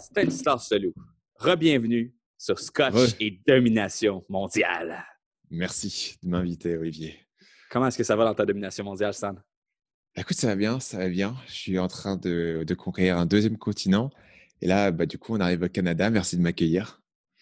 Stanislas Selou, re-bienvenue sur Scotch et Domination mondiale. Merci de m'inviter, Olivier. Comment est-ce que ça va dans ta domination mondiale, Stan? écoute, ça va bien, ça va bien. Je suis en train de, conquérir un deuxième continent. Et là, bah, du coup, on arrive au Canada. Merci de m'accueillir.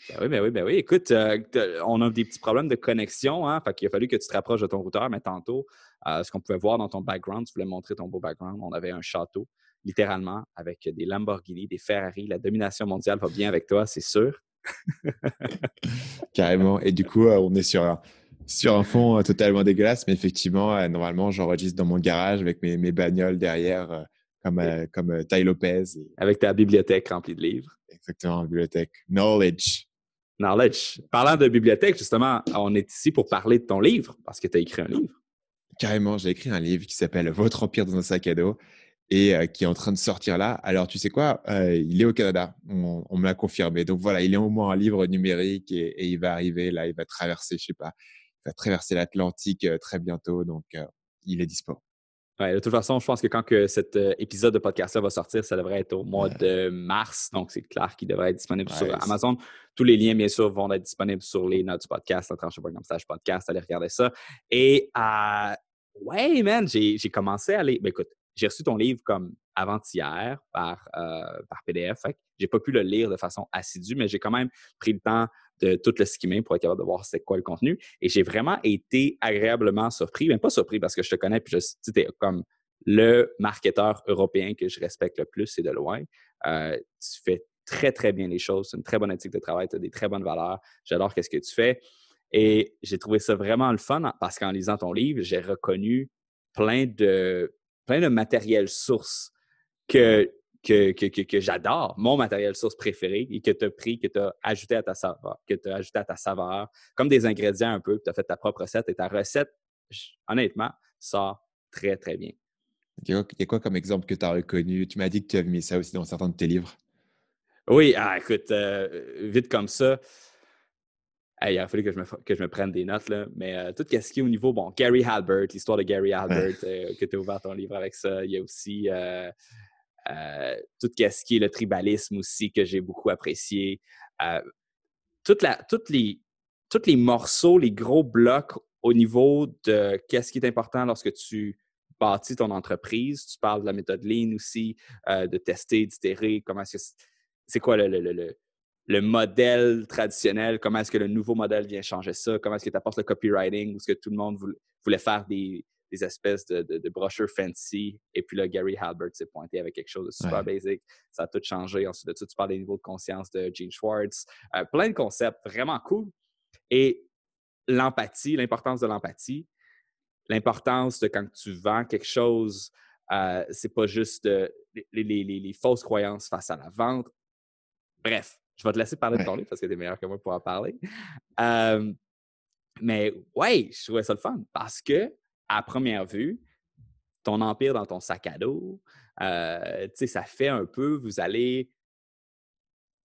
Ben oui, ben oui, ben oui. Écoute, euh, on a des petits problèmes de connexion, hein? Fait qu'il a fallu que tu te rapproches de ton routeur, mais tantôt, euh, ce qu'on pouvait voir dans ton background, tu voulais montrer ton beau background, on avait un château, littéralement, avec des Lamborghini, des Ferrari. La domination mondiale va bien avec toi, c'est sûr. Carrément. Et du coup, euh, on est sur un, sur un fond totalement dégueulasse, mais effectivement, normalement, j'enregistre dans mon garage avec mes, mes bagnoles derrière, comme, comme Ty Lopez. Avec ta bibliothèque remplie de livres. Exactement, bibliothèque. Knowledge knowledge. Parlant de bibliothèque, justement, on est ici pour parler de ton livre, parce que tu as écrit un livre. Carrément, j'ai écrit un livre qui s'appelle Votre empire dans un sac à dos et euh, qui est en train de sortir là. Alors, tu sais quoi, euh, il est au Canada, on, me l'a confirmé. Donc voilà, il est au moins un livre numérique et, il va arriver là, il va traverser, je sais pas, il va traverser l'Atlantique euh, très bientôt. Donc, il est dispo. Ouais, de toute façon, je pense que quand cet euh, épisode de podcast-là va sortir, ça devrait être au mois de mars. Donc, c'est clair qu'il devrait être disponible sur Amazon. Tous les liens, bien sûr, vont être disponibles sur les notes du podcast, la tranche podcast. Allez regarder ça. Et, euh, ouais, man, j'ai commencé à aller. Ben, écoute, j'ai reçu ton livre comme avant-hier par, euh, par PDF. J'ai pas pu le lire de façon assidue, mais j'ai quand même pris le temps de tout le skimming pour être capable de voir c'est quoi le contenu. Et j'ai vraiment été agréablement surpris, même pas surpris parce que je te connais, puis je tu es comme le marketeur européen que je respecte le plus et de loin. Euh, tu fais très, très bien les choses. C'est une très bonne éthique de travail. Tu as des très bonnes valeurs. J'adore qu'est-ce que tu fais. Et j'ai trouvé ça vraiment le fun parce qu'en lisant ton livre, j'ai reconnu plein de, plein de matériel source que que, j'adore, mon matériel source préféré et que tu as pris, que tu as ajouté à ta saveur, que tu as ajouté à ta saveur, comme des ingrédients un peu, tu as fait ta propre recette et ta recette, honnêtement, sort très, très bien. Il quoi comme exemple que tu as reconnu? Tu m'as dit que tu avais mis ça aussi dans certains de tes livres. Oui, ah, écoute, euh, vite comme ça, il a fallu que je, me, que je me prenne des notes, là. mais euh, tout ce qui est au niveau, bon, Gary Halbert, l'histoire de Gary Halbert, euh, que tu as ouvert ton livre avec ça. Il y a aussi euh, tout ce qui est le tribalisme aussi que j'ai beaucoup apprécié. Euh, toute la, les, tous les morceaux, les gros blocs au niveau de qu'est-ce qui est important lorsque tu bâtis ton entreprise. Tu parles de la méthode Lean aussi, euh, de tester, d'itérer, comment est-ce que c'est quoi le, modèle traditionnel, comment est-ce que le nouveau modèle vient changer ça, comment est-ce que tu apportes le copywriting, est-ce que tout le monde voulait faire des, des espèces de, de, brochures fancy. Et puis là, Gary Halbert s'est pointé avec quelque chose de super basic. Ça a tout changé. Ensuite de tout, tu parles des niveaux de conscience de Gene Schwartz. Euh, plein de concepts vraiment cool. Et l'empathie, l'importance de l'empathie, l'importance de quand tu vends quelque chose, euh, c'est pas juste euh, les, fausses croyances face à la vente. Bref, je vais te laisser parler de ton livre parce que tu meilleur que moi pour en parler. mais ouais, je trouvais ça le fun parce que à première vue, ton empire dans ton sac à dos, euh, sais ça fait un peu, vous allez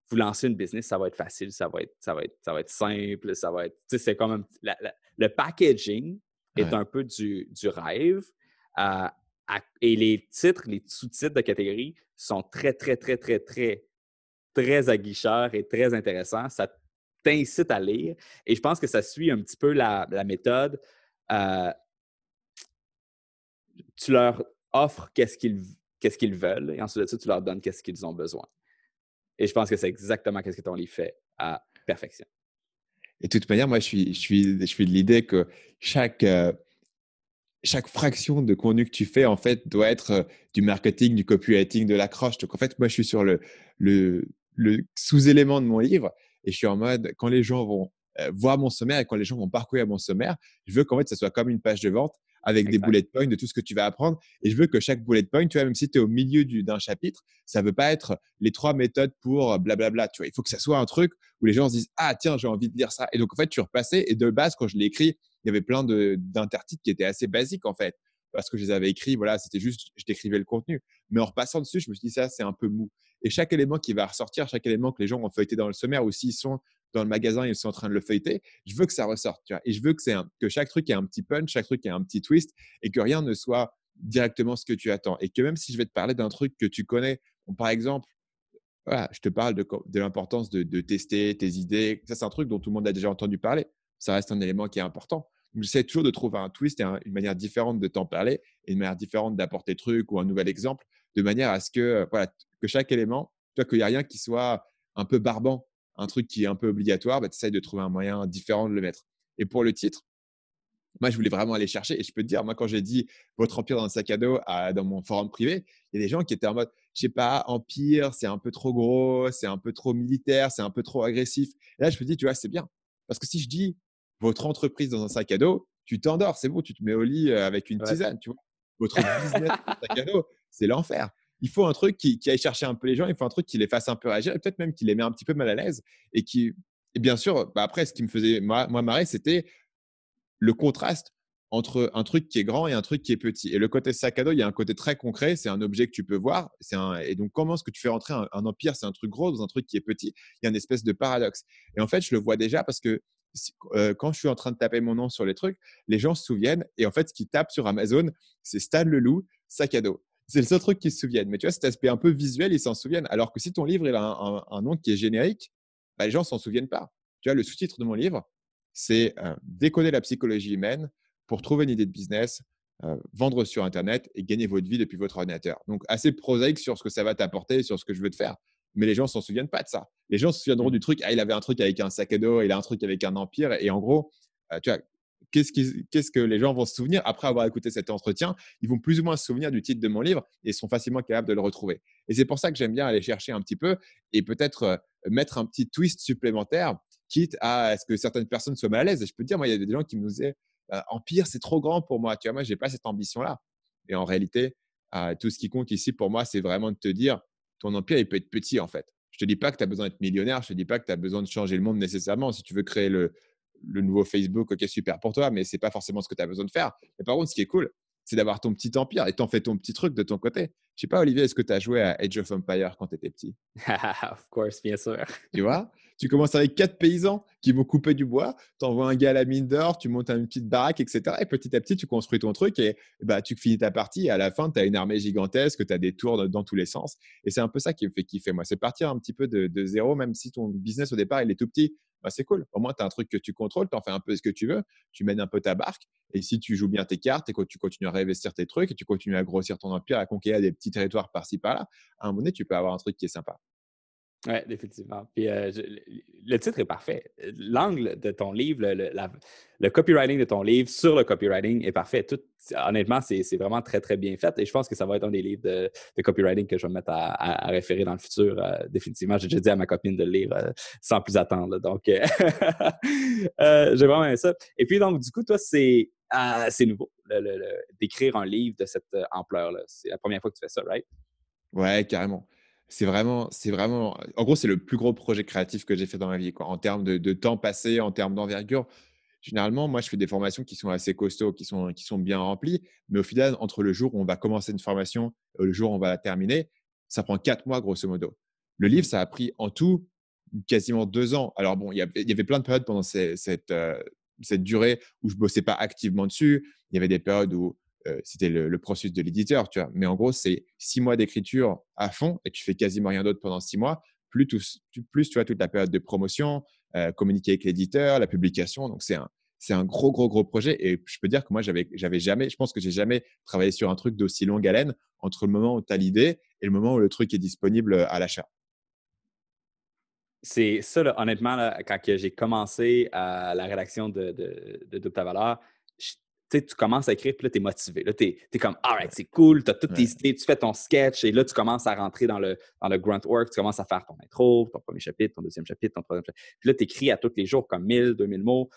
vous lancer une business, ça va être facile, ça va être, ça va être, ça va être simple, ça va être, c'est comme le packaging est un peu du, du rêve. Euh, et les titres, les sous-titres de catégorie sont très, très, très, très, très, très aguicheurs et très intéressants. Ça t'incite à lire. Et je pense que ça suit un petit peu la, la méthode euh, tu leur offres qu'est-ce qu'ils veulent et ensuite de ça, tu leur donnes qu'est-ce qu'ils ont besoin. Et je pense que c'est exactement qu'est-ce que ton livre fait à perfection. Et de toute manière, moi, je suis, je suis, je de l'idée que chaque, euh, chaque fraction de contenu que tu fais, en fait, doit être euh, du marketing, du copywriting, de l'accroche. Donc, en fait, moi, je suis sur le, le, le sous-élément de mon livre et je suis en mode, quand les gens vont euh, voir mon sommaire et quand les gens vont parcourir mon sommaire, je veux qu'en fait, ça soit comme une page de vente avec des bullet points de tout ce que tu vas apprendre. Et je veux que chaque bullet point, tu vois, même si tu es au milieu d'un chapitre, ça ne veut pas être les trois méthodes pour euh, blablabla. tu vois, il faut que ça soit un truc où les gens se disent Ah, tiens, j'ai envie de lire ça. Et donc, en fait, tu repassais. Et de base, quand je l'ai écrit, il y avait plein d'intertitres qui étaient assez basiques, en fait, parce que je les avais écrits. Voilà, c'était juste, je décrivais le contenu. Mais en repassant dessus, je me suis dit Ça, c'est un peu mou. Et chaque élément qui va ressortir, chaque élément que les gens ont feuilleté dans le sommaire, ou s'ils sont dans le magasin, ils sont en train de le feuilleter. Je veux que ça ressorte, tu vois. Et je veux que, que chaque truc ait un petit punch, chaque truc ait un petit twist et que rien ne soit directement ce que tu attends. Et que même si je vais te parler d'un truc que tu connais, par exemple, je te parle de, l'importance de, tester tes idées. Ça, c'est un truc dont tout le monde a déjà entendu parler. Ça reste un élément qui est important. j'essaie toujours de trouver un twist et une manière différente de t'en parler et une manière différente d'apporter truc ou un nouvel exemple de manière à ce que, voilà, que chaque élément, tu vois, qu'il n'y a rien qui soit un peu barbant un truc qui est un peu obligatoire, bah, tu essayes de trouver un moyen différent de le mettre. Et pour le titre, moi, je voulais vraiment aller chercher. Et je peux te dire, moi, quand j'ai dit votre empire dans un sac à dos dans mon forum privé, il y a des gens qui étaient en mode, je sais pas, empire, c'est un peu trop gros, c'est un peu trop militaire, c'est un peu trop agressif. Et là, je me dis, tu vois, c'est bien. Parce que si je dis votre entreprise dans un sac à dos, tu t'endors, c'est bon, tu te mets au lit euh, avec une tisane, tu vois. Votre business dans un sac à dos, c'est l'enfer il faut un truc qui, aille chercher un peu les gens, il faut un truc qui les fasse un peu réagir, peut-être même qui les met un petit peu mal à l'aise. Et qui, bien sûr, bah, après, ce qui me faisait moi, marrer, c'était le contraste entre un truc qui est grand et un truc qui est petit. Et le côté sac à dos, il y a un côté très concret, c'est un objet que tu peux voir. Et donc, comment est-ce que tu fais rentrer un, empire, c'est un truc gros dans un truc qui est petit Il y a une espèce de paradoxe. Et en fait, je le vois déjà parce que euh, quand je suis en train de taper mon nom sur les trucs, les gens se souviennent. Et en fait, ce qu'ils tapent sur Amazon, c'est Stan Leloup, sac à dos c'est le seul truc qu'ils se souviennent. Mais tu vois, cet aspect un peu visuel, ils s'en souviennent. Alors que si ton livre il a un, nom qui est générique, bah, les gens s'en souviennent pas. Tu vois, le sous-titre de mon livre, c'est euh, Déconner la psychologie humaine pour trouver une idée de business, euh, vendre sur Internet et gagner votre vie depuis votre ordinateur. Donc, assez prosaïque sur ce que ça va t'apporter, sur ce que je veux te faire. Mais les gens s'en souviennent pas de ça. Les gens se souviendront mm. du truc, ah, il avait un truc avec un sac à dos, il a un truc avec un empire. Et en gros, euh, tu vois, qu'est-ce, que les gens vont se souvenir après avoir écouté cet entretien Ils vont plus ou moins se souvenir du titre de mon livre et sont facilement capables de le retrouver. Et c'est pour ça que j'aime bien aller chercher un petit peu et peut-être euh, mettre un petit twist supplémentaire, quitte à ce que certaines personnes soient mal à l'aise. je peux dire, moi, il y a des gens qui me disaient euh, Empire, c'est trop grand pour moi. Tu vois, moi, n'ai pas cette ambition-là. Et en réalité, euh, tout ce qui compte ici pour moi, c'est vraiment de te dire ton empire, il peut être petit en fait. Je te dis pas que tu as besoin d'être millionnaire, je te dis pas que tu as besoin de changer le monde nécessairement. Si tu veux créer le, le nouveau Facebook, ok, super pour toi, mais c'est pas forcément ce que tu as besoin de faire. Mais par contre, ce qui est cool, c'est d'avoir ton petit empire et t'en fais ton petit truc de ton côté. Je sais pas, Olivier, est-ce que tu as joué à Age of Empire quand tu étais petit Of course, bien sûr. Tu vois Tu commences avec quatre paysans qui vont couper du bois, tu envoies un gars à la mine d'or, tu montes une petite baraque, etc. Et petit à petit, tu construis ton truc et bah, tu finis ta partie. à la fin, tu as une armée gigantesque, tu as des tours dans tous les sens. Et c'est un peu ça qui me fait kiffer, moi. C'est partir un petit peu de, de zéro, même si ton business au départ, il est tout petit. Bah, c'est cool. Au moins, tu as un truc que tu contrôles, tu en fais un peu ce que tu veux, tu mènes un peu ta barque. Et si tu joues bien tes cartes et que tu continues à réinvestir tes trucs et tu continues à grossir ton empire, à conquérir des petits territoires par-ci, par-là, à un moment donné, tu peux avoir un truc qui est sympa. Oui, définitivement. Puis euh, le titre est parfait. L'angle de ton livre, le, copywriting de ton livre sur le copywriting est parfait. Tout, honnêtement, c'est vraiment très, très bien fait. Et je pense que ça va être un des livres de, copywriting que je vais mettre à, référer dans le futur. Euh, définitivement, j'ai déjà dit à ma copine de le lire euh, sans plus attendre. Donc, j'ai vraiment aimé ça. Et puis, donc, du coup, toi, c'est nouveau d'écrire un livre de cette ampleur-là. C'est la première fois que tu fais ça, right? Ouais, carrément c'est vraiment, c'est vraiment, en gros, c'est le plus gros projet créatif que j'ai fait dans ma vie, quoi. En termes de, temps passé, en termes d'envergure. Généralement, moi, je fais des formations qui sont assez costauds, qui sont, qui sont bien remplies. Mais au final, entre le jour où on va commencer une formation et le jour où on va la terminer, ça prend quatre mois, grosso modo. Le livre, ça a pris en tout quasiment deux ans. Alors bon, il y avait, plein de périodes pendant cette, euh, cette durée où je bossais pas activement dessus. Il y avait des périodes où euh, c'était le, processus de l'éditeur, tu vois. Mais en gros, c'est six mois d'écriture à fond et tu fais quasiment rien d'autre pendant six mois, plus, tout, plus tu vois, toute la période de promotion, euh, communiquer avec l'éditeur, la publication. Donc, c'est un, gros, gros, gros projet. Et je peux dire que moi, j'avais, jamais, je pense que j'ai jamais travaillé sur un truc d'aussi longue haleine entre le moment où tu as l'idée et le moment où le truc est disponible euh, à l'achat. C'est ça, honnêtement, là, quand j'ai commencé à la rédaction de, de, Double Ta tu commences à écrire, puis là, tu es motivé. Là, tu es, comme, all right, c'est cool, tu as toutes tes idées, tu fais ton sketch, et là, tu commences à rentrer dans le, dans grunt work, tu commences à faire ton intro, ton premier chapitre, ton deuxième chapitre, ton troisième chapitre. Puis là, tu écris à tous les jours comme 1000, 2000 mots,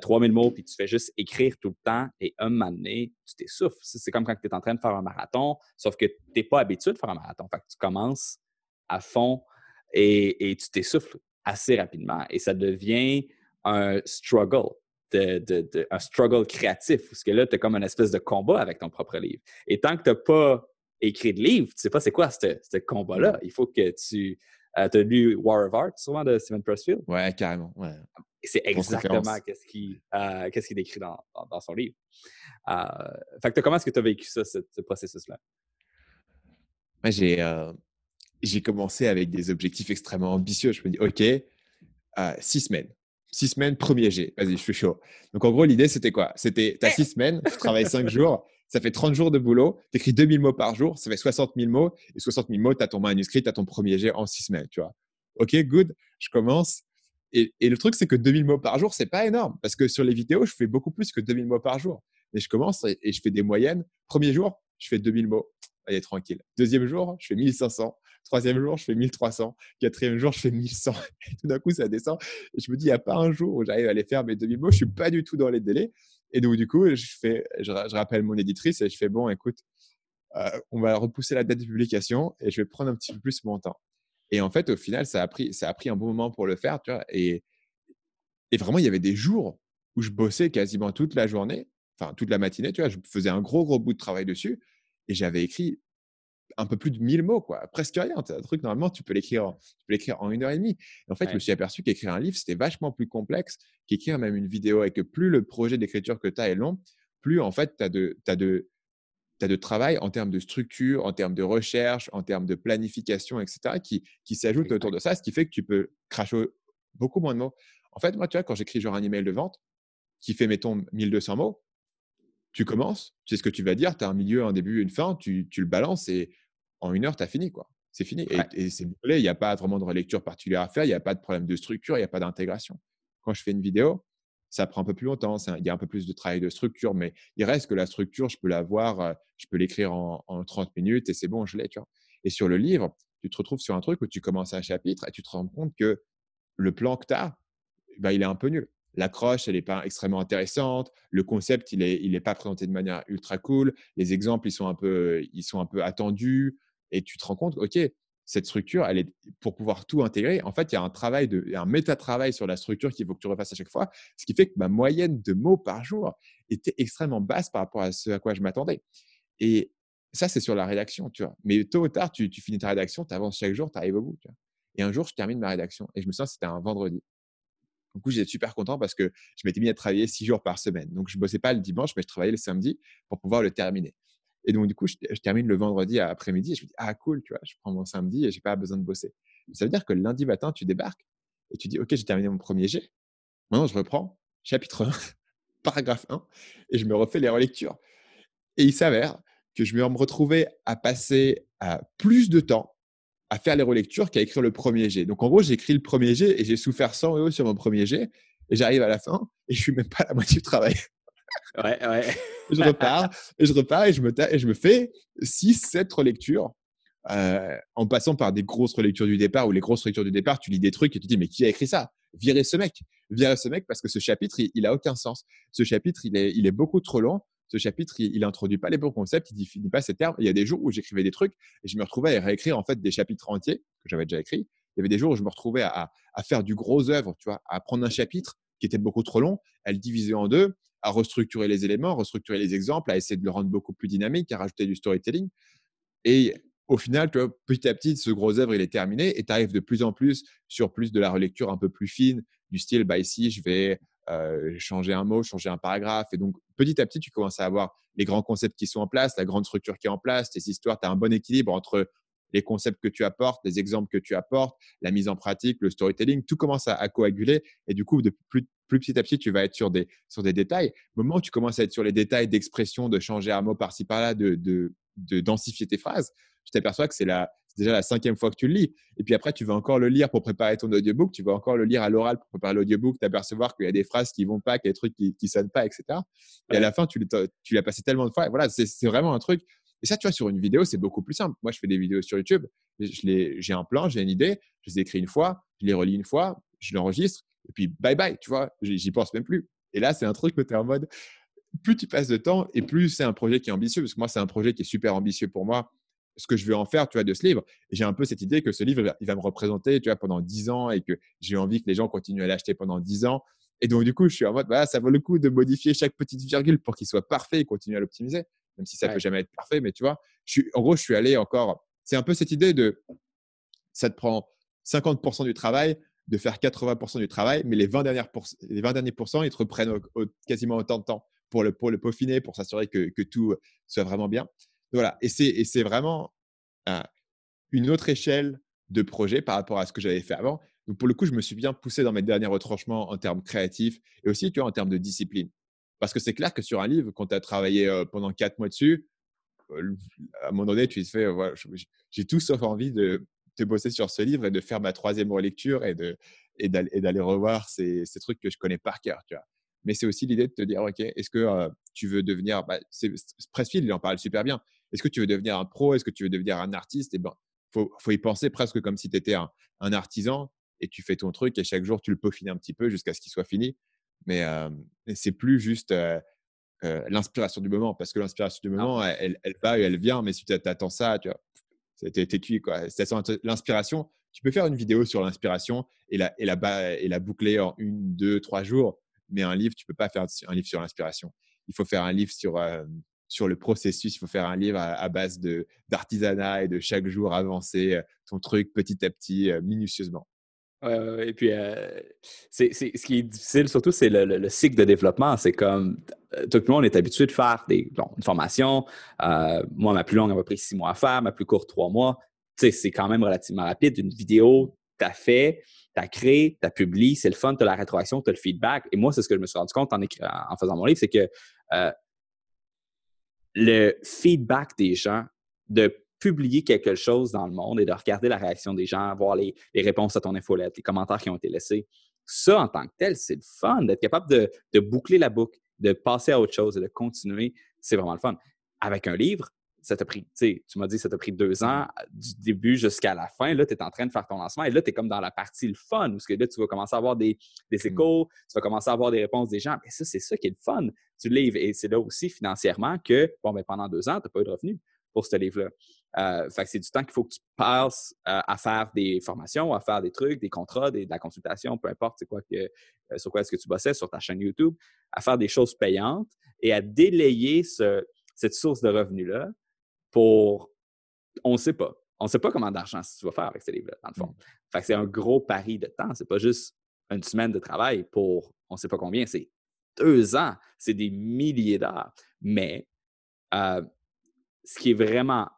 3000 euh, mots, puis tu fais juste écrire tout le temps, et un moment donné, tu t'essouffles. C'est comme quand tu es en train de faire un marathon, sauf que tu n'es pas habitué de faire un marathon. Fait que tu commences à fond et, et tu t'essouffles assez rapidement, et ça devient un struggle de, un struggle créatif, parce que là, tu as comme une espèce de combat avec ton propre livre. Et tant que tu n'as pas écrit de livre, tu sais pas c'est quoi ce combat-là. Mm. Il faut que tu. Euh, as lu War of Art, souvent, de Stephen Pressfield? Ouais, carrément. Ouais. C'est exactement qu'est-ce qu'il décrit euh, dans, son livre. Euh, fait comment est-ce que tu as vécu ça, ce, processus-là? j'ai commencé avec des objectifs extrêmement ambitieux. Je me dis, OK, six semaines six semaines, premier G. Vas-y, je suis chaud. Donc, en gros, l'idée, c'était quoi C'était, tu as eh. six semaines, tu travailles cinq jours, ça fait 30 jours de boulot, tu écris 2000 mots par jour, ça fait 60 000 mots, et 60 000 mots, tu as ton manuscrit, tu as ton premier G en six semaines, tu vois. Ok, good, je commence. Et, le truc, c'est que 2000 mots par jour, c'est pas énorme, parce que sur les vidéos, je fais beaucoup plus que 2000 mots par jour. Mais je commence et, et je fais des moyennes. Premier jour, je fais 2000 mots. Allez, tranquille. Deuxième jour, je fais 1500. Troisième jour, je fais 1300. Quatrième jour, je fais 1100. Et tout d'un coup, ça descend. je me dis, il n'y a pas un jour où j'arrive à aller faire mes demi-mots. Je suis pas du tout dans les délais. Et donc, du coup, je, fais, je, rappelle mon éditrice et je fais, bon, écoute, euh, on va repousser la date de publication et je vais prendre un petit peu plus mon temps. Et en fait, au final, ça a pris, ça a pris un bon moment pour le faire, tu vois. Et, et vraiment, il y avait des jours où je bossais quasiment toute la journée, enfin toute la matinée, tu vois. Je faisais un gros, gros bout de travail dessus et j'avais écrit un peu plus de 1000 mots, quoi. Presque rien. C'est un truc, normalement, tu peux l'écrire en, tu peux l'écrire en une heure et demie. en fait, je me suis aperçu qu'écrire un livre, c'était vachement plus complexe qu'écrire même une vidéo et que plus le projet d'écriture que tu as est long, plus en fait, tu as de, as de, as de travail en termes de structure, en termes de recherche, en termes de planification, etc., qui, qui s'ajoute autour de ça, ce qui fait que tu peux cracher beaucoup moins de mots. En fait, moi, tu vois, quand j'écris genre un email de vente qui fait, mettons, 1200 mots, tu commences, tu sais ce que tu vas dire, tu as un milieu, un début, une fin, tu, tu le balances et en une heure, tu as fini, quoi. C'est fini. Et, c'est bouclé. Il n'y a pas vraiment de relecture particulière à faire. Il n'y a pas de problème de structure. Il n'y a pas d'intégration. Quand je fais une vidéo, ça prend un peu plus longtemps. il y a un peu plus de travail de structure, mais il reste que la structure, je peux l'avoir, euh, je peux l'écrire en, 30 minutes et c'est bon, je l'ai, Et sur le livre, tu te retrouves sur un truc où tu commences un chapitre et tu te rends compte que le plan que tu as, bah, il est un peu nul. L'accroche, elle n'est pas extrêmement intéressante. Le concept, il n'est est pas présenté de manière ultra cool. Les exemples, ils sont un peu, ils sont un peu attendus. Et tu te rends compte, OK, cette structure, elle est, pour pouvoir tout intégrer, en fait, il y a un travail, de, un méta-travail sur la structure qu'il faut que tu refasses à chaque fois, ce qui fait que ma moyenne de mots par jour était extrêmement basse par rapport à ce à quoi je m'attendais. Et ça, c'est sur la rédaction, Mais tôt ou tard, tu, finis ta rédaction, tu avances chaque jour, tu arrives au bout, Et un jour, je termine ma rédaction et je me sens que c'était un vendredi. Du coup, j'étais super content parce que je m'étais mis à travailler six jours par semaine. Donc, je ne bossais pas le dimanche, mais je travaillais le samedi pour pouvoir le terminer. Et donc, du coup, je, termine le vendredi après-midi et je me dis, ah, cool, tu vois, je prends mon samedi et j'ai pas besoin de bosser. Ça veut dire que le lundi matin, tu débarques et tu dis, OK, j'ai terminé mon premier jet. Maintenant, je reprends chapitre 1, paragraphe 1, et je me refais les relectures. Et il s'avère que je vais me retrouver à passer plus de temps à faire les relectures qu'à écrire le premier jet. Donc, en gros, j'écris le premier jet et j'ai souffert 100 euros sur mon premier jet. Et j'arrive à la fin et je suis même pas à la moitié du travail. Ouais, je repars, et je repars et me, fais 6, 7 relectures. Euh, en passant par des grosses relectures du départ ou les grosses relectures du départ, tu lis des trucs et tu te dis mais qui a écrit ça virer ce mec, virez ce mec parce que ce chapitre il, il a aucun sens. Ce chapitre il est, beaucoup trop long. Ce chapitre il, introduit pas les bons concepts, il définit pas ces termes. Il y a des jours où j'écrivais des trucs et je me retrouvais à réécrire en fait des chapitres entiers que j'avais déjà écrits. Il y avait des jours où je me retrouvais à, faire du gros œuvre, tu vois, à prendre un chapitre qui était beaucoup trop long, à le diviser en deux, à restructurer les éléments, restructurer les exemples, à essayer de le rendre beaucoup plus dynamique, à rajouter du storytelling. Et au final, petit à petit, ce gros œuvre, il est terminé et tu arrives de plus en plus sur plus de la relecture un peu plus fine, du style, bah ici, je vais euh, changer un mot, changer un paragraphe. Et donc, petit à petit, tu commences à avoir les grands concepts qui sont en place, la grande structure qui est en place, tes histoires, tu as un bon équilibre entre les concepts que tu apportes, les exemples que tu apportes, la mise en pratique, le storytelling, tout commence à, à coaguler. Et du coup, de plus, plus petit à petit, tu vas être sur des, sur des détails. Au moment où tu commences à être sur les détails d'expression, de changer un mot par-ci par-là, de, densifier tes phrases, tu t'aperçois que c'est la, déjà la cinquième fois que tu le lis. Et puis après, tu vas encore le lire pour préparer ton audiobook, tu vas encore le lire à l'oral pour préparer l'audiobook, t'apercevoir qu'il y a des phrases qui vont pas, qu'il y a des trucs qui, qui sonnent pas, etc. Et à la fin, tu, l'as passé tellement de fois. voilà, c'est vraiment un truc. Et ça, tu vois, sur une vidéo, c'est beaucoup plus simple. Moi, je fais des vidéos sur YouTube. J'ai un plan, j'ai une idée, je les écris une fois, je les relis une fois, je l'enregistre. Et puis, bye bye, tu vois, j'y pense même plus. Et là, c'est un truc que tu es en mode, plus tu passes de temps et plus c'est un projet qui est ambitieux, parce que moi, c'est un projet qui est super ambitieux pour moi, ce que je veux en faire, tu vois, de ce livre. J'ai un peu cette idée que ce livre, il va me représenter, tu vois, pendant 10 ans et que j'ai envie que les gens continuent à l'acheter pendant 10 ans. Et donc, du coup, je suis en mode, voilà, ça vaut le coup de modifier chaque petite virgule pour qu'il soit parfait et continuer à l'optimiser, même si ça ne peut jamais être parfait, mais tu vois, je suis, en gros, je suis allé encore, c'est un peu cette idée de, ça te prend 50% du travail, de faire 80% du travail, mais les 20, dernières les 20 derniers pourcents, ils te reprennent quasiment autant de temps pour le, pour le peaufiner, pour s'assurer que... que, tout soit vraiment bien. Voilà. Et c'est vraiment une autre échelle de projet par rapport à ce que j'avais fait avant. Donc, pour le coup, je me suis bien poussé dans mes derniers retranchements en termes créatifs et aussi, tu vois, en termes de discipline. Parce que c'est clair que sur un livre, quand tu as travaillé euh, pendant 4 mois dessus, euh, à un moment donné, tu te fais, voilà, j'ai tout sauf envie de, bosser sur ce livre et de faire ma troisième relecture et de et d'aller revoir ces, ces, trucs que je connais par cœur, tu vois. Mais c'est aussi l'idée de te dire, ok, est-ce que euh, tu veux devenir, bah, Pressfield, il en parle super bien. Est-ce que tu veux devenir un pro Est-ce que tu veux devenir un artiste Et ben, faut, y penser presque comme si tu étais un, artisan et tu fais ton truc et chaque jour tu le peaufines un petit peu jusqu'à ce qu'il soit fini. Mais euh, c'est plus juste euh, l'inspiration du moment parce que l'inspiration du ah. moment, elle, elle, va et elle vient, mais si tu attends ça, tu vois quoi. C'est l'inspiration. Tu peux faire une vidéo sur l'inspiration et la, et, la, et la boucler en une, deux, trois jours, mais un livre, tu ne peux pas faire un livre sur l'inspiration. Il faut faire un livre sur, euh, sur le processus. Il faut faire un livre à, à base d'artisanat et de chaque jour avancer euh, ton truc petit à petit, euh, minutieusement et puis, euh, c'est, ce qui est difficile, surtout, c'est le, cycle de développement. C'est comme, euh, tout le monde est habitué de faire des, formations. une formation. Euh, moi, ma plus longue, elle m'a pris six mois à faire, ma plus courte, trois mois. Tu sais, c'est quand même relativement rapide. Une vidéo, tu as fait, tu as créé, tu as publié, c'est le fun, tu as la rétroaction, tu as le feedback. Et moi, c'est ce que je me suis rendu compte en, en faisant mon livre, c'est que le feedback des gens de publier quelque chose dans le monde et de regarder la réaction des gens, voir les, réponses à ton infolette, les commentaires qui ont été laissés. Ça, en tant que tel, c'est le fun d'être capable de, boucler la boucle, de passer à autre chose et de continuer. C'est vraiment le fun. Avec un livre, ça t'a pris, tu sais, tu m'as dit, ça t'a pris deux ans, du début jusqu'à la fin. Là, tu es en train de faire ton lancement et là, tu es comme dans la partie le fun, où que là, tu vas commencer à avoir des, mm. échos, tu vas commencer à avoir des réponses des gens. Mais ça, c'est ça qui est le fun du livre. Et c'est là aussi, financièrement, que bon, mais ben, pendant deux ans, tu n'as pas eu de revenus pour ce livre-là. Euh, c'est du temps qu'il faut que tu passes euh, à faire des formations, à faire des trucs, des contrats, de la consultation, peu importe c'est quoi que, euh, sur quoi est-ce que tu bossais, sur ta chaîne YouTube, à faire des choses payantes et à délayer ce, cette source de revenus-là pour on ne sait pas. On ne sait pas comment d'argent tu vas faire avec ces livres-là, dans le fond. Mm. Fait c'est un gros pari de temps. C'est pas juste une semaine de travail pour on ne sait pas combien, c'est deux ans, c'est des milliers d'heures. Mais ce qui est vraiment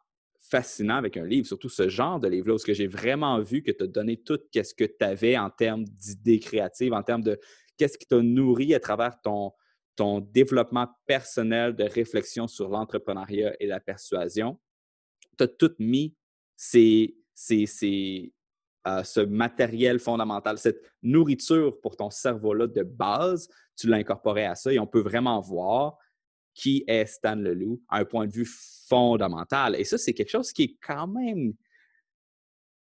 fascinant avec un livre, surtout ce genre de livre-là, où que j'ai vraiment vu que tu as donné tout ce que tu avais en termes d'idées créatives, en termes de qu'est-ce qui t'a nourri à travers ton, développement personnel de réflexion sur l'entrepreneuriat et la persuasion. Tu as tout mis euh, ce matériel fondamental, cette nourriture pour ton cerveau-là de base, tu l'as incorporé à ça et on peut vraiment voir qui est Stan Leloup à un point de vue fondamental. Et ça, c'est quelque chose qui est quand même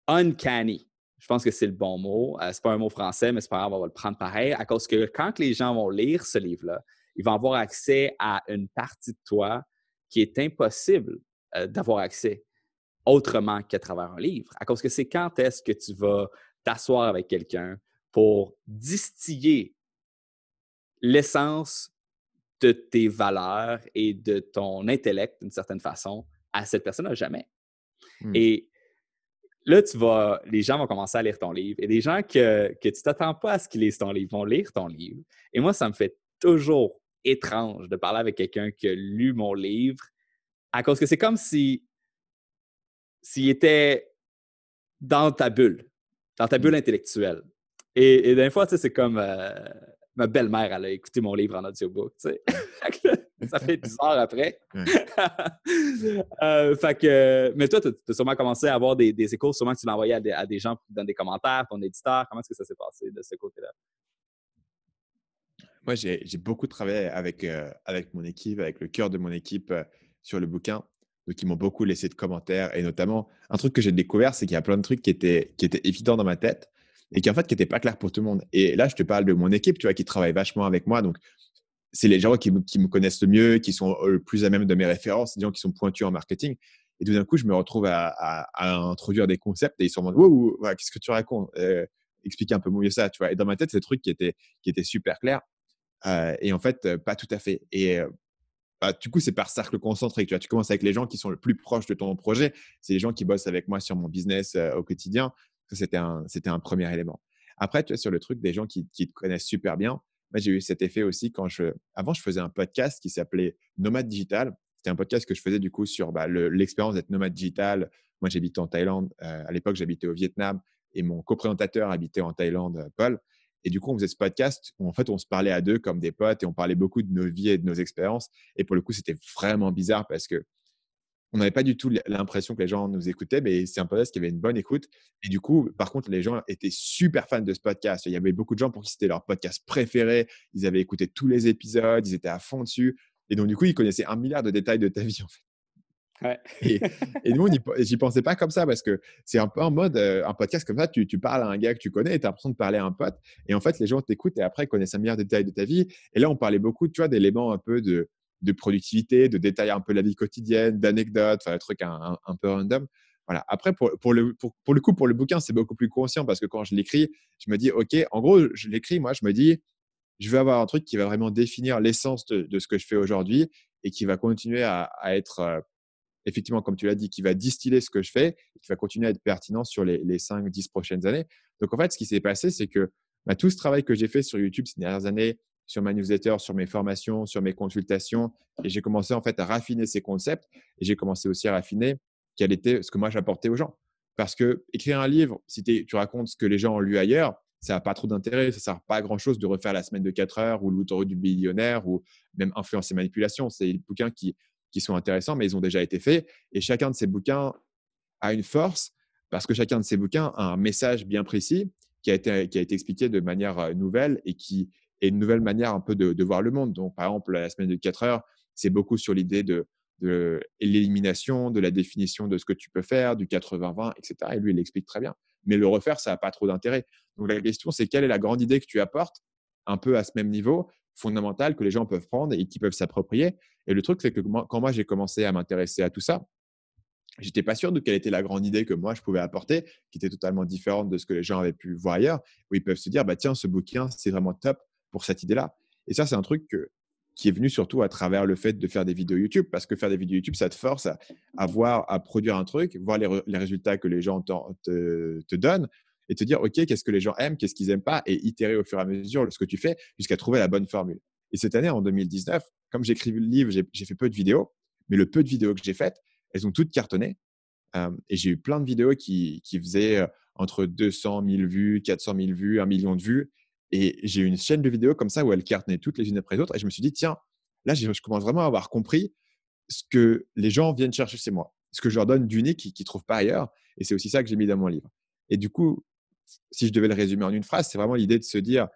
uncanny. Je pense que c'est le bon mot. Euh, c'est pas un mot français, mais c'est pas grave, on va le prendre pareil. À cause que quand les gens vont lire ce livre-là, ils vont avoir accès à une partie de toi qui est impossible euh, d'avoir accès autrement qu'à travers un livre. À cause que c'est quand est-ce que tu vas t'asseoir avec quelqu'un pour distiller l'essence de tes valeurs et de ton intellect d'une certaine façon à cette personne à jamais. Hmm. Et là, tu vas, les gens vont commencer à lire ton livre et des gens que, que tu t'attends pas à ce qu'ils lisent ton livre vont lire ton livre. Et moi, ça me fait toujours étrange de parler avec quelqu'un qui a lu mon livre à cause que c'est comme si s'il était dans ta bulle, dans ta hmm. bulle intellectuelle. Et, et des fois, c'est comme, euh, ma belle-mère, elle écouter écouté mon livre en audiobook, tu sais. ça fait 10 heures après. Euh, fait que, mais toi, tu as sûrement commencé à avoir des, échos, sûrement que tu l'envoyais à, des, à des gens dans des commentaires, ton éditeur. Comment est-ce que ça s'est passé de ce côté-là? Moi, j'ai beaucoup travaillé avec, euh, avec mon équipe, avec le cœur de mon équipe euh, sur le bouquin. Donc, ils m'ont beaucoup laissé de commentaires. Et notamment, un truc que j'ai découvert, c'est qu'il y a plein de trucs qui étaient, qui étaient évidents dans ma tête, et qui en fait qui n'était pas clair pour tout le monde. Et là, je te parle de mon équipe, tu vois, qui travaille vachement avec moi. Donc, c'est les gens qui, me connaissent le mieux, qui sont euh, le plus à même de mes références, des gens qui sont pointus en marketing. Et tout d'un coup, je me retrouve à, introduire des concepts et ils se en qu'est-ce que tu racontes euh, Explique un peu mieux ça, tu vois. Et dans ma tête, c'est le truc qui était qui super clair. Euh, et en fait, pas tout à fait. Et bah, du coup, c'est par cercle concentré. Tu, vois, tu commences avec les gens qui sont le plus proches de ton projet. C'est les gens qui bossent avec moi sur mon business au quotidien c'était un, un premier élément. Après, tu vois, sur le truc des gens qui, te connaissent super bien, moi, j'ai eu cet effet aussi quand je. Avant, je faisais un podcast qui s'appelait Nomade Digital. C'était un podcast que je faisais du coup sur bah, l'expérience d'être nomade digital. Moi, j'habitais en Thaïlande. Euh, à l'époque, j'habitais au Vietnam et mon co-présentateur habitait en Thaïlande, euh, Paul. Et du coup, on faisait ce podcast où en fait, on se parlait à deux comme des potes et on parlait beaucoup de nos vies et de nos expériences. Et pour le coup, c'était vraiment bizarre parce que on n'avait pas du tout l'impression que les gens nous écoutaient, mais c'est un podcast qui avait une bonne écoute. Et du coup, par contre, les gens étaient super fans de ce podcast. Il y avait beaucoup de gens pour qui c'était leur podcast préféré. Ils avaient écouté tous les épisodes, ils étaient à fond dessus. Et donc, du coup, ils connaissaient un milliard de détails de ta vie, en fait. Ouais. et, nous nous, j'y pensais pas comme ça parce que c'est un peu en mode euh, un podcast comme ça, tu, parles à un gars que tu connais et tu as l'impression de parler à un pote. Et en fait, les gens t'écoutent et après, ils connaissent un milliard de détails de ta vie. Et là, on parlait beaucoup, tu vois, d'éléments un peu de de productivité, de détails un peu la vie quotidienne, d'anecdotes, enfin, des trucs un, truc un, peu random. Voilà. Après, pour, le, coup, pour le bouquin, c'est beaucoup plus conscient parce que quand je l'écris, je me dis, OK, en gros, je l'écris, moi, je me dis, je veux avoir un truc qui va vraiment définir l'essence de, ce que je fais aujourd'hui et qui va continuer à, être, euh, effectivement, comme tu l'as dit, qui va distiller ce que je fais et qui va continuer à être pertinent sur les, les 5-10 prochaines années. Donc, en fait, ce qui s'est passé, c'est que bah, tout ce travail que j'ai fait sur YouTube ces dernières années, sur ma newsletter, sur mes formations, sur mes consultations. Et j'ai commencé en fait à raffiner ces concepts et j'ai commencé aussi à raffiner quel était ce que moi j'apportais aux gens. Parce que écrire un livre, si tu racontes ce que les gens ont lu ailleurs, ça n'a pas trop d'intérêt, ça ne sert pas à grand chose de refaire la semaine de 4 heures ou l'autoroute du millionnaire ou même influencer et manipulation. C'est des bouquins qui, sont intéressants, mais ils ont déjà été faits. Et chacun de ces bouquins a une force parce que chacun de ces bouquins a un message bien précis qui a été, qui a été expliqué de manière euh, nouvelle et qui, et une nouvelle manière un peu de, voir le monde. Donc, par exemple, la semaine de 4 heures, c'est beaucoup sur l'idée de, l'élimination, de la définition de ce que tu peux faire, du 80-20, etc. Et lui, il l'explique très bien. Mais le refaire, ça n'a pas trop d'intérêt. Donc, la question, c'est quelle est la grande idée que tu apportes, un peu à ce même niveau, fondamental que les gens peuvent prendre et qui peuvent s'approprier. Et le truc, c'est que quand moi, j'ai commencé à m'intéresser à tout ça, j'étais pas sûr de quelle était la grande idée que moi je pouvais apporter, qui était totalement différente de ce que les gens avaient pu voir ailleurs, où ils peuvent se dire, bah tiens, ce bouquin, c'est vraiment top, pour cette idée-là. Et ça, c'est un truc qui est venu surtout à travers le fait de faire des vidéos YouTube, parce que faire des vidéos YouTube, ça te force à, à produire un truc, voir les, résultats que les gens te, te, donnent et te dire, OK, qu'est-ce que les gens aiment, qu'est-ce qu'ils n'aiment pas, et itérer au fur et à mesure ce que tu fais jusqu'à trouver la bonne formule. Et cette année, en 2019, comme j'écris le livre, j'ai fait peu de vidéos, mais le peu de vidéos que j'ai faites, elles ont toutes cartonné. Euh, et j'ai eu plein de vidéos qui, qui faisaient euh, entre 200 000 vues, 400 000 vues, 1 million de vues. Et j'ai une chaîne de vidéos comme ça où elles cartonnaient toutes les unes après les autres. Et je me suis dit, tiens, là, je commence vraiment à avoir compris ce que les gens viennent chercher chez moi, ce que je leur donne d'unique qu'ils ne trouvent pas ailleurs. Et c'est aussi ça que j'ai mis dans mon livre. Et du coup, si je devais le résumer en une phrase, c'est vraiment l'idée de se dire,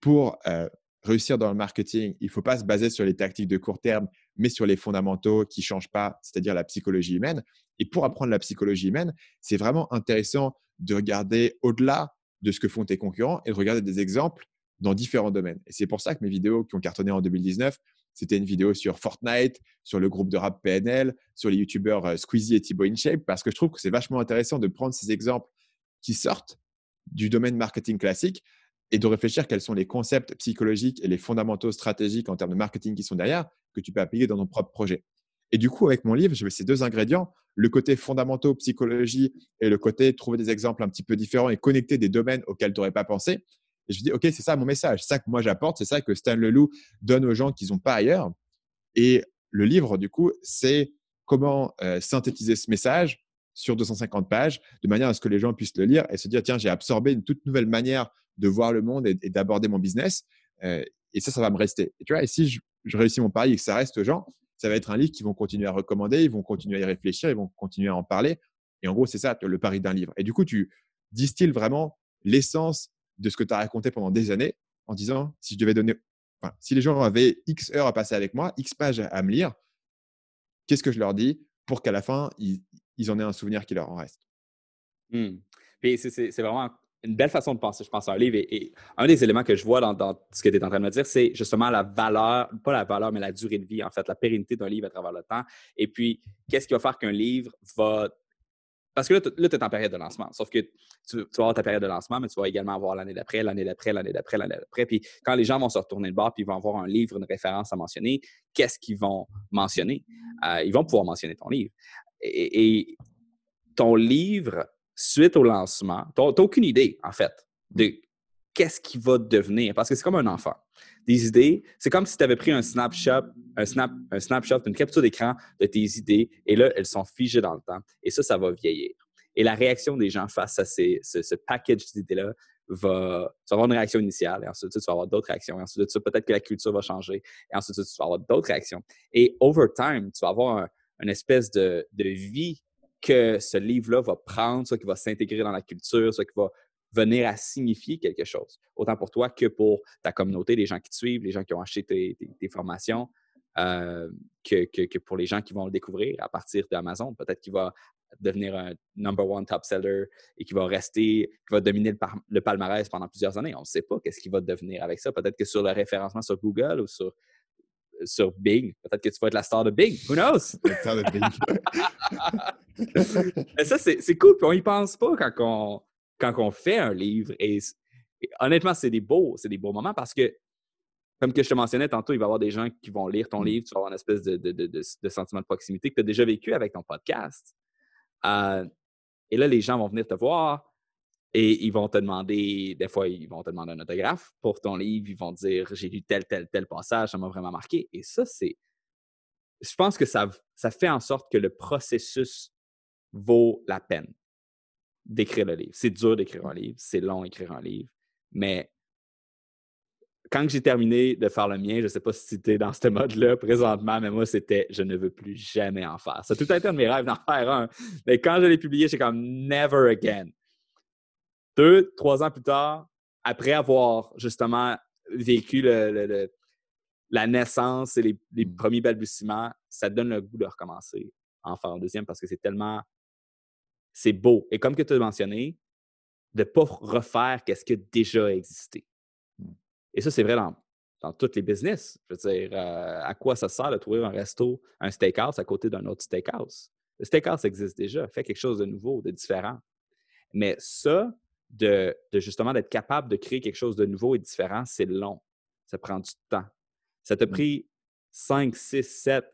pour euh, réussir dans le marketing, il ne faut pas se baser sur les tactiques de court terme, mais sur les fondamentaux qui ne changent pas, c'est-à-dire la psychologie humaine. Et pour apprendre la psychologie humaine, c'est vraiment intéressant de regarder au-delà de ce que font tes concurrents et de regarder des exemples dans différents domaines. Et c'est pour ça que mes vidéos qui ont cartonné en 2019, c'était une vidéo sur Fortnite, sur le groupe de rap PNL, sur les youtubeurs euh, Squeezie et Thibaut InShape, parce que je trouve que c'est vachement intéressant de prendre ces exemples qui sortent du domaine marketing classique et de réfléchir quels sont les concepts psychologiques et les fondamentaux stratégiques en termes de marketing qui sont derrière que tu peux appliquer dans ton propre projet. Et du coup, avec mon livre, j'avais ces deux ingrédients, le côté fondamentaux, psychologie, et le côté trouver des exemples un petit peu différents et connecter des domaines auxquels tu n'aurais pas pensé. Et je dis, OK, c'est ça mon message, c'est ça que moi j'apporte, c'est ça que Stan Leloup donne aux gens qu'ils n'ont pas ailleurs. Et le livre, du coup, c'est comment euh, synthétiser ce message sur 250 pages, de manière à ce que les gens puissent le lire et se dire, tiens, j'ai absorbé une toute nouvelle manière de voir le monde et, d'aborder mon business. Euh, et ça, ça va me rester. Et tu vois, et si je, je réussis mon pari et que ça reste aux gens, ça va être un livre qu'ils vont continuer à recommander, ils vont continuer à y réfléchir, ils vont continuer à en parler. Et en gros, c'est ça le pari d'un livre. Et du coup, tu distilles vraiment l'essence de ce que tu as raconté pendant des années en disant si je devais donner, enfin, si les gens avaient X heures à passer avec moi, X pages à me lire, qu'est-ce que je leur dis pour qu'à la fin, ils, en aient un souvenir qui leur en reste. Hmm. c'est vraiment un une belle façon de penser, je pense, à un livre. Et, un des éléments que je vois dans, ce que tu es en train de me dire, c'est justement la valeur, pas la valeur, mais la durée de vie, en fait, la pérennité d'un livre à travers le temps. Et puis, qu'est-ce qui va faire qu'un livre va. Parce que là, tu es en période de lancement. Sauf que tu, vas avoir ta période de lancement, mais tu vas également avoir l'année d'après, l'année d'après, l'année d'après, l'année d'après. Puis quand les gens vont se retourner le bord puis ils vont avoir un livre, une référence à mentionner, qu'est-ce qu'ils vont mentionner? Euh, ils vont pouvoir mentionner ton livre. et ton livre, suite au lancement, tu n'as aucune idée, en fait, de qu'est-ce qui va devenir, parce que c'est comme un enfant. Des idées, c'est comme si tu avais pris un snapshot, un, snap, un snapshot, une capture d'écran de tes idées, et là, elles sont figées dans le temps, et ça, ça va vieillir. Et la réaction des gens face à ce, package d'idées-là va. Tu vas avoir une réaction initiale, et ensuite, tu vas avoir d'autres réactions, et ensuite, peut-être que la culture va changer, et ensuite, tu vas avoir d'autres réactions. Et over time, tu vas avoir une espèce de vie que ce livre-là va prendre, soit qui va s'intégrer dans la culture, ce qui va venir à signifier quelque chose, autant pour toi que pour ta communauté, les gens qui te suivent, les gens qui ont acheté tes, formations, euh, que, que, pour les gens qui vont le découvrir à partir d'Amazon. Peut-être qu'il va devenir un number one top seller et qui va rester, qui va dominer le, palmarès pendant plusieurs années. On ne sait pas qu'est-ce qu'il va devenir avec ça. Peut-être que sur le référencement sur Google ou sur sur Bing. Peut-être que tu vas être la star de Bing. Who knows? La star de Bing. ça, c'est cool. on y pense pas quand on, quand on fait un livre. Et, honnêtement, c'est des beaux, c'est des beaux moments parce que, comme que je te mentionnais tantôt, il va y avoir des gens qui vont lire ton mm. livre, tu vas avoir une espèce de, sentiment de proximité que tu as déjà vécu avec ton podcast. Euh, et là, les gens vont venir te voir et ils vont te demander, des fois, ils vont te demander un autographe pour ton livre, ils vont dire j'ai lu tel, tel, tel passage, ça m'a vraiment marqué. Et ça, c'est. Je pense que ça, ça fait en sorte que le processus vaut la peine d'écrire le livre. C'est dur d'écrire un livre, c'est long d'écrire un livre, mais quand j'ai terminé de faire le mien, je ne sais pas si c'était dans ce mode-là présentement, mais moi, c'était je ne veux plus jamais en faire. Ça a tout été un de mes rêves d'en faire un. Mais quand je l'ai publié, j'ai comme never again. Deux, trois ans plus tard, après avoir justement vécu le, la naissance et les, les mmh. premiers balbutiements, ça donne le goût de recommencer en faire un deuxième parce que c'est tellement c'est beau. Et comme que tu as mentionné, de ne pas refaire ce qui a déjà existé. Mmh. Et ça, c'est vrai dans, dans tous les business. Je veux dire, euh, à quoi ça sert de trouver un resto, un steakhouse à côté d'un autre steakhouse? Le steakhouse existe déjà. fait quelque chose de nouveau, de différent. Mais ça, de, justement d'être capable de créer quelque chose de nouveau et différent, c'est long. Ça prend du temps. Ça t'a mmh. pris 5, 6, 7,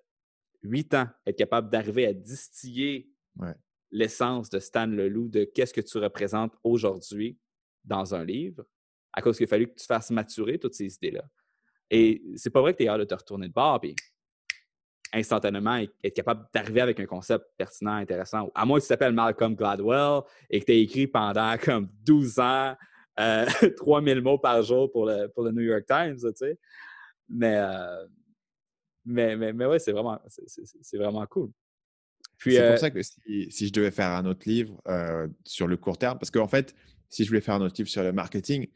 8 ans, être capable d'arriver à distiller l'essence de Stan Leloup de qu'est-ce que tu représentes aujourd'hui dans un livre, à cause qu'il a fallu que tu fasses maturer toutes ces idées-là. Et c'est pas vrai que tu es hâte de te retourner de bord et instantanément être capable d'arriver avec un concept pertinent, intéressant. À moins que tu t'appelles Malcolm Gladwell et que tu aies écrit pendant comme 12 ans 3000 euh, mots par jour pour le, New York Times, tu sais. Mais, euh, mais, ouais, c'est, vraiment cool c'est pour euh, ça que si, je devais faire un autre livre euh, sur le court terme, parce qu'en fait, si je voulais faire un autre livre sur le marketing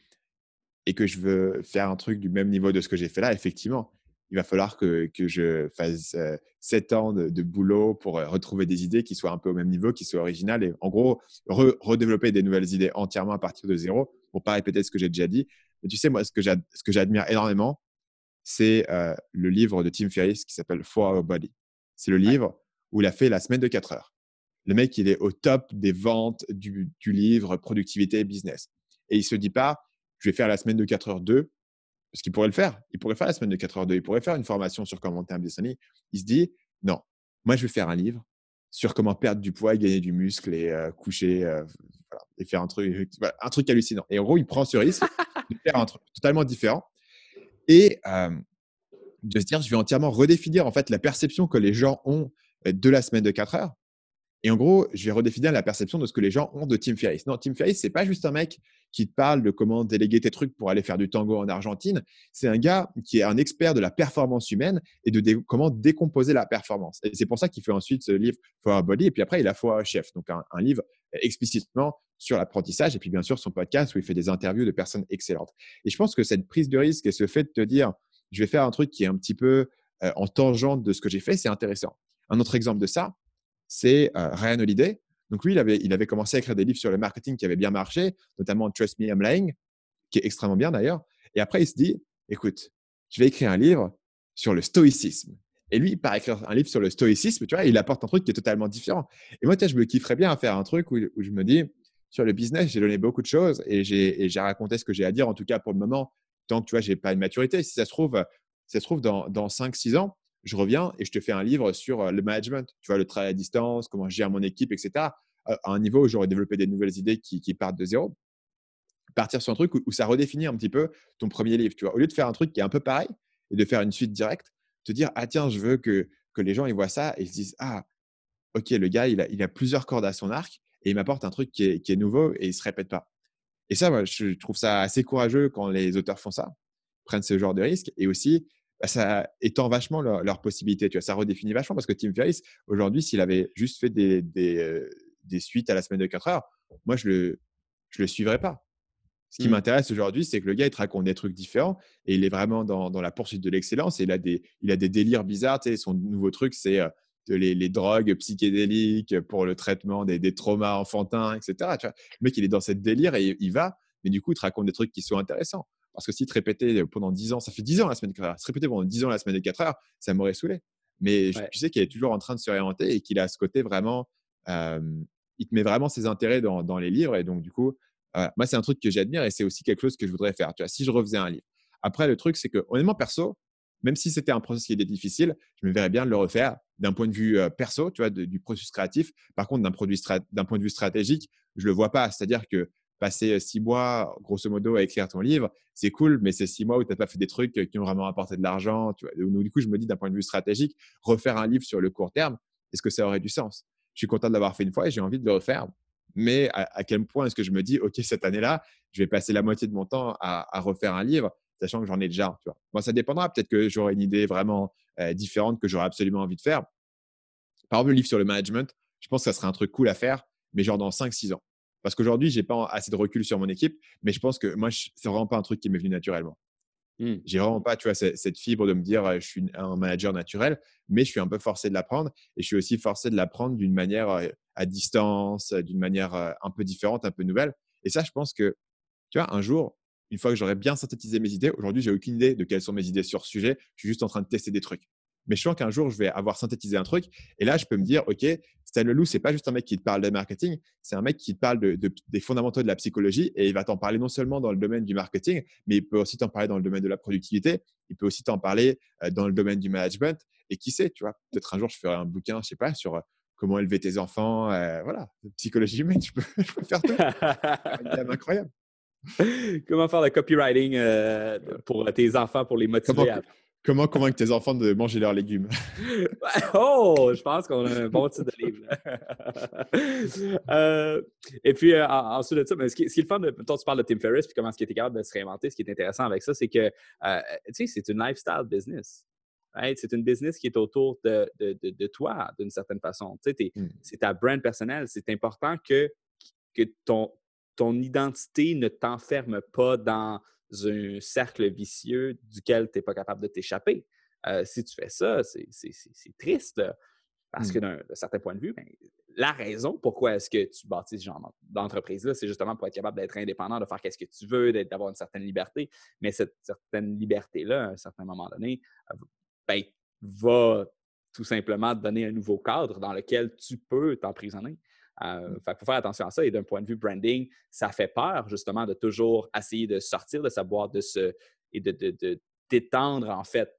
et que je veux faire un truc du même niveau de ce que j'ai fait là, effectivement, il va falloir que, que je fasse euh, sept ans de, boulot pour retrouver des idées qui soient un peu au même niveau, qui soient originales et en gros, redévelopper des nouvelles idées entièrement à partir de zéro pour pas répéter ce que j'ai déjà dit. Mais tu sais, moi, ce que j'admire énormément, c'est le livre de Tim Ferriss qui s'appelle For Our Body. C'est le livre où il a fait la semaine de 4 heures. Le mec, il est au top des ventes du, livre Productivité et Business. Et il se dit pas, je vais faire la semaine de 4 heures 2, parce qu'il pourrait le faire. Il pourrait faire la semaine de 4 heures 2, il pourrait faire une formation sur comment monter un business Il se dit, non, moi, je vais faire un livre sur comment perdre du poids gagner du muscle et euh, coucher euh, et faire un truc, un truc hallucinant. Et en gros, il prend ce risque de faire un truc totalement différent et euh, de se dire, je vais entièrement redéfinir en fait la perception que les gens ont euh, de la semaine de 4 heures. Et en gros, je vais redéfinir la perception de ce que les gens ont de Tim Ferriss. Non, Tim Ferriss, n'est pas juste un mec qui te parle de comment déléguer tes trucs pour aller faire du tango en Argentine. C'est un gars qui est un expert de la performance humaine et de comment décomposer la performance. Et c'est pour ça qu'il fait ensuite ce livre For Body et puis après il a For Chef, donc un, livre explicitement sur l'apprentissage et puis bien sûr son podcast où il fait des interviews de personnes excellentes. Et je pense que cette prise de risque et ce fait de te dire je vais faire un truc qui est un petit peu euh, en tangente de ce que j'ai fait, c'est intéressant. Un autre exemple de ça, c'est euh, Ryan Holiday. Donc lui, il avait, commencé à écrire des livres sur le marketing qui avaient bien marché, notamment Trust Me, I'm Lying, qui est extrêmement bien d'ailleurs. Et après, il se dit, écoute, je vais écrire un livre sur le stoïcisme. Et lui, par écrire un livre sur le stoïcisme, tu vois, il apporte un truc qui est totalement différent. Et moi, tu je me kifferais bien à faire un truc où, je me dis, sur le business, j'ai donné beaucoup de choses et j'ai raconté ce que j'ai à dire, en tout cas pour le moment, tant que tu vois, j'ai pas une maturité. Si ça se trouve, se trouve dans, dans 5-6 ans, je reviens et je te fais un livre sur euh, le management, tu vois, le travail à distance, comment je gère mon équipe, etc. Euh, à un niveau où j'aurais développé des nouvelles idées qui, partent de zéro. Partir sur un truc où, ça redéfinit un petit peu ton premier livre, tu vois. Au lieu de faire un truc qui est un peu pareil et de faire une suite directe, te dire, ah tiens, je veux que, les gens, ils voient ça et ils se disent, ah, ok, le gars, il a, plusieurs cordes à son arc et il m'apporte un truc qui est, nouveau et il se répète pas. Et ça, moi, je trouve ça assez courageux quand les auteurs font ça, prennent ce genre de risque et aussi bah, ça étend vachement leurs possibilités. possibilité. Tu ça redéfinit vachement parce que Tim Ferriss, aujourd'hui, s'il avait juste fait des, euh, suites à la semaine de 4 heures, moi, je le, le suivrais pas. Ce qui mmh. m'intéresse aujourd'hui, c'est que le gars, il te raconte des trucs différents et il est vraiment dans, la poursuite de l'excellence. Il, a des, il a des délires bizarres. et son nouveau truc, c'est euh, de les, drogues psychédéliques pour le traitement des, traumas enfantins, etc. Tu vois, le mec, il est dans cette délire et il va, mais du coup, il te raconte des trucs qui sont intéressants. Parce que si te répétais pendant 10 ans, ça fait 10 ans la semaine des 4 heures, pendant 10 ans la semaine des 4 heures, ça m'aurait saoulé. Mais je, tu sais qu'il est toujours en train de se et qu'il a ce côté vraiment, il te met vraiment ses intérêts dans, les livres. Et donc, du coup, euh, moi, c'est un truc que j'admire et c'est aussi quelque chose que je voudrais faire. Tu vois, si je refaisais un livre. Après, le truc, c'est que, honnêtement, perso, même si c'était un processus qui était difficile, je me verrais bien de le refaire d'un point de vue perso, tu vois, du processus créatif. Par contre, d'un point de vue stratégique, je le vois pas. C'est-à-dire que passer euh, six mois, grosso modo, à écrire ton livre, c'est cool, mais c'est six mois où tu n'as pas fait des trucs euh, qui ont vraiment apporté de l'argent. Tu du coup, je me dis d'un point de vue stratégique, refaire un livre sur le court terme, est-ce que ça aurait du sens Je suis content de l'avoir fait une fois et j'ai envie de le refaire. Mais à, quel point est-ce que je me dis, OK, cette année-là, je vais passer la moitié de mon temps à, refaire un livre, sachant que j'en ai déjà un. Tu vois. ça dépendra. Peut-être que j'aurai une idée vraiment euh, différente que j'aurais absolument envie de faire. Par exemple, le livre sur le management, je pense que ça serait un truc cool à faire, mais genre dans cinq, six ans. Parce qu'aujourd'hui, j'ai pas assez de recul sur mon équipe, mais je pense que moi, n'est vraiment pas un truc qui m'est venu naturellement. Mmh. J'ai vraiment pas, tu vois, cette, fibre de me dire euh, je suis un manager naturel, mais je suis un peu forcé de l'apprendre et je suis aussi forcé de l'apprendre d'une manière euh, à distance, euh, d'une manière un peu différente, un peu nouvelle. Et ça, je pense que, tu vois, un jour, une fois que j'aurai bien synthétisé mes idées, aujourd'hui, j'ai aucune idée de quelles sont mes idées sur ce sujet. Je suis juste en train de tester des trucs mais je sens qu'un jour, je vais avoir synthétisé un truc. Et là, je peux me dire, OK, Stan Leloup, c'est pas juste un mec qui te parle de marketing, c'est un mec qui te parle des fondamentaux de la psychologie et il va t'en parler non seulement dans le domaine du marketing, mais il peut aussi t'en parler dans le domaine de la productivité, il peut aussi t'en parler euh, dans le domaine du management. Et qui sait, tu vois, peut-être un jour, je ferai un bouquin, je sais pas, sur euh, comment élever tes enfants, euh, voilà, psychologie humaine, je peux, faire tout. C'est incroyable. Comment faire le copywriting pour tes enfants, pour les motiver Comment convaincre tes enfants de manger leurs légumes Oh, je pense qu'on a un bon titre de livre. Euh, et puis, euh, en ensuite de ça, mais ce, qui, est le fun, de, toi, tu parles de Tim Ferriss, puis comment est ce qu'il était capable de se réinventer, ce qui est intéressant avec ça, c'est que, euh, tu sais, c'est une lifestyle business. C'est une business qui est autour de, de, de, toi, d'une certaine façon. Tu sais, hmm. C'est ta brand personnelle. C'est important que, que ton, ton identité ne t'enferme pas dans un cercle vicieux duquel tu n'es pas capable de t'échapper. Euh, si tu fais ça, c'est triste. Parce que hmm. d'un certain point de vue, ben, la raison pourquoi est-ce que tu bâtis ce genre d'entreprise-là, c'est justement pour être capable d'être indépendant, de faire qu'est-ce que tu veux, d'avoir une certaine liberté. Mais cette certaine liberté-là, à un certain moment donné, euh, ben, va tout simplement te donner un nouveau cadre dans lequel tu peux t'emprisonner. Euh, il faut faire attention à ça. Et d'un point de vue branding, ça fait peur justement de toujours essayer de sortir de sa boîte de se et de, d'étendre en fait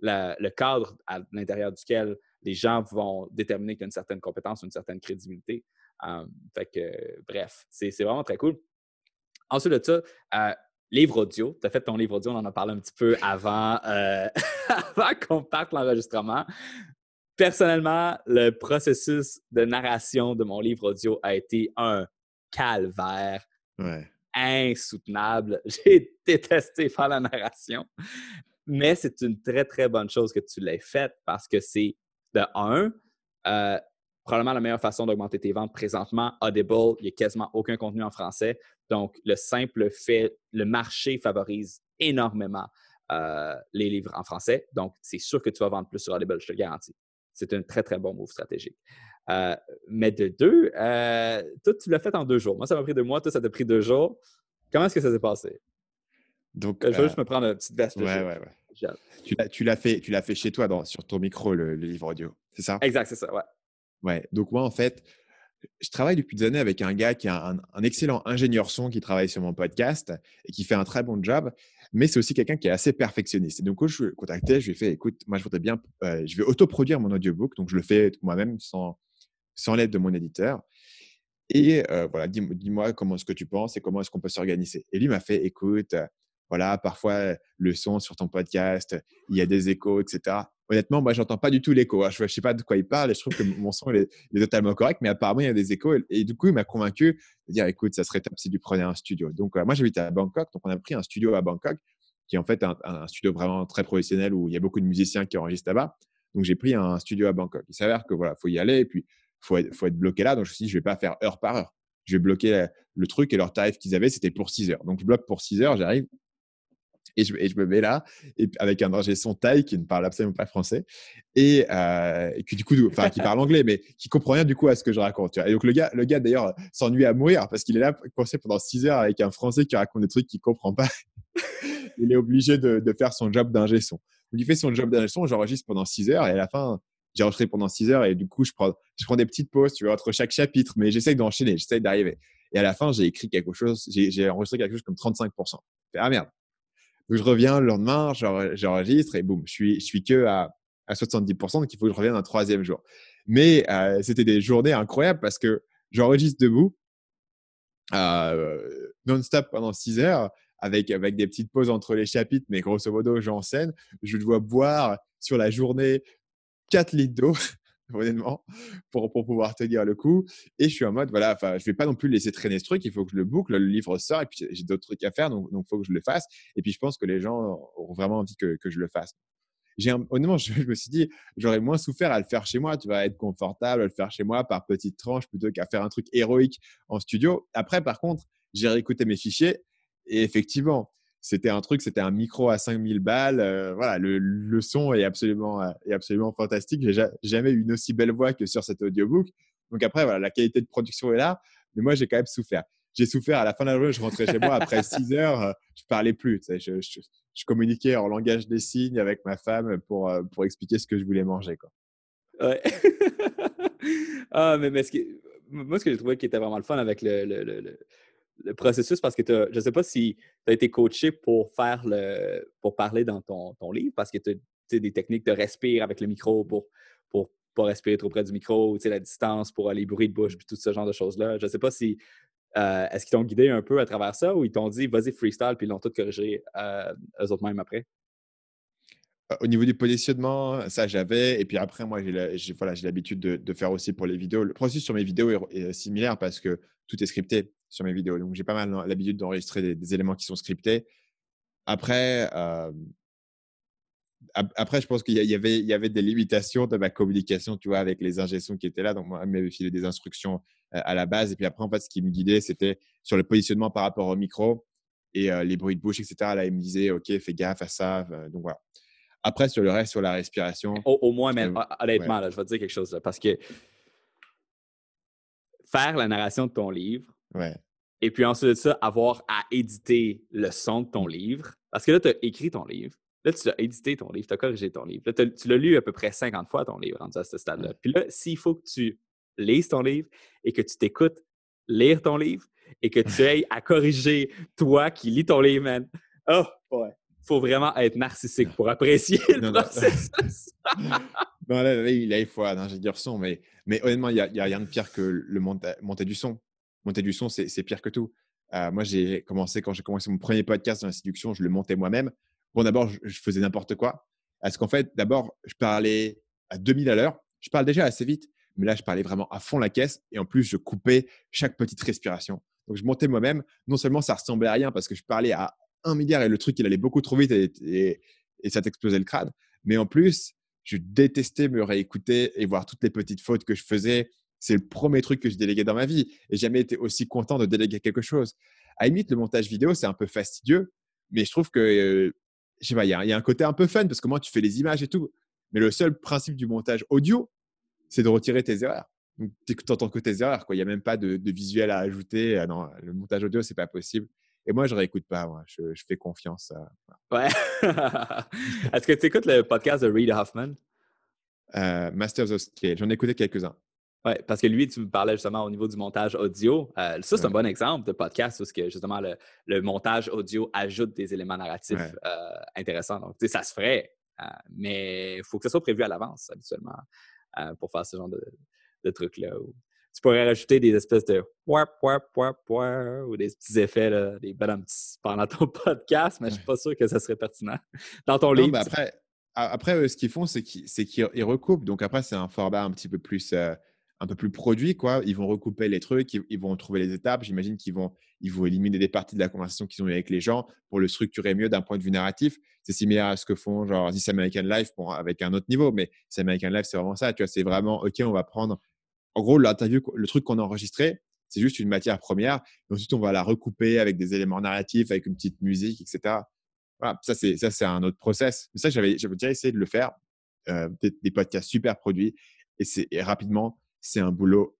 le cadre à l'intérieur duquel les gens vont déterminer qu'il y a une certaine compétence, une certaine crédibilité. Euh, fait que, bref, c'est, vraiment très cool. Ensuite de ça, euh, livre audio. Tu as fait ton livre audio, on en a parlé un petit peu avant, avant qu'on parte l'enregistrement personnellement, le processus de narration de mon livre audio a été un calvaire insoutenable. J'ai détesté faire la narration, mais c'est une très, très bonne chose que tu l'aies faite parce que c'est, de un, euh, probablement la meilleure façon d'augmenter tes ventes présentement. Audible, il n'y a quasiment aucun contenu en français. Donc, le simple fait, le marché favorise énormément euh, les livres en français. Donc, c'est sûr que tu vas vendre plus sur Audible, je te garantis c'est un très, très bon move stratégique. Euh, mais de deux, euh, toi, tu l'as fait en deux jours. Moi, ça m'a pris deux mois, toi, ça t'a pris deux jours. Comment est-ce que ça s'est passé? Donc, euh, je vais juste me prendre une petite veste. Ouais, ouais, ouais, Tu, l'as fait, tu fait chez toi, dans, sur ton micro, le, livre audio, c'est ça? Exact, c'est ça, ouais. Ouais, donc moi, en fait, je travaille depuis des années avec un gars qui est un, excellent ingénieur son qui travaille sur mon podcast et qui fait un très bon job mais c'est aussi quelqu'un qui est assez perfectionniste. donc, quand je ai contactais, je lui ai fait écoute, moi, je voudrais bien, euh, je vais autoproduire mon audiobook, donc je le fais moi-même sans, l'aide de mon éditeur. Et euh, voilà, dis-moi comment est-ce que tu penses et comment est-ce qu'on peut s'organiser. Et lui m'a fait écoute, euh, voilà, parfois le son sur ton podcast, il y a des échos, etc honnêtement, moi, j'entends pas du tout l'écho. Hein. Je, ne sais pas de quoi il parle et je trouve que mon son est, totalement correct, mais apparemment, il y a des échos. Et, du coup, il m'a convaincu de dire écoute, ça serait top si tu prenais un studio. Donc, euh, moi, j'habite à Bangkok. Donc, on a pris un studio à Bangkok qui est en fait un, studio vraiment très professionnel où il y a beaucoup de musiciens qui enregistrent là-bas. Donc, j'ai pris un studio à Bangkok. Il s'avère que voilà, faut y aller et puis faut faut être bloqué là. Donc, je me suis dit, je vais pas faire heure par heure. Je vais bloquer le truc et leur tarif qu'ils avaient, c'était pour 6 heures. Donc, je bloque pour 6 heures, j'arrive, et je, me mets là, avec un ingé son taille qui ne parle absolument pas français, et, euh, qui du coup, enfin, qui parle anglais, mais qui comprend rien du coup à ce que je raconte. Tu Et donc le gars, le gars d'ailleurs s'ennuie à mourir parce qu'il est là coincé pendant 6 heures avec un français qui raconte des trucs qu'il comprend pas. il est obligé de, faire son job d'ingé son. Donc il fait son job d'ingé son, j'enregistre pendant 6 heures, et à la fin, j'ai enregistré pendant 6 heures, et du coup, je prends, je prends des petites pauses, tu vois, entre chaque chapitre, mais j'essaye d'enchaîner, j'essaye d'arriver. Et à la fin, j'ai écrit quelque chose, j'ai enregistré quelque chose comme 35%. Ah merde, je reviens le lendemain, j'enregistre et boum, je suis, je suis que à, 70%, donc il faut que je revienne un troisième jour. Mais euh, c'était des journées incroyables parce que j'enregistre debout euh, non-stop pendant 6 heures avec, avec des petites pauses entre les chapitres, mais grosso modo, j'enseigne. Je dois boire sur la journée 4 litres d'eau. honnêtement, pour, pour pouvoir tenir le coup. Et je suis en mode, voilà, enfin, je vais pas non plus laisser traîner ce truc, il faut que je le boucle, le livre sort, et puis j'ai d'autres trucs à faire, donc il faut que je le fasse. Et puis je pense que les gens ont vraiment envie que, que je le fasse. honnêtement, je, me suis dit, j'aurais moins souffert à le faire chez moi, tu vas être confortable à le faire chez moi par petites tranches plutôt qu'à faire un truc héroïque en studio. Après, par contre, j'ai réécouté mes fichiers et effectivement, c'était un truc, c'était un micro à 5000 balles. Euh, voilà, le, son est absolument, euh, est absolument fantastique. J'ai jamais eu une aussi belle voix que sur cet audiobook. Donc après, voilà, la qualité de production est là, mais moi, j'ai quand même souffert. J'ai souffert à la fin de la journée, je rentrais chez moi après 6 heures, euh, je parlais plus. Je, communiquais en langage des signes avec ma femme pour, pour expliquer ce que je voulais manger. Quoi. Ouais. ah, mais, mais ce moi, ce que j'ai trouvé qui était vraiment le fun avec le le processus parce que je ne sais pas si tu as été coaché pour faire le pour parler dans ton, livre parce que tu as des techniques de respire avec le micro pour pour pas respirer trop près du micro, la distance pour aller bruits de bouche puis tout ce genre de choses là. Je ne sais pas si euh, est-ce qu'ils t'ont guidé un peu à travers ça ou ils t'ont dit vas-y freestyle puis ils l'ont tout corrigé euh, eux autres mêmes après? Euh, au niveau du positionnement, ça j'avais. Et puis après, moi, j'ai l'habitude de, faire aussi pour les vidéos. Le processus sur mes vidéos est similaire parce que tout est scripté sur mes vidéos. Donc, j'ai pas mal l'habitude d'enregistrer des, éléments qui sont scriptés. Après, euh, après, je pense qu'il y avait, il y avait des limitations de ma communication, tu vois, avec les ingestions qui étaient là. Donc, moi, m'avait filé des instructions euh, à la base. Et puis après, en fait, ce qui me guidait, c'était sur le positionnement par rapport au micro et euh, les bruits de bouche, etc. Là, il me disait, OK, fais gaffe à ça. Donc, voilà. Après, sur le reste, sur la respiration. Au, moins, même, honnêtement, je vais te dire quelque chose, parce que faire la narration de ton livre, et puis ensuite de ça, avoir à éditer le son de ton livre. Parce que là, tu as écrit ton livre. Là, tu as édité ton livre, tu as corrigé ton livre. Là, tu l'as lu à peu près 50 fois ton livre à ce stade-là. Puis là, s'il faut que tu lises ton livre et que tu t'écoutes lire ton livre et que tu ailles à corriger toi qui lis ton livre, man. Oh, Faut vraiment être narcissique pour apprécier le processus. là, là, il a foi Garçon, mais, mais honnêtement, il n'y a, a rien de pire que le monté du son monter du son, c'est pire que tout. Euh, moi, j'ai commencé, quand j'ai commencé mon premier podcast dans la séduction, je le montais moi-même. Bon, d'abord, je, faisais n'importe quoi. Parce qu'en fait, d'abord, je parlais à 2000 à l'heure. Je parle déjà assez vite, mais là, je parlais vraiment à fond la caisse. Et en plus, je coupais chaque petite respiration. Donc, je montais moi-même. Non seulement ça ressemblait à rien parce que je parlais à un milliard et le truc, il allait beaucoup trop vite et, ça t'explosait le crâne. Mais en plus, je détestais me réécouter et voir toutes les petites fautes que je faisais c'est le premier truc que j'ai délégué dans ma vie et jamais été aussi content de déléguer quelque chose. À limite, le montage vidéo, c'est un peu fastidieux, mais je trouve que, euh, il y, a un côté un peu fun parce que moi, tu fais les images et tout. Mais le seul principe du montage audio, c'est de retirer tes erreurs. Donc, tu n'entends que tes erreurs. Il n'y a même pas de, visuel à ajouter. Ah le montage audio, c'est pas possible. Et moi, je réécoute pas. Je, fais confiance. Est-ce que tu écoutes le podcast de Reed Hoffman? Euh, Masters of Scale. J'en ai écouté quelques-uns. Oui, parce que lui, tu me parlais justement au niveau du montage audio. Euh, ça, c'est un bon exemple de podcast où que justement le, montage audio ajoute des éléments narratifs euh, intéressants. Donc, tu sais, ça se ferait, euh, mais il faut que ce soit prévu à l'avance habituellement pour faire ce genre de, de trucs-là. Tu pourrais rajouter des espèces de wap, wap, ou des petits effets, là, des bonhommes pendant ton podcast, mais je ne suis pas sûr que ça serait pertinent dans ton livre. après, après, ce qu'ils font, c'est qu'ils qu recoupent. Donc après, c'est un format un petit peu plus un peu plus produit, quoi. Ils vont recouper les trucs, ils, vont trouver les étapes. J'imagine qu'ils vont, ils vont éliminer des parties de la conversation qu'ils ont eu avec les gens pour le structurer mieux d'un point de vue narratif. C'est similaire à ce que font genre This American Life avec un autre niveau, mais This American Life, c'est vraiment ça. Tu vois, c'est vraiment OK, on va prendre. En gros, l'interview, le truc qu'on a enregistré, c'est juste une matière première. Et ensuite, on va la recouper avec des éléments narratifs, avec une petite musique, etc. Voilà, ça c'est ça c'est un autre process. Mais ça, j'avais j'avais déjà essayé de le faire. Euh, des, des podcasts super produits et c'est rapidement c'est un boulot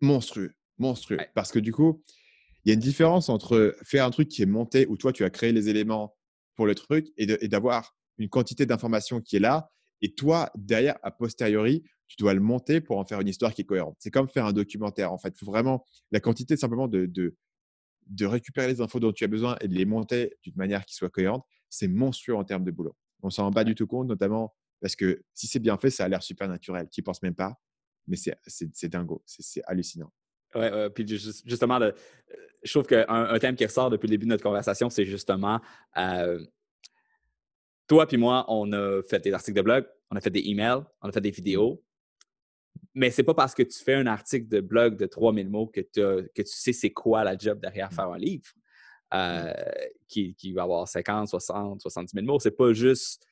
monstrueux, monstrueux. Parce que du coup, il y a une différence entre faire un truc qui est monté où toi, tu as créé les éléments pour le truc et d'avoir une quantité d'informations qui est là. Et toi, derrière, a posteriori, tu dois le monter pour en faire une histoire qui est cohérente. C'est comme faire un documentaire, en fait. vraiment la quantité simplement de, récupérer les infos dont tu as besoin et de les monter d'une manière qui soit cohérente. C'est monstrueux en termes de boulot. On s'en rend pas du tout compte, notamment parce que si c'est bien fait, ça a l'air super naturel. n'y penses même pas mais c'est dingo, c'est hallucinant. Oui. puis justement, je trouve qu'un thème qui ressort depuis le début de notre conversation, c'est justement euh, toi puis moi, on a fait des articles de blog, on a fait des emails, on a fait des mmh. vidéos, mais ce n'est pas parce que tu fais un article de blog de 3000 mots que, tu sais c'est quoi la job derrière mmh. faire un livre mmh. euh, qui, va avoir 50, 60, 70 000 mots. Ce n'est pas juste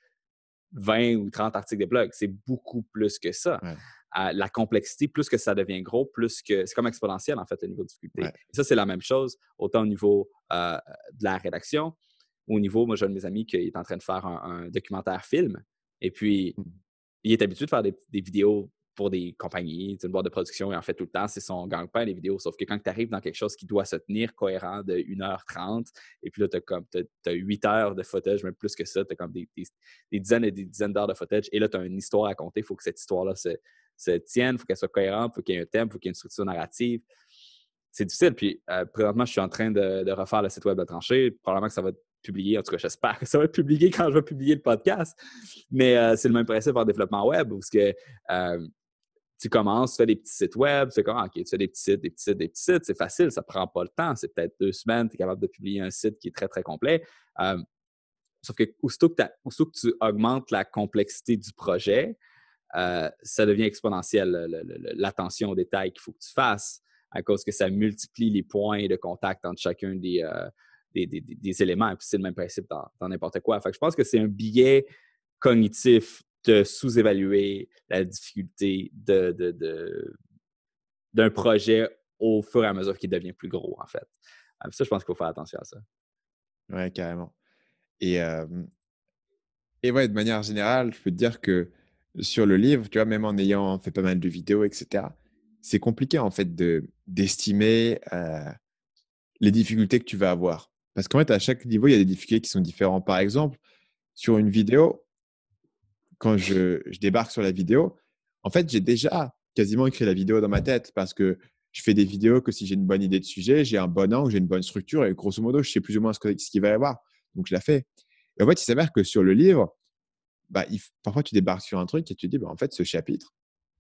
20 ou 30 articles de blog, c'est beaucoup plus que ça la complexité, plus que ça devient gros, plus que. C'est comme exponentiel, en fait, au niveau de difficulté. ça, c'est la même chose, autant au niveau euh, de la rédaction, au niveau, moi, j'ai un de mes amis qui est en train de faire un, documentaire film. Et puis, mmh. il est habitué de faire des, vidéos pour des compagnies, une boîte de production, et en fait, tout le temps, c'est son gang-pain, les vidéos. Sauf que quand tu arrives dans quelque chose qui doit se tenir cohérent de 1h30, et puis là, tu as, 8 heures de footage, même plus que ça, tu as comme des, des, dizaines et des dizaines d'heures de footage, et là, tu as une histoire à compter, il faut que cette histoire-là se, se tiennent, il faut qu'elles soient cohérentes, il faut qu'il y ait un thème, il faut qu'il y ait une structure narrative. C'est difficile. Puis euh, présentement, je suis en train de, refaire le site web de tranchée. Probablement que ça va être publié, en tout cas, j'espère que ça va être publié quand je vais publier le podcast. Mais euh, c'est le même principe en développement web, parce que euh, tu commences, tu fais des petits sites web, tu fais OK, tu des petits sites, des petits sites, des petits sites, c'est facile, ça ne prend pas le temps. C'est peut-être deux semaines, tu es capable de publier un site qui est très, très complet. Sauf que que, que, tu augmentes la complexité du projet, euh, ça devient exponentiel, l'attention aux détails qu'il faut que tu fasses à cause que ça multiplie les points de contact entre chacun des, euh, des, éléments. c'est le même principe dans n'importe quoi. Fait je pense que c'est un biais cognitif de sous-évaluer la difficulté d'un de, de, projet au fur et à mesure qu'il devient plus gros, en fait. Euh, ça, je pense qu'il faut faire attention à ça. Oui, carrément. Et, et de manière générale, je peux te dire que sur le livre, tu vois, même en ayant fait pas mal de vidéos, etc., c'est compliqué en fait d'estimer de, euh, les difficultés que tu vas avoir. Parce qu'en fait, à chaque niveau, il y a des difficultés qui sont différentes. Par exemple, sur une vidéo, quand je, je débarque sur la vidéo, en fait, j'ai déjà quasiment écrit la vidéo dans ma tête parce que je fais des vidéos que si j'ai une bonne idée de sujet, j'ai un bon angle, j'ai une bonne structure et grosso modo, je sais plus ou moins ce qu'il va y avoir. Donc, je la fais. Et en fait, il s'avère que sur le livre, bah, parfois tu débarques sur un truc et tu te dis, bah, en fait, ce chapitre,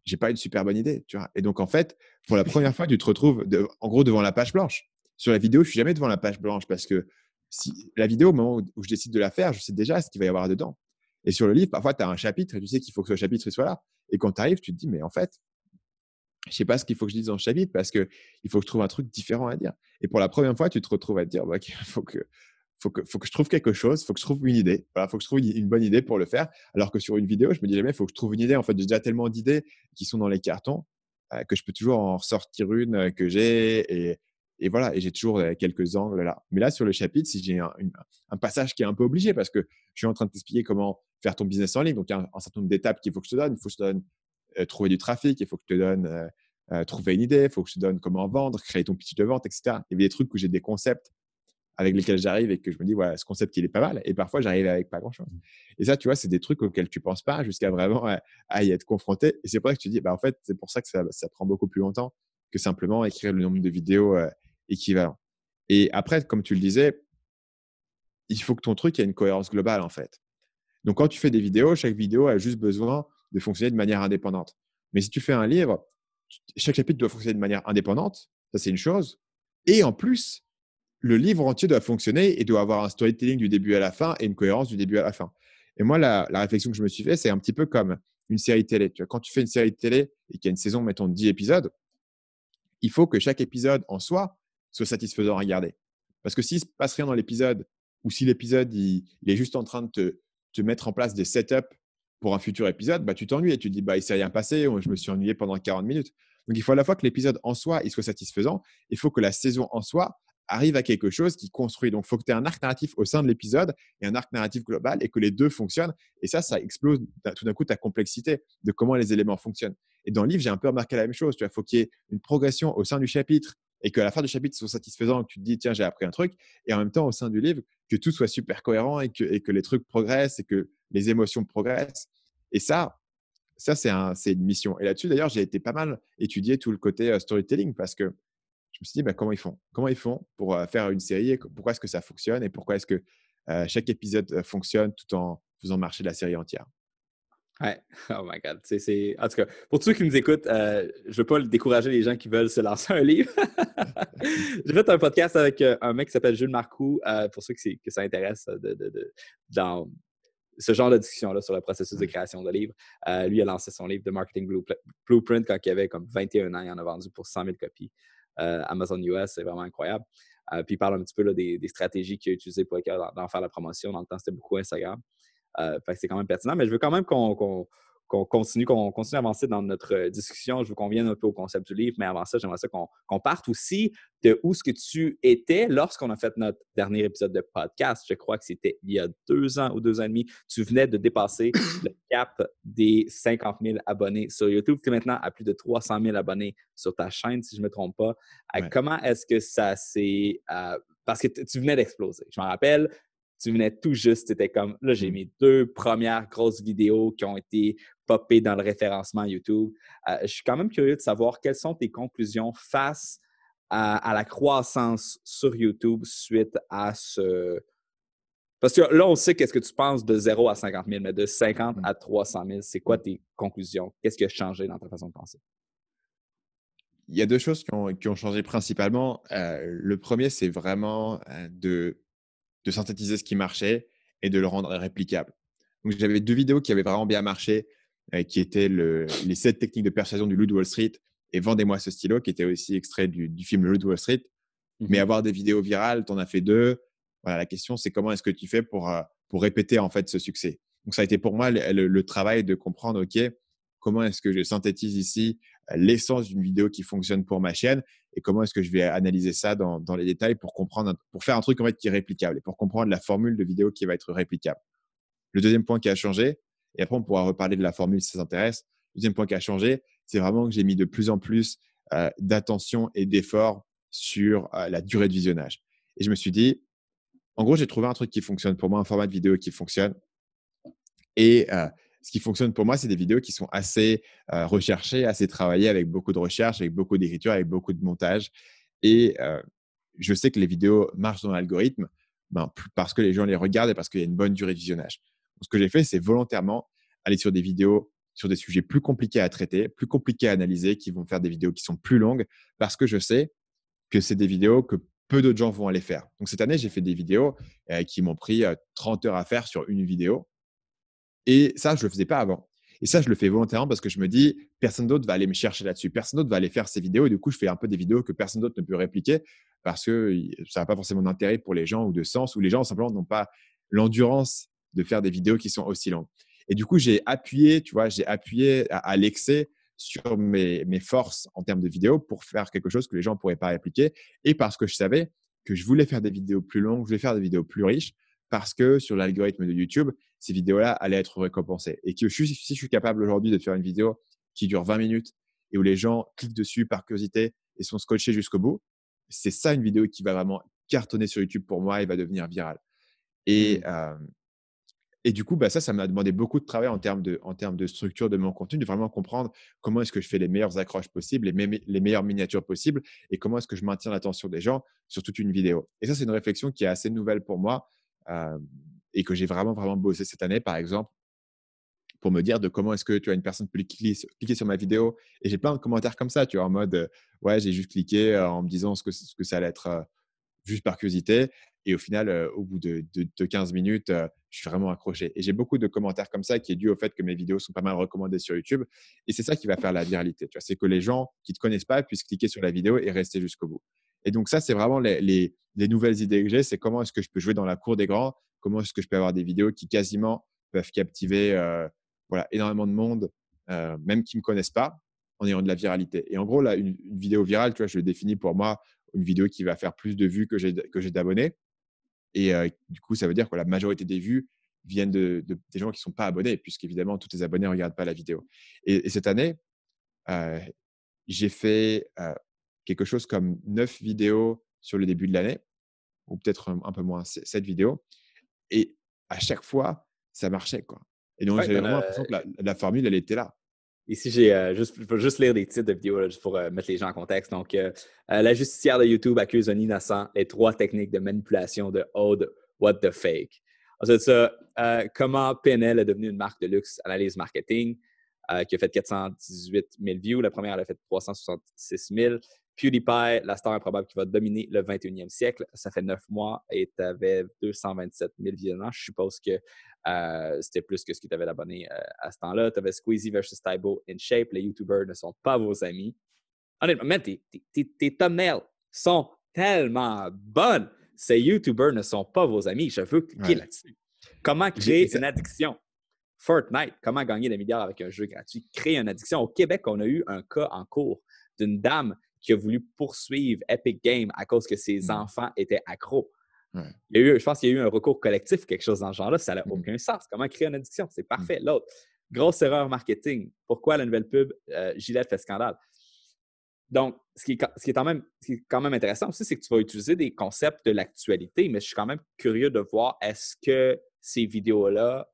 j'ai pas une super bonne idée, tu Et donc, en fait, pour la première fois, tu te retrouves en gros devant la page blanche. Sur la vidéo, je suis jamais devant la page blanche parce que si, la vidéo, au moment où, je décide de la faire, je sais déjà ce qu'il va y avoir dedans. Et sur le livre, parfois, tu as un chapitre et tu sais qu'il faut que ce chapitre soit là. Et quand tu arrives, tu te dis, mais en fait, je sais pas ce qu'il faut que je dise dans ce chapitre parce qu'il faut que je trouve un truc différent à dire. Et pour la première fois, tu te retrouves à te dire, bah, il faut que, faut que, faut que je trouve quelque chose, faut que je trouve une idée. Voilà, faut que je trouve une bonne idée pour le faire. Alors que sur une vidéo, je me dis jamais, il faut que je trouve une idée. En fait, j'ai déjà tellement d'idées qui sont dans les cartons que je peux toujours en ressortir une que j'ai et, voilà. Et j'ai toujours quelques angles là. Mais là, sur le chapitre, si j'ai un, passage qui est un peu obligé parce que je suis en train de t'expliquer comment faire ton business en ligne. Donc, il y a un, certain nombre d'étapes qu'il faut que je te donne. Il faut que je te donne trouver du trafic. Il faut que je te donne trouver une idée. Il faut que je te donne comment vendre, créer ton pitch de vente, etc. Il y a des trucs où j'ai des concepts avec lesquels j'arrive et que je me dis, voilà, ce concept, il est pas mal. Et parfois, j'arrive avec pas grand-chose. Mmh. Et ça, tu vois, c'est des trucs auxquels tu penses pas jusqu'à vraiment à, y être confronté. Et c'est pour ça que tu dis, bah, en fait, c'est pour ça que ça, prend beaucoup plus longtemps que simplement écrire le nombre de vidéos euh, équivalent. Et après, comme tu le disais, il faut que ton truc ait une cohérence globale, en fait. Donc, quand tu fais des vidéos, chaque vidéo a juste besoin de fonctionner de manière indépendante. Mais si tu fais un livre, chaque chapitre doit fonctionner de manière indépendante. Ça, c'est une chose. Et en plus, le livre entier doit fonctionner et doit avoir un storytelling du début à la fin et une cohérence du début à la fin. Et moi, la, réflexion que je me suis fait, c'est un petit peu comme une série télé. quand tu fais une série télé et qu'il y a une saison, mettons 10 épisodes, il faut que chaque épisode en soi soit satisfaisant à regarder. Parce que s'il ne se passe rien dans l'épisode, ou si l'épisode il, est juste en train de te, mettre en place des setups pour un futur épisode, bah, tu t'ennuies et tu te dis bah, il ne s'est rien passé, je me suis ennuyé pendant 40 minutes. Donc il faut à la fois que l'épisode en soi il soit satisfaisant, il faut que la saison en soi arrive à quelque chose qui construit. Donc, il faut que tu aies un arc narratif au sein de l'épisode et un arc narratif global et que les deux fonctionnent. Et ça, ça explose tout d'un coup ta complexité de comment les éléments fonctionnent. Et dans le livre, j'ai un peu remarqué la même chose. Tu vois, faut qu'il y ait une progression au sein du chapitre et que la fin du chapitre soit satisfaisant, que tu te dis, tiens, j'ai appris un truc. Et en même temps, au sein du livre, que tout soit super cohérent et que, les trucs progressent et que les émotions progressent. Et ça, c'est une mission. Et là-dessus, d'ailleurs, j'ai été pas mal étudié tout le côté euh, storytelling parce que je me suis dit, bah, comment ils font Comment ils font pour faire une série Pourquoi est-ce que ça fonctionne Et pourquoi est-ce que chaque épisode fonctionne tout en faisant marcher la série entière Ouais, oh my God. En tout cas, pour tous ceux qui nous écoutent, je ne veux pas décourager les gens qui veulent se lancer un livre. J'ai fait un podcast avec un mec qui s'appelle Jules Marcoux, pour ceux qui, que ça intéresse, dans ce genre de discussion-là sur le processus de création de livres. lui a lancé son livre de Marketing Blueprint quand il avait comme 21 ans. Il en a vendu pour 100 000 copies. Euh, Amazon US, c'est vraiment incroyable. Euh, puis il parle un petit peu des, stratégies qu'il a utilisées pour faire la promotion. Dans le temps, c'était beaucoup Instagram. Euh, c'est quand même pertinent, mais je veux quand même qu'on qu'on continue, qu'on continue d'avancer dans notre euh, discussion. Je vous conviens un peu au concept du livre, mais avant ça, j'aimerais ça qu'on parte aussi de où ce que tu étais lorsqu'on a fait notre dernier épisode de podcast. Je crois que c'était il y a deux ans ou deux ans et demi. Tu venais de dépasser le cap des 50 000 abonnés sur YouTube. Tu es maintenant à plus de 300 000 abonnés sur ta chaîne, si je ne me trompe pas. Euh, comment est-ce que ça s'est... Euh, parce que tu venais d'exploser. Je m'en rappelle, tu venais tout juste, c'était comme, là, j'ai mm. mes deux premières grosses vidéos qui ont été dans le référencement YouTube. Euh, je suis quand même curieux de savoir quelles sont tes conclusions face à, la croissance sur YouTube suite à ce... Parce que là, on sait qu'est-ce que tu penses de 0 à 50 000, mais de 50 mm. à 300 000, c'est quoi tes conclusions? Qu'est-ce qui a changé dans ta façon de penser? Il y a deux choses qui ont, changé principalement. Euh, le premier, c'est vraiment euh, de, synthétiser ce qui marchait et de le rendre réplicable. Donc, j'avais deux vidéos qui avaient vraiment bien marché. Euh, qui était les sept techniques de persuasion du Loup Wall Street et Vendez-moi ce stylo, qui était aussi extrait du, film Le Wall Street. Mhm. Mais avoir des vidéos virales, tu en as fait deux. Voilà, la question, c'est comment est-ce que tu fais pour, euh, répéter en fait ce succès Donc, ça a été pour moi le, travail de comprendre, OK, comment est-ce que je synthétise ici euh, l'essence d'une vidéo qui fonctionne pour ma chaîne et comment est-ce que je vais analyser ça dans, les détails pour comprendre, pour faire un truc en fait qui est réplicable et pour comprendre la formule de vidéo qui va être réplicable. Le deuxième point qui a changé, et après, on pourra reparler de la formule si ça s'intéresse. Deuxième point qui a changé, c'est vraiment que j'ai mis de plus en plus euh, d'attention et d'efforts sur euh, la durée de visionnage. Et je me suis dit, en gros, j'ai trouvé un truc qui fonctionne pour moi, un format de vidéo qui fonctionne. Et euh, ce qui fonctionne pour moi, c'est des vidéos qui sont assez recherchées, assez travaillées, avec beaucoup de recherche, avec beaucoup d'écriture, avec beaucoup de montage. Et je sais que les vidéos marchent dans l'algorithme ben, parce que les gens les regardent et parce qu'il y a une bonne durée de visionnage ce que j'ai fait, c'est volontairement aller sur des vidéos sur des sujets plus compliqués à traiter, plus compliqués à analyser, qui vont faire des vidéos qui sont plus longues, parce que je sais que c'est des vidéos que peu d'autres gens vont aller faire. Donc cette année, j'ai fait des vidéos euh, qui m'ont pris 30 euh, heures à faire sur une vidéo. Et ça, je ne le faisais pas avant. Et ça, je le fais volontairement parce que je me dis, personne d'autre va aller me chercher là-dessus, personne d'autre va aller faire ces vidéos. Et du coup, je fais un peu des vidéos que personne d'autre ne peut répliquer parce que euh, ça n'a pas forcément d'intérêt pour les gens ou de sens, ou les gens simplement n'ont pas l'endurance de faire des vidéos qui sont aussi longues. Et du coup, j'ai appuyé, tu vois, j'ai appuyé à, l'excès sur mes, mes, forces en termes de vidéos pour faire quelque chose que les gens ne pourraient pas appliquer. Et parce que je savais que je voulais faire des vidéos plus longues, je voulais faire des vidéos plus riches, parce que sur l'algorithme de YouTube, ces vidéos-là allaient être récompensées. Et que si je suis capable aujourd'hui de faire une vidéo qui dure 20 minutes et où les gens cliquent dessus par curiosité et sont scotchés jusqu'au bout, c'est ça une vidéo qui va vraiment cartonner sur YouTube pour moi et va devenir virale. Et, mmh. euh, et du coup, bah, ça, ça m'a demandé beaucoup de travail en termes de, en de structure de mon contenu, de vraiment comprendre comment est-ce que je fais les meilleures accroches possibles, les, les meilleures miniatures possibles, et comment est-ce que je maintiens l'attention des gens sur toute une vidéo. Et ça, c'est une réflexion qui est assez nouvelle pour moi euh, et que j'ai vraiment, vraiment bossé cette année, par exemple, pour me dire de comment est-ce que tu as une personne qui cliquer sur ma vidéo. Et j'ai plein de commentaires comme ça, tu vois, en mode, euh, ouais, j'ai juste cliqué euh, en me disant ce que, ce que ça allait être juste par curiosité. Et au final, euh, au bout de, 15 minutes, euh, je suis vraiment accroché. Et j'ai beaucoup de commentaires comme ça qui est dû au fait que mes vidéos sont pas mal recommandées sur YouTube. Et c'est ça qui va faire la viralité. Tu vois, c'est que les gens qui te connaissent pas puissent cliquer sur la vidéo et rester jusqu'au bout. Et donc ça, c'est vraiment les, nouvelles idées que j'ai. C'est comment est-ce que je peux jouer dans la cour des grands Comment est-ce que je peux avoir des vidéos qui quasiment peuvent captiver euh, voilà énormément de monde, même qui me connaissent pas, en ayant de la viralité. Et en gros, là, une, vidéo virale, tu vois, je le définis pour moi une vidéo qui va faire plus de vues que j'ai d'abonnés. Et euh, du coup, ça veut dire que la majorité des vues viennent de, des gens qui ne sont pas abonnés, puisqu'évidemment, tous les abonnés ne regardent pas la vidéo. Et, cette année, euh, j'ai fait euh, quelque chose comme neuf vidéos sur le début de l'année, ou peut-être un, peu moins, 7 vidéos. Et à chaque fois, ça marchait. Quoi. Et donc, j'avais vraiment l'impression que la, la, formule, elle était là. Ici, j'ai euh, juste, je peux juste lire des titres de vidéos pour euh, mettre les gens en contexte. Donc, euh, la justicière de YouTube accuse un innocent les trois techniques de manipulation de old What the Fake. Ensuite, comment PNL est devenue une marque de luxe, analyse marketing, qui a fait 418 000 views. La première, elle a fait 366 000. PewDiePie, la star improbable qui va dominer le 21e siècle. Ça fait neuf mois et tu avais 227 000 visionnements. Je suppose que euh, c'était plus que ce que tu avais d'abonnés euh, à ce temps-là. Tu avais Squeezie versus Tybo in shape. Les YouTubers ne sont pas vos amis. Honnêtement, tes, tes, thumbnails sont tellement bonnes. Ces YouTubers ne sont pas vos amis. Je veux cliquer là-dessus. Comment créer une addiction? Fortnite, comment gagner des milliards avec un jeu gratuit? Créer une addiction. Au Québec, on a eu un cas en cours d'une dame qui a voulu poursuivre Epic Game à cause que ses hmm. enfants étaient accros. Hmm. je pense qu'il y a eu un recours collectif, quelque chose dans ce genre-là. Ça n'a hmm. aucun sens. Comment créer une addiction? C'est parfait. L'autre, grosse erreur marketing. Pourquoi la nouvelle pub Gilette euh, Gillette fait scandale? Donc, ce qui, est, quand même, ce qui est quand même intéressant aussi, c'est que tu vas utiliser des concepts de l'actualité, mais je suis quand même curieux de voir est-ce que ces vidéos-là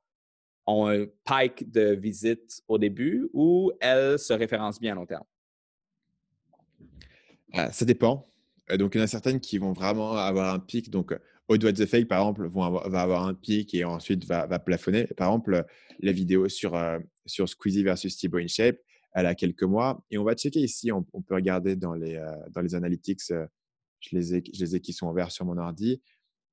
ont un pike de visite au début ou elles se référencent bien à long terme. Ah, ça dépend. Euh, donc, il y en a certaines qui vont vraiment avoir un pic. Donc, euh, Odd What the Fake, par exemple, va avoir un pic et ensuite va, plafonner. Par exemple, euh, la vidéo sur, sur Squeezie versus Thibaut InShape, elle a quelques mois. Et on va checker ici. On, peut regarder dans les, dans les analytics. je, les ai, qui sont en vert sur mon ordi.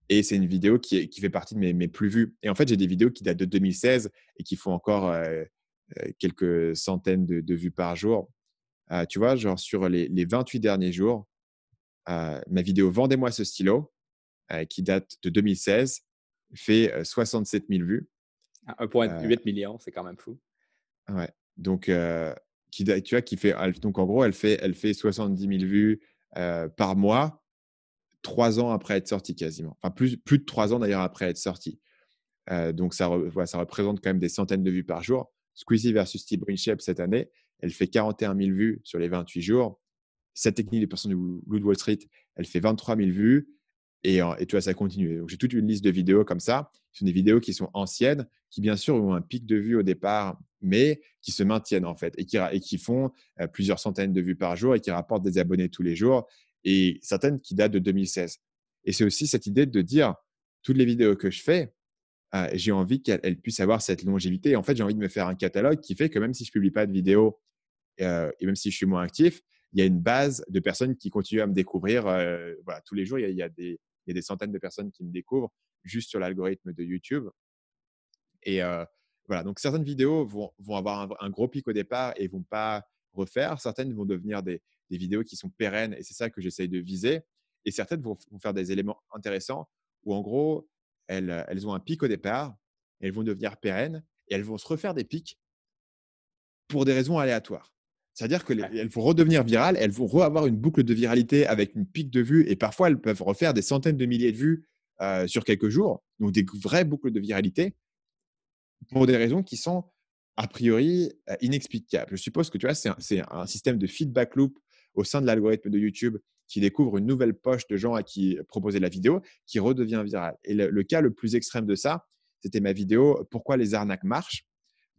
Et c'est une vidéo qui, fait partie de mes, mes, plus vues. Et en fait, j'ai des vidéos qui datent de 2016 et qui font encore quelques centaines de vues par jour. Euh, tu vois, genre sur les, les 28 derniers jours, euh, ma vidéo Vendez-moi ce stylo, euh, qui date de 2016, fait 67 000 vues. 1,8 ah, million, c'est quand même fou. Ouais. Donc, qui, tu vois, qui fait, donc en gros, elle fait, elle fait 70 000 vues par mois, trois ans après être sortie quasiment. Enfin, plus, plus de trois ans d'ailleurs après être sortie. donc, ça, ça représente quand même des centaines de vues par jour. Squeezie versus Steve bone cette année, elle fait 41 000 vues sur les 28 jours. Cette technique des personnes du de Wall Street, elle fait 23 000 vues. Et, euh, et tu vois, ça continue. Donc, j'ai toute une liste de vidéos comme ça. Ce sont des vidéos qui sont anciennes, qui bien sûr ont un pic de vues au départ, mais qui se maintiennent en fait et qui, font euh, plusieurs centaines de vues par jour et qui rapportent des abonnés tous les jours et certaines qui datent de 2016. Et c'est aussi cette idée de dire toutes les vidéos que je fais, ah, j'ai envie qu'elle puisse avoir cette longévité. En fait, j'ai envie de me faire un catalogue qui fait que même si je publie pas de vidéos euh, et même si je suis moins actif, il y a une base de personnes qui continuent à me découvrir. Euh, voilà, tous les jours, il y, a, des, il y, a, des, centaines de personnes qui me découvrent juste sur l'algorithme de YouTube. Et euh, voilà, donc certaines vidéos vont, vont avoir un, gros pic au départ et vont pas refaire. Certaines vont devenir des, des vidéos qui sont pérennes et c'est ça que j'essaye de viser. Et certaines vont, vont faire des éléments intéressants où en gros, euh, elles, ont un pic au départ, elles vont devenir pérennes et elles vont se refaire des pics pour des raisons aléatoires. C'est-à-dire qu'elles vont redevenir virales, elles vont reavoir une boucle de viralité avec une pic de vues et parfois elles peuvent refaire des centaines de milliers de vues euh, sur quelques jours, donc des vraies boucles de viralité pour des raisons qui sont a priori euh, inexplicables. Je suppose que tu vois, c'est un, système de feedback loop au sein de l'algorithme de YouTube qui découvre une nouvelle poche de gens à qui proposer la vidéo qui redevient virale. Et le, cas le plus extrême de ça, c'était ma vidéo Pourquoi les arnaques marchent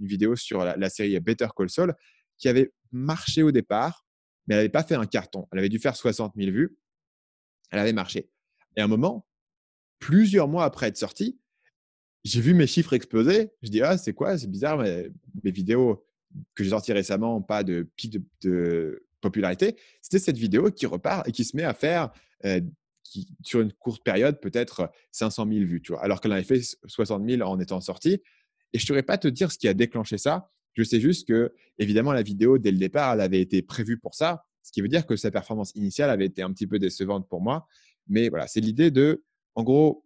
une vidéo sur la, série Better Call Saul qui avait marché au départ, mais elle n'avait pas fait un carton. Elle avait dû faire 60 000 vues. Elle avait marché. Et à un moment, plusieurs mois après être sortie, j'ai vu mes chiffres exploser. Je dis, ah, c'est quoi C'est bizarre, mais mes vidéos que j'ai sorties récemment, pas de pic de, popularité, c'était cette vidéo qui repart et qui se met à faire, euh, qui, sur une courte période, peut-être 500 euh, 000 vues, tu vois, alors qu'elle avait fait 60 000 en étant sortie. Et je ne saurais pas te dire ce qui a déclenché ça. Je sais juste que, évidemment, la vidéo, dès le départ, elle avait été prévue pour ça, ce qui veut dire que sa performance initiale avait été un petit peu décevante pour moi. Mais voilà, c'est l'idée de, en gros,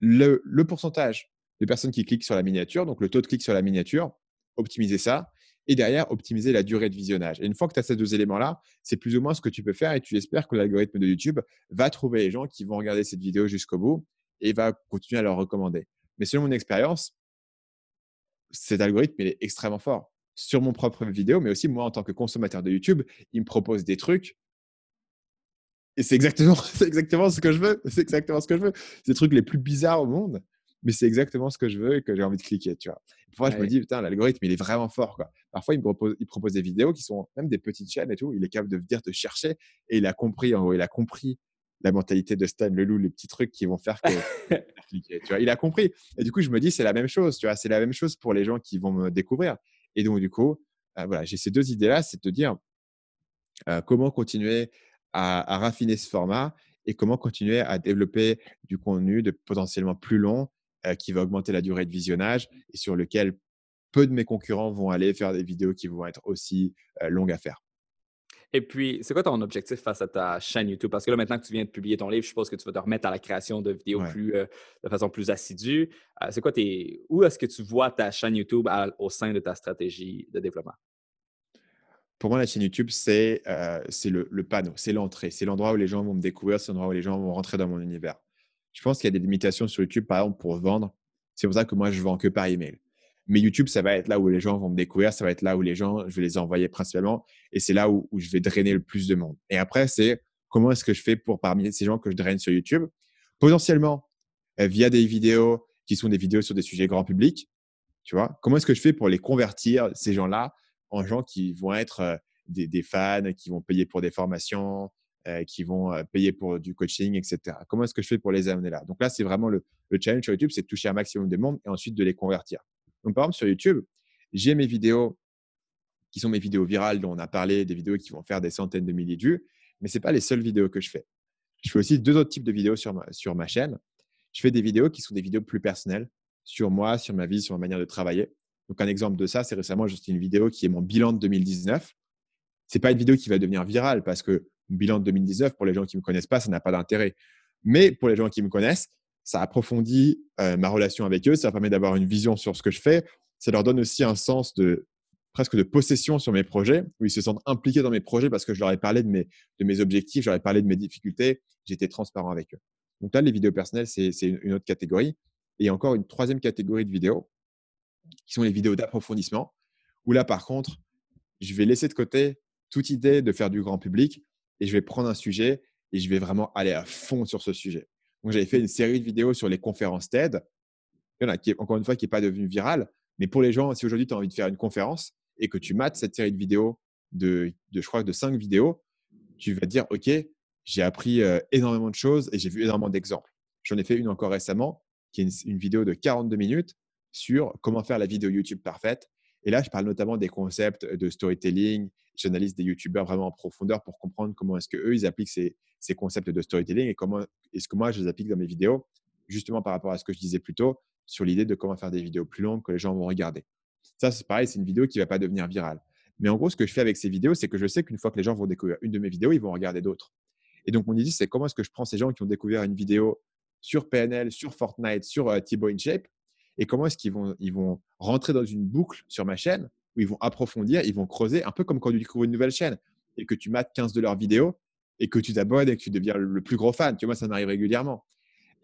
le, le pourcentage de personnes qui cliquent sur la miniature, donc le taux de clic sur la miniature, optimiser ça et derrière optimiser la durée de visionnage. Et une fois que tu as ces deux éléments-là, c'est plus ou moins ce que tu peux faire et tu espères que l'algorithme de YouTube va trouver les gens qui vont regarder cette vidéo jusqu'au bout et va continuer à leur recommander. Mais selon mon expérience, cet algorithme, il est extrêmement fort sur mon propre vidéo, mais aussi moi en tant que consommateur de YouTube, il me propose des trucs. Et c'est exactement, exactement ce que je veux. C'est exactement ce que je veux. Ces trucs les plus bizarres au monde mais c'est exactement ce que je veux et que j'ai envie de cliquer, tu vois. Parfois, je me dis, putain, l'algorithme, il est vraiment fort, quoi. Parfois, il me propose, il propose des vidéos qui sont même des petites chaînes et tout. Il est capable de venir te chercher et il a compris, en gros, il a compris la mentalité de Stan Leloup, les petits trucs qui vont faire que cliquer, tu vois. Il a compris. Et du coup, je me dis, c'est la même chose, tu vois. C'est la même chose pour les gens qui vont me découvrir. Et donc, du coup, euh, voilà, j'ai ces deux idées-là, c'est de te dire euh, comment continuer à, à raffiner ce format et comment continuer à développer du contenu de potentiellement plus long euh, qui va augmenter la durée de visionnage et sur lequel peu de mes concurrents vont aller faire des vidéos qui vont être aussi euh, longues à faire. Et puis, c'est quoi ton objectif face à ta chaîne YouTube? Parce que là, maintenant que tu viens de publier ton livre, je suppose que tu vas te remettre à la création de vidéos plus, euh, de façon plus assidue. c'est quoi Où est-ce que tu vois ta chaîne YouTube au sein de ta stratégie de développement? Pour moi, la chaîne YouTube, c'est le, le, panneau, c'est l'entrée, c'est l'endroit où les gens vont me découvrir, c'est l'endroit où les gens vont rentrer dans mon univers je pense qu'il y a des limitations sur YouTube, par exemple, pour vendre. C'est pour ça que moi, je ne vends que par email. Mais YouTube, ça va être là où les gens vont me découvrir, ça va être là où les gens, je vais les envoyer principalement, et c'est là où, je vais drainer le plus de monde. Et après, c'est comment est-ce que je fais pour parmi ces gens que je draine sur YouTube, potentiellement euh, via des vidéos qui sont des vidéos sur des sujets grand public, tu vois, comment est-ce que je fais pour les convertir, ces gens-là, en gens qui vont être euh, des, fans, qui vont payer pour des formations, euh, qui vont euh, payer pour du coaching, etc. Comment est-ce que je fais pour les amener là Donc là, c'est vraiment le, challenge sur YouTube, c'est de toucher un maximum de monde et ensuite de les convertir. Donc par exemple, sur YouTube, j'ai mes vidéos qui sont mes vidéos virales dont on a parlé, des vidéos qui vont faire des centaines de milliers de vues, mais ce n'est pas les seules vidéos que je fais. Je fais aussi deux autres types de vidéos sur ma, sur ma chaîne. Je fais des vidéos qui sont des vidéos plus personnelles sur moi, sur ma vie, sur ma manière de travailler. Donc un exemple de ça, c'est récemment, j'ai une vidéo qui est mon bilan de 2019 n'est pas une vidéo qui va devenir virale parce que bilan de 2019, pour les gens qui ne me connaissent pas, ça n'a pas d'intérêt. Mais pour les gens qui me connaissent, ça approfondit euh, ma relation avec eux, ça permet d'avoir une vision sur ce que je fais, ça leur donne aussi un sens de presque de possession sur mes projets, où ils se sentent impliqués dans mes projets parce que je leur ai parlé de mes, de mes objectifs, je leur ai parlé de mes difficultés, j'étais transparent avec eux. Donc là, les vidéos personnelles, c'est une autre catégorie. Et encore une troisième catégorie de vidéos, qui sont les vidéos d'approfondissement, où là, par contre, je vais laisser de côté toute idée de faire du grand public et je vais prendre un sujet et je vais vraiment aller à fond sur ce sujet. Donc, j'avais fait une série de vidéos sur les conférences TED. Il y en a qui, encore une fois, qui n'est pas devenue virale. Mais pour les gens, si aujourd'hui tu as envie de faire une conférence et que tu mates cette série de vidéos, de, je crois, de cinq vidéos, tu vas dire, OK, j'ai appris euh, énormément de choses et j'ai vu énormément d'exemples. J'en ai fait une encore récemment, qui est une vidéo de 42 minutes sur comment faire la vidéo YouTube parfaite et là, je parle notamment des concepts euh, de storytelling. J'analyse des youtubeurs vraiment en profondeur pour comprendre comment est-ce qu'eux, ils appliquent ces, concepts de storytelling et comment est-ce que moi, je les applique dans mes vidéos, justement par rapport à ce que je disais plus tôt sur l'idée de comment faire des vidéos plus longues que les gens vont regarder. Ça, c'est pareil, c'est une vidéo qui ne va pas devenir virale. Mais en gros, ce que je fais avec ces vidéos, c'est que je sais qu'une fois que les gens vont découvrir une de mes vidéos, ils vont regarder d'autres. Et donc, mon idée, c'est comment est-ce que je prends ces gens qui ont découvert une vidéo sur PNL, sur Fortnite, sur euh, Thibaut InShape et comment est-ce qu'ils vont, ils vont rentrer dans une boucle sur ma chaîne où ils vont approfondir, ils vont creuser, un peu comme quand tu découvres une nouvelle chaîne et que tu mates 15 de leurs vidéos et que tu t'abonnes et que tu deviens le plus gros fan. Tu vois, ça m'arrive régulièrement.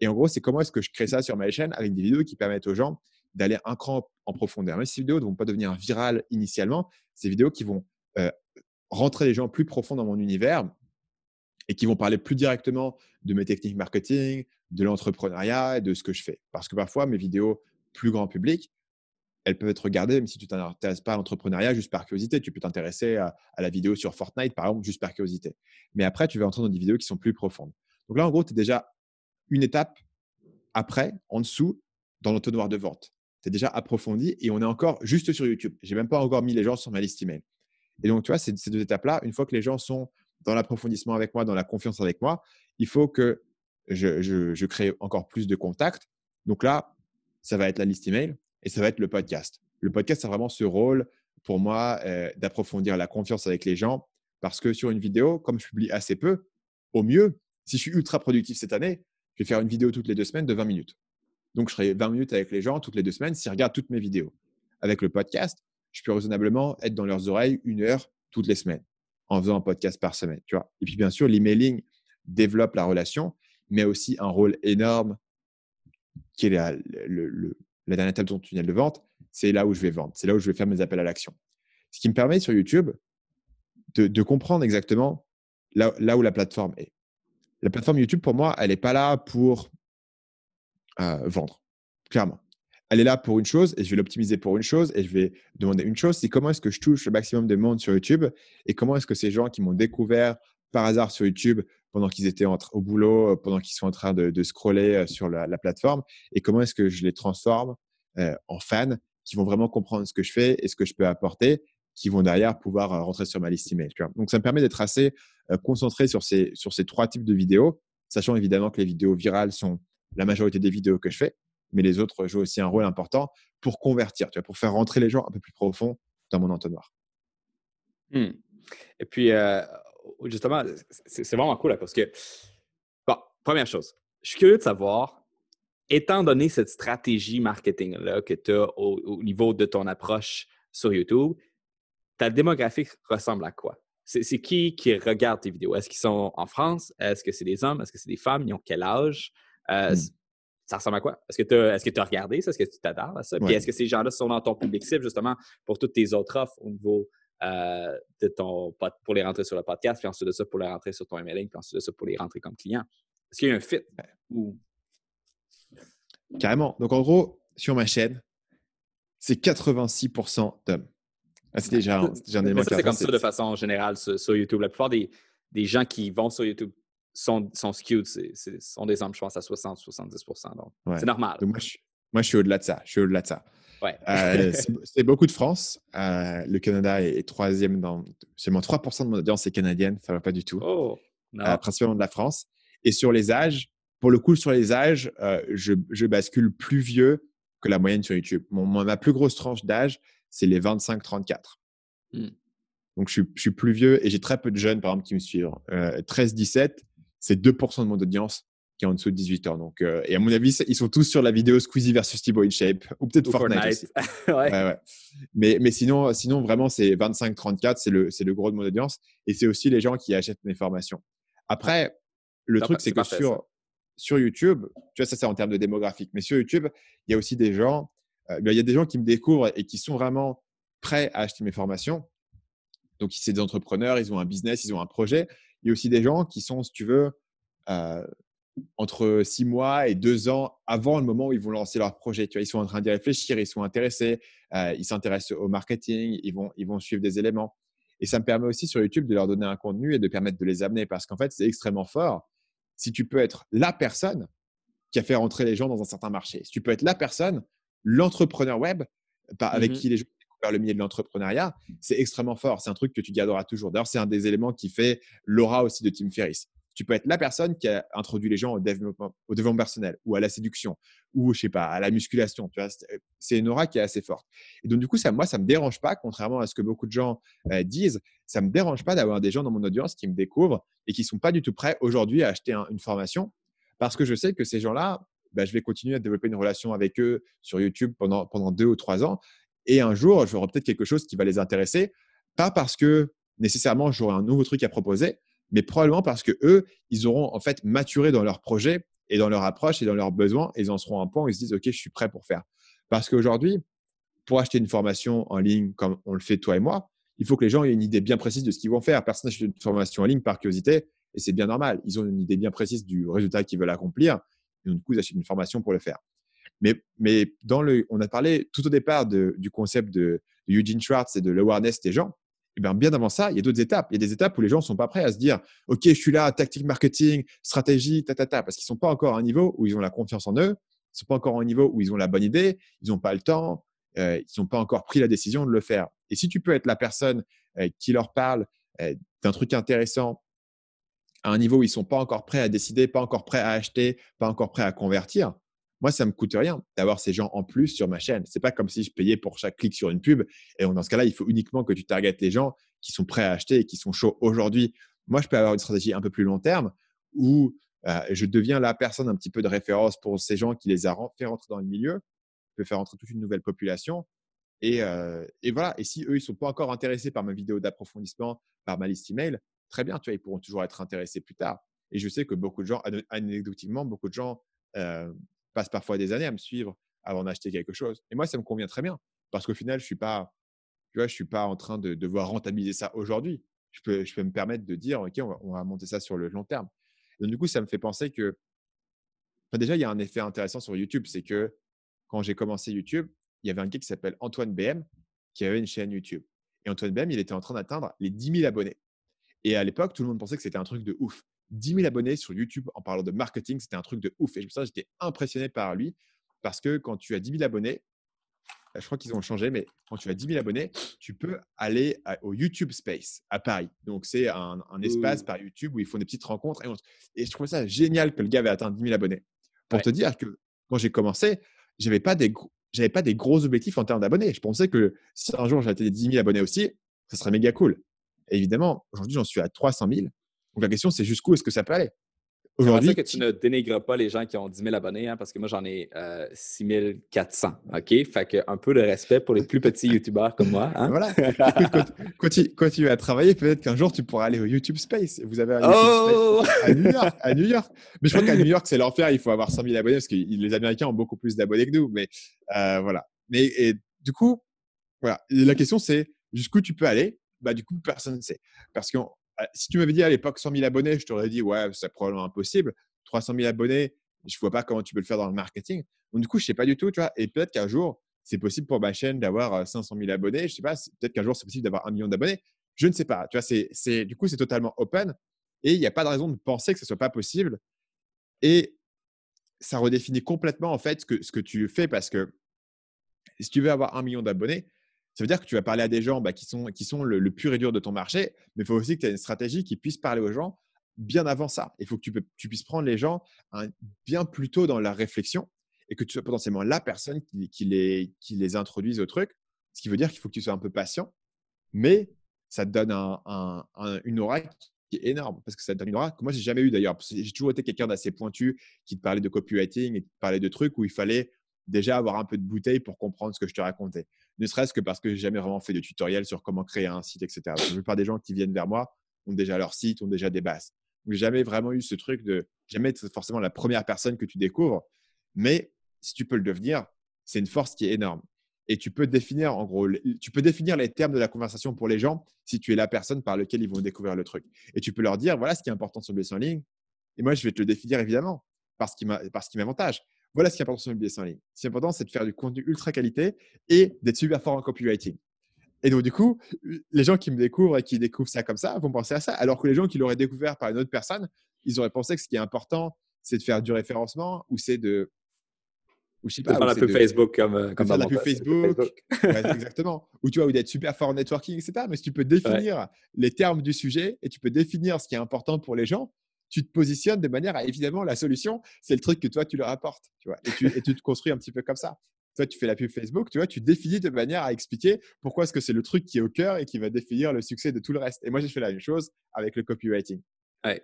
Et en gros, c'est comment est-ce que je crée ça sur ma chaîne avec des vidéos qui permettent aux gens d'aller un cran en profondeur. Mais ces vidéos ne vont pas devenir virales initialement, ces vidéos qui vont euh, rentrer les gens plus profonds dans mon univers et qui vont parler plus directement de mes techniques marketing, de l'entrepreneuriat et de ce que je fais. Parce que parfois, mes vidéos plus grand public, elles peuvent être regardées, même si tu t'intéresses pas à l'entrepreneuriat, juste par curiosité. Tu peux t'intéresser à, la vidéo sur Fortnite, par exemple, juste par curiosité. Mais après, tu vas entrer dans des vidéos qui sont plus profondes. Donc là, en gros, tu es déjà une étape après, en dessous, dans le de vente. Tu es déjà approfondi et on est encore juste sur YouTube. J'ai même pas encore mis les gens sur ma liste email. Et donc, tu vois, ces, deux étapes-là, une fois que les gens sont dans l'approfondissement avec moi, dans la confiance avec moi, il faut que je, je crée encore plus de contacts. Donc là, ça va être la liste email et ça va être le podcast. Le podcast a vraiment ce rôle pour moi euh, d'approfondir la confiance avec les gens parce que sur une vidéo, comme je publie assez peu, au mieux, si je suis ultra productif cette année, je vais faire une vidéo toutes les deux semaines de 20 minutes. Donc, je serai 20 minutes avec les gens toutes les deux semaines s'ils regardent toutes mes vidéos. Avec le podcast, je peux raisonnablement être dans leurs oreilles une heure toutes les semaines en faisant un podcast par semaine. Tu vois Et puis, bien sûr, l'emailing développe la relation, mais aussi un rôle énorme qui est la, la dernière table de ton tunnel de vente, c'est là où je vais vendre, c'est là où je vais faire mes appels à l'action. Ce qui me permet sur YouTube de, comprendre exactement là, où la plateforme est. La plateforme YouTube, pour moi, elle n'est pas là pour euh, vendre, clairement. Elle est là pour une chose et je vais l'optimiser pour une chose et je vais demander une chose, c'est comment est-ce que je touche le maximum de monde sur YouTube et comment est-ce que ces gens qui m'ont découvert par hasard sur YouTube pendant qu'ils étaient au boulot, euh, pendant qu'ils sont en train de, scroller euh, sur la, plateforme et comment est-ce que je les transforme euh, en fans qui vont vraiment comprendre ce que je fais et ce que je peux apporter, qui vont derrière pouvoir rentrer sur ma liste email. Donc ça me permet d'être assez concentré sur ces, sur ces trois types de vidéos, sachant évidemment que les vidéos virales sont la majorité des vidéos que je fais, mais les autres jouent aussi un rôle important pour convertir, tu pour faire rentrer les gens un peu plus profond dans mon entonnoir. Mmh. Et puis, justement, c'est vraiment cool hein, parce que, bon, première chose, je suis curieux de savoir, étant donné cette stratégie marketing-là que tu as au, niveau de ton approche sur YouTube, ta démographie ressemble à quoi? C'est qui qui regarde tes vidéos? Est-ce qu'ils sont en France? Est-ce que c'est des hommes? Est-ce que c'est des femmes? Ils ont quel âge? Euh, hmm. Ça ressemble à quoi? Est-ce que tu as, regardé ça? Est-ce que tu t'adores à ça? Puis est-ce que ces gens-là sont dans ton public cible justement pour toutes tes autres offres au niveau euh, pour les rentrer sur le podcast, puis ensuite de ça pour les rentrer sur ton emailing, puis ensuite de ça pour les rentrer comme client. Est-ce qu'il y a un fit? Ou... Carrément. Donc en gros, sur ma chaîne, c'est 86% d'hommes. Ah, c'est déjà, ah, déjà, un élément C'est comme ça de façon générale sur, YouTube. La plupart des, gens qui vont sur YouTube sont, skewed, sont des hommes, je pense, à 60-70%. Donc, c'est normal. moi, je suis au-delà de ça. Je suis au-delà de ça. Euh, c'est beaucoup de France. Euh, le Canada est, troisième dans. Seulement 3% de mon audience est canadienne, ça va pas du tout. Oh, euh, principalement de la France. Et sur les âges, pour le coup, sur les âges, je, bascule plus vieux que la moyenne sur YouTube. Mon, ma plus grosse tranche d'âge, c'est les 25-34. Hmm. Donc, je suis, plus vieux et j'ai très peu de jeunes, par exemple, qui me suivent. 13-17, c'est 2% de mon audience qui est en dessous de 18 heures. Donc, euh, et à mon avis, ils sont tous sur la vidéo Squeezie versus t in Shape ou peut-être Fortnite. ouais. Ouais, Mais, mais sinon, euh, sinon, vraiment, c'est 25-34, c'est le, le gros de mon audience et c'est aussi les gens qui achètent mes formations. Après, le truc, c'est que sur, sur YouTube, tu vois, ça, c'est en termes de démographique, mais sur YouTube, il y a aussi des gens, euh, ben, il y a des gens qui me découvrent et qui sont vraiment prêts à acheter mes formations. Donc, c'est des entrepreneurs, ils ont un business, ils ont un projet. Il y a aussi des gens qui sont, si tu veux, euh, entre six mois et deux ans avant le moment où ils vont lancer leur projet. ils sont en train d'y réfléchir, ils sont intéressés, euh, ils s'intéressent au marketing, ils vont, suivre des éléments. Et ça me permet aussi sur YouTube de leur donner un contenu et de permettre de les amener parce qu'en fait, c'est extrêmement fort. Si tu peux être la personne qui a fait rentrer les gens dans un certain marché, si tu peux être la personne, l'entrepreneur web avec mmh qui les gens découvert le milieu de l'entrepreneuriat, c'est extrêmement fort. C'est un truc que tu garderas toujours. D'ailleurs, c'est un des éléments qui fait l'aura aussi de Tim Ferriss tu peux être la personne qui a introduit les gens au développement, au développement personnel ou à la séduction ou, je sais pas, à la musculation. Tu vois, c'est euh, une aura qui est assez forte. Et donc, du coup, ça, moi, ça me dérange pas, contrairement à ce que beaucoup de gens euh, disent, ça me dérange pas d'avoir des gens dans mon audience qui me découvrent et qui sont pas du tout prêts aujourd'hui à acheter une formation parce que je sais que ces gens-là, bah, je vais continuer à développer une relation avec eux sur YouTube pendant, pendant deux ou trois ans. Et un jour, j'aurai peut-être quelque chose qui va les intéresser, pas parce que nécessairement j'aurai un nouveau truc à proposer, mais probablement parce que eux, ils auront en fait maturé dans leur projet et dans leur approche et dans leurs besoins, ils en seront à un point où ils se disent, OK, je suis prêt pour faire. Parce qu'aujourd'hui, pour acheter une formation en ligne comme on le fait toi et moi, il faut que les gens aient une idée bien précise de ce qu'ils vont faire. Personne n'achète une formation en ligne par curiosité, et c'est bien normal. Ils ont une idée bien précise du résultat qu'ils veulent accomplir, et donc, du coup, ils achètent une formation pour le faire. Mais, dans le, on a parlé tout au départ du concept de, de Eugene Schwartz et de l'awareness des gens. Et eh ben, bien, avant ça, il y a d'autres étapes. Il y a des étapes où les gens sont pas prêts à se dire OK, je suis là, tactique marketing, stratégie, ta, ta, ta parce qu'ils ne sont pas encore à un niveau où ils ont la confiance en eux, ils ne sont pas encore à un niveau où ils ont la bonne idée, ils n'ont pas le temps, euh, ils n'ont pas encore pris la décision de le faire. Et si tu peux être la personne euh, qui leur parle euh, d'un truc intéressant à un niveau où ils sont pas encore prêts à décider, pas encore prêts à acheter, pas encore prêts à convertir, moi, ça me coûte rien d'avoir ces gens en plus sur ma chaîne. C'est pas comme si je payais pour chaque clic sur une pub. Et dans ce cas-là, il faut uniquement que tu targetes les gens qui sont prêts à acheter et qui sont chauds aujourd'hui. Moi, je peux avoir une stratégie un peu plus long terme où euh, je deviens la personne un petit peu de référence pour ces gens qui les a fait rentrer dans le milieu. Je peux faire rentrer toute une nouvelle population. Et, euh, voilà. Et si eux, ils ne sont pas encore intéressés par ma vidéo d'approfondissement, par ma liste email, très bien, tu vois, ils pourront toujours être intéressés plus tard. Et je sais que beaucoup de gens, anecdotiquement, beaucoup de gens euh, passe parfois des années à me suivre avant d'acheter quelque chose. Et moi, ça me convient très bien parce qu'au final, je suis pas, tu vois, je suis pas en train de devoir rentabiliser ça aujourd'hui. Je peux, me permettre de dire, OK, on va, monter ça sur le long terme. donc, du coup, ça me fait penser que, déjà, il y a un effet intéressant sur YouTube, c'est que quand j'ai commencé YouTube, il y avait un gars qui s'appelle Antoine BM qui avait une chaîne YouTube. Et Antoine BM, il était en train d'atteindre les 10 000 abonnés. Et à l'époque, tout le monde pensait que c'était un truc de ouf. 10 000 abonnés sur YouTube en parlant de marketing. C'était un truc de ouf. Et je me j'étais impressionné par lui parce que quand tu as 10 000 abonnés, bah, je crois qu'ils ont changé, mais quand tu as 10 000 abonnés, tu peux aller au YouTube Space à Paris. Donc, c'est un, espace par YouTube où ils font des petites rencontres. Et, et je trouvais ça génial que le gars avait atteint 10 000 abonnés. Pour te dire que quand j'ai commencé, je n'avais pas, des, pas des gros objectifs en termes d'abonnés. Je pensais que si un jour j'avais 10 000 abonnés aussi, ce serait méga cool. évidemment, aujourd'hui, j'en suis à 300 000. Donc la question, c'est jusqu'où est-ce que ça peut aller? Aujourd'hui. C'est que tu ne dénigres pas les gens qui ont 10 000 abonnés, hein, parce que moi, j'en ai 6400, 6 400. OK? Fait qu'un un peu de respect pour les plus petits YouTubeurs comme moi. Hein? Voilà. quand, tu, vas travailler, peut-être qu'un jour, tu pourras aller au YouTube Space. Vous avez un oh! à New York. À New York. Mais je crois qu'à New York, c'est l'enfer. Il faut avoir 100 000 abonnés parce que les Américains ont beaucoup plus d'abonnés que nous. Mais euh, voilà. Mais du coup, voilà. la question, c'est jusqu'où tu peux aller? Bah, du coup, personne ne sait. Parce qu'on ah, si tu m'avais dit à l'époque 100 000 abonnés, je t'aurais dit, ouais, c'est probablement impossible. 300 000 abonnés, je vois pas comment tu peux le faire dans le marketing. Donc, du coup, je sais pas du tout, tu vois. Et peut-être qu'un jour, c'est possible pour ma chaîne d'avoir 500 euh, 000 abonnés. Je sais pas, peut-être qu'un jour, c'est possible d'avoir un million d'abonnés. Je ne sais pas. Tu vois, du coup, c'est totalement open et il n'y a pas de raison de penser que ce soit pas possible. Et ça redéfinit complètement, en fait, ce que, ce que tu fais parce que si tu veux avoir un million d'abonnés, ça veut dire que tu vas parler à des gens bah, qui sont, qui sont le, pur et dur de ton marché, mais il faut aussi que tu aies une stratégie qui puisse parler aux gens bien avant ça. Il faut que tu, puisses prendre les gens hein, bien plus tôt dans la réflexion et que tu sois potentiellement la personne qui, qui, les, introduise au truc. Ce qui veut dire qu'il faut que tu sois un peu patient, mais ça te donne une aura qui est énorme parce que ça te donne une aura que moi j'ai jamais eu d'ailleurs. J'ai toujours été quelqu'un d'assez pointu qui te parlait de copywriting et qui parlait de trucs où il fallait déjà avoir un peu de bouteille pour comprendre ce que je te racontais. Ne serait-ce que parce que j'ai jamais vraiment fait de tutoriel sur comment créer un site, etc. Je la plupart des gens qui viennent vers moi ont déjà leur site, ont déjà des bases. Je n'ai jamais vraiment eu ce truc de jamais être forcément la première personne que tu découvres, mais si tu peux le devenir, c'est une force qui est énorme. Et tu peux définir, en gros, tu peux définir les termes de la conversation pour les gens si tu es la personne par laquelle ils vont découvrir le truc. Et tu peux leur dire, voilà ce qui est important sur le business en ligne. Et moi, je vais te le définir évidemment parce qu'il m'avantage. Voilà ce qui est important sur une business en ligne. Ce qui est important, c'est de faire du contenu ultra qualité et d'être super fort en copywriting. Et donc, du coup, les gens qui me découvrent et qui découvrent ça comme ça vont penser à ça, alors que les gens qui l'auraient découvert par une autre personne, ils auraient pensé que ce qui est important, c'est de faire du référencement ou c'est de. Ou je sais pas. De faire la pub Facebook comme. Euh, comme faire la pub Facebook. exactement. Ou tu vois, ou d'être super fort en networking, etc. Mais si tu peux définir les termes du sujet et tu peux définir ce qui est important pour les gens, tu te positionnes de manière à évidemment la solution, c'est le truc que toi tu leur apportes, tu vois, et tu, te construis un petit peu comme ça. Toi, tu fais la pub Facebook, tu vois, tu définis de manière à expliquer pourquoi est-ce que c'est le truc qui est au cœur et qui va définir le succès de tout le reste. Et moi, j'ai fait la même chose avec le copywriting. Ouais.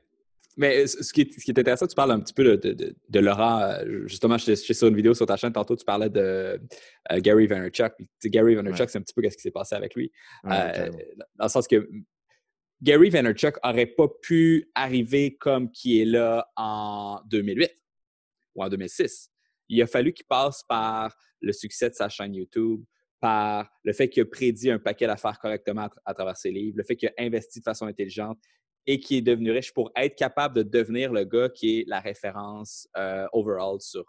Mais ce qui, est, intéressant, tu parles un petit peu de, de, de, Laurent. Euh, justement, j'ai sur une vidéo sur ta chaîne tantôt, tu parlais de euh, Gary Vaynerchuk. Gary Vaynerchuk, c'est un petit peu ce qui s'est passé avec lui. Euh, dans le sens que Gary Vaynerchuk n'aurait pas pu arriver comme qui est là en 2008 ou en 2006. Il a fallu qu'il passe par le succès de sa chaîne YouTube, par le fait qu'il a prédit un paquet d'affaires correctement à, travers ses livres, le fait qu'il a investi de façon intelligente et qu'il est devenu riche pour être capable de devenir le gars qui est la référence euh, overall sur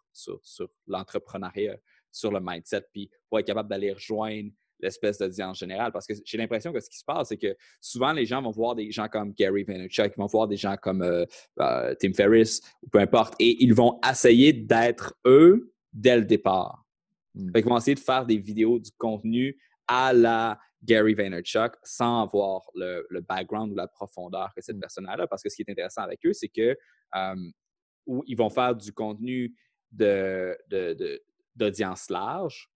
l'entrepreneuriat, sur le mindset, puis pour être capable d'aller rejoindre l'espèce d'audience générale. Parce que j'ai l'impression que ce qui se passe, c'est que souvent les gens vont voir des gens comme Gary Vaynerchuk, ils vont voir des gens comme euh, bah, Tim Ferriss, ou peu importe, et ils vont essayer d'être eux dès le départ. Hmm. Ils vont essayer de faire des vidéos, du contenu à la Gary Vaynerchuk sans avoir le, background ou la profondeur que cette hmm. personne a là. Parce que ce qui est intéressant avec eux, c'est que euh, où ils vont faire du contenu d'audience de, large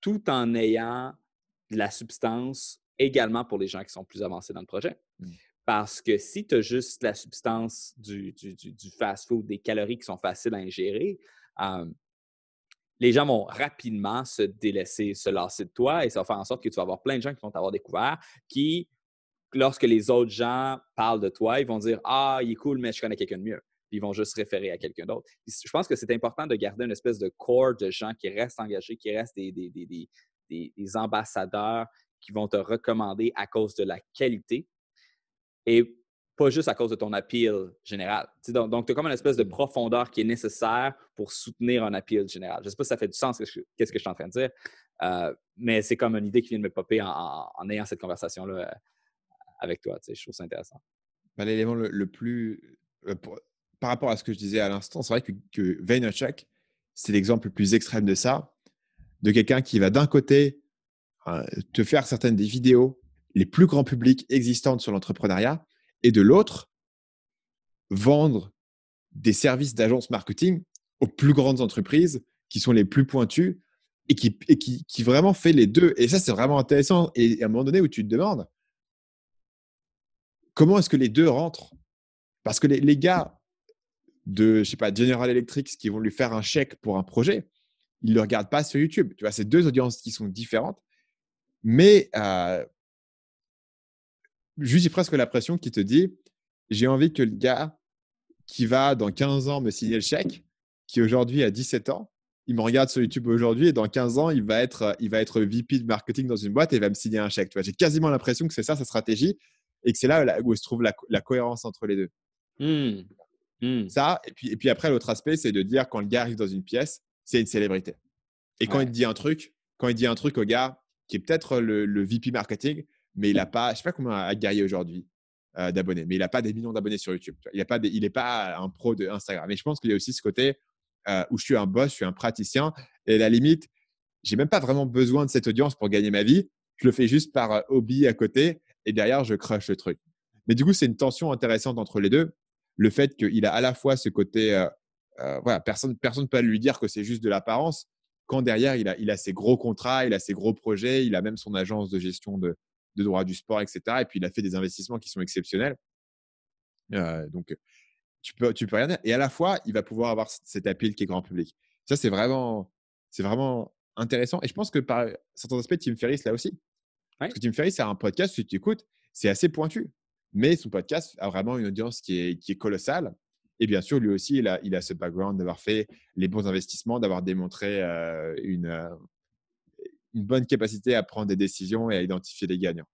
tout en ayant de la substance également pour les gens qui sont plus avancés dans le projet. Mmh. Parce que si tu as juste la substance du, du, fast-food, des calories qui sont faciles à ingérer, les gens vont rapidement se délaisser, se lasser de toi et ça va faire en sorte que tu vas avoir plein de gens qui vont t'avoir découvert qui, lorsque les autres gens parlent de toi, ils vont dire Ah, il est cool, mais je connais quelqu'un de mieux. Puis ils vont juste référer à quelqu'un d'autre. Je pense que c'est important de garder une espèce de corps de gens qui restent engagés, qui restent des, des, ambassadeurs qui vont te recommander à cause de la qualité et pas juste à cause de ton appeal général. donc, tu as comme une espèce de mm. profondeur qui est nécessaire pour soutenir un appeal général. Je ne sais pas si ça fait du sens, qu'est-ce que je suis en train de dire, euh, mais c'est comme une idée qui vient de me popper en, ayant cette conversation-là euh, avec toi. Je trouve ça intéressant. Ben, l'élément le, plus. Euh, par rapport à ce que je disais à l'instant, c'est vrai que, que Vaynerchuk, c'est l'exemple le plus extrême de ça de quelqu'un qui va d'un côté euh, te faire certaines des vidéos les plus grands publics existantes sur l'entrepreneuriat et de l'autre vendre des services d'agence marketing aux plus grandes entreprises qui sont les plus pointues et qui, qui, vraiment fait les deux. Et ça, c'est vraiment intéressant. Et à un moment donné où tu te demandes comment est-ce que les deux rentrent Parce que les, gars de, je sais pas, General Electric qui vont lui faire un chèque pour un projet, ils ne le regardent pas sur YouTube. Tu vois, c'est deux audiences qui sont différentes, mais euh, j'ai presque la pression qui te dit j'ai envie que le gars qui va dans 15 ans me signer le chèque, qui aujourd'hui a 17 ans, il me regarde sur YouTube aujourd'hui et dans 15 ans, il va être, il va être VP de marketing dans une boîte et va me signer un chèque. Tu vois, j'ai quasiment l'impression que c'est ça sa stratégie et que c'est là où se trouve la, cohérence entre les deux. Mmh. Mmh. Ça, et puis, et puis après, l'autre aspect, c'est de dire quand le gars arrive dans une pièce, c'est une célébrité. Et quand il dit un truc, quand il dit un truc au gars qui est peut-être euh, le, VP marketing, mais il n'a pas, je sais pas combien a gagné aujourd'hui euh, d'abonnés, mais il n'a pas des millions d'abonnés sur YouTube. Il n'est pas, il est pas un pro de Instagram. Mais je pense qu'il y a aussi ce côté euh, où je suis un boss, je suis un praticien, et la limite, j'ai même pas vraiment besoin de cette audience pour gagner ma vie. Je le fais juste par hobby à côté, et derrière, je crush le truc. Mais du coup, c'est une tension intéressante entre les deux. Le fait qu'il a à la fois ce côté euh, personne ne peut lui dire que c'est juste de l'apparence quand derrière, il a, ses gros contrats, il a ses gros projets, il a même son agence de gestion de, droits du sport, etc. Et puis, il a fait des investissements qui sont exceptionnels. Euh, donc, tu peux, peux rien dire. Et à la fois, il va pouvoir avoir cet appel qui est grand public. Ça, c'est vraiment, intéressant. Et je pense que par certains aspects, Tim Ferriss, là aussi. Parce que Tim Ferriss, c'est un podcast, si tu écoutes, c'est assez pointu. Mais son podcast a vraiment une audience qui est colossale. Et bien sûr, lui aussi, il a, ce background d'avoir fait les bons investissements, d'avoir démontré euh, euh, une, bonne capacité à prendre des décisions et à identifier les gagnants.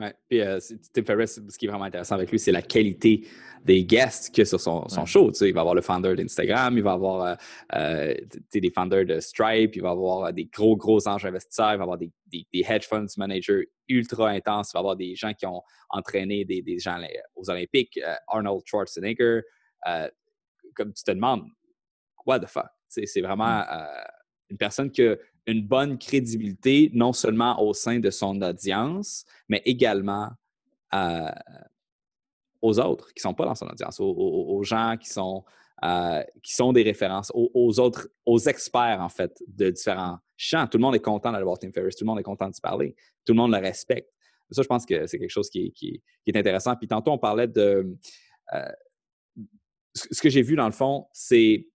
Ouais. Puis euh, Tim Ferriss, ce qui est vraiment intéressant avec lui, c'est la qualité des guests que a sur son, show. il va avoir le founder d'Instagram, il va avoir des founders de Stripe, il va avoir des gros, gros anges investisseurs, il va avoir des, hedge funds managers ultra intenses, il va avoir des gens qui ont entraîné des, des gens aux Olympiques, Arnold Schwarzenegger, comme tu te demandes, quoi de fuck? C'est vraiment mm. euh, une personne qui a une bonne crédibilité, non seulement au sein de son audience, mais également euh, aux autres qui ne sont pas dans son audience, aux, gens qui sont, euh, qui sont des références, aux, autres, aux experts, en fait, de différents champs. Tout le monde est content d'aller voir Tim Ferriss, tout le monde est content de se parler, tout le monde le respecte. Ça, je pense que c'est quelque chose qui est, intéressant. Puis tantôt, on parlait de ce que j'ai vu dans le fond, c'est.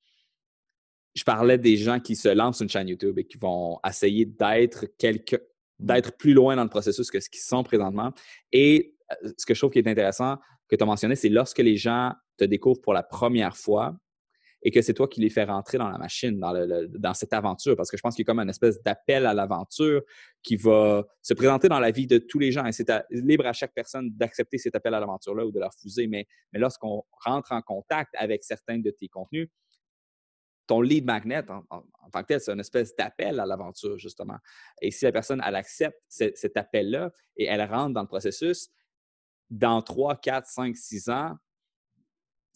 Je parlais des gens qui se lancent une chaîne YouTube et qui vont essayer d'être mm. d'être plus loin dans le processus que ce qu'ils sont présentement. Et euh, ce que je trouve qui est intéressant que tu as mentionné, c'est lorsque les gens te découvrent pour la première fois, et que c'est toi qui les fais rentrer dans la machine, dans, cette aventure. Parce que je pense qu'il y a comme une espèce d'appel à l'aventure qui va se présenter dans la vie de tous les gens. Et c'est libre à chaque personne d'accepter cet appel à l'aventure-là ou de la refuser. Mais, lorsqu'on rentre en contact avec certains de tes contenus, ton lead magnet en, tant que tel, c'est une espèce d'appel à l'aventure, justement. Et si la personne, elle accepte cet appel-là et elle rentre dans le processus, dans 3, 4, 5, 6 ans,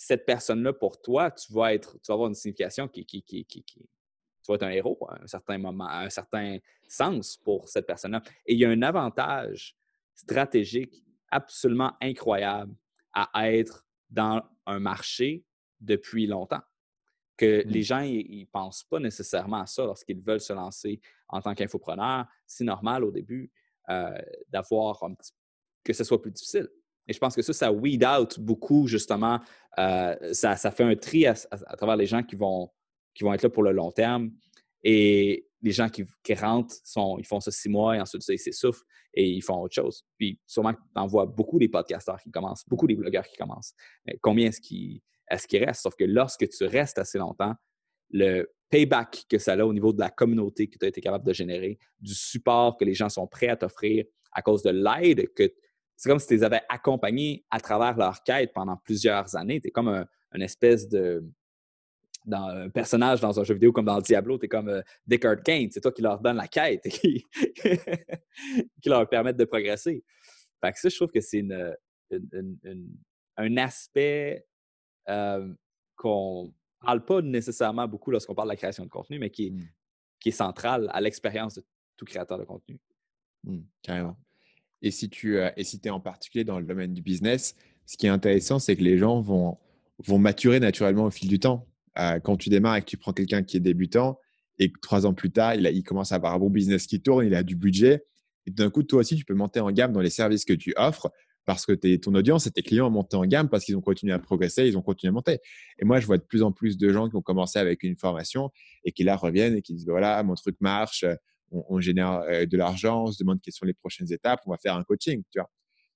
cette personne-là, pour toi, tu vas, être, tu vas avoir une signification qui, qui, qui, qui, tu vas être un héros à un certain moment, un certain sens pour cette personne-là. Et il y a un avantage stratégique absolument incroyable à être dans un marché depuis longtemps. Que mmh les gens, ils ne pensent pas nécessairement à ça lorsqu'ils veulent se lancer en tant qu'infopreneur. C'est normal au début euh, d'avoir un petit que ce soit plus difficile. Et je pense que ça, ça weed out beaucoup, justement. Euh, ça, fait un tri à, travers les gens qui vont, qui vont être là pour le long terme. Et les gens qui, rentrent, ils font ça six mois et ensuite, ça, ils s'essoufflent et ils font autre chose. Puis sûrement, tu en vois beaucoup des podcasteurs qui commencent, beaucoup des blogueurs qui commencent. combien est-ce qu'ils est restent? Sauf que lorsque tu restes assez longtemps, le payback que ça a au niveau de la communauté que tu as été capable de générer, du support que les gens sont prêts à t'offrir à cause de l'aide que tu c'est comme si tu les avais accompagnés à travers leur quête pendant plusieurs années. Tu es comme un, espèce de dans un personnage dans un jeu vidéo comme dans Diablo, tu es comme euh, Descartes Kane, c'est toi qui leur donnes la quête et qui, leur permet de progresser. Fait que ça, je trouve que c'est une, un aspect euh, qu'on parle pas nécessairement beaucoup lorsqu'on parle de la création de contenu, mais qui est, hmm. central à l'expérience de tout créateur de contenu. Hmm, carrément. Et si tu euh, et si es en particulier dans le domaine du business, ce qui est intéressant, c'est que les gens vont, maturer naturellement au fil du temps. Euh, quand tu démarres et que tu prends quelqu'un qui est débutant et que trois ans plus tard, il, commence à avoir un bon business qui tourne, il a du budget. Et d'un coup, toi aussi, tu peux monter en gamme dans les services que tu offres parce que ton audience et tes clients ont monté en gamme parce qu'ils ont continué à progresser, ils ont continué à monter. Et moi, je vois de plus en plus de gens qui ont commencé avec une formation et qui là reviennent et qui disent bah voilà, mon truc marche, on, génère euh, de l'argent, on se demande quelles sont les prochaines étapes, on va faire un coaching,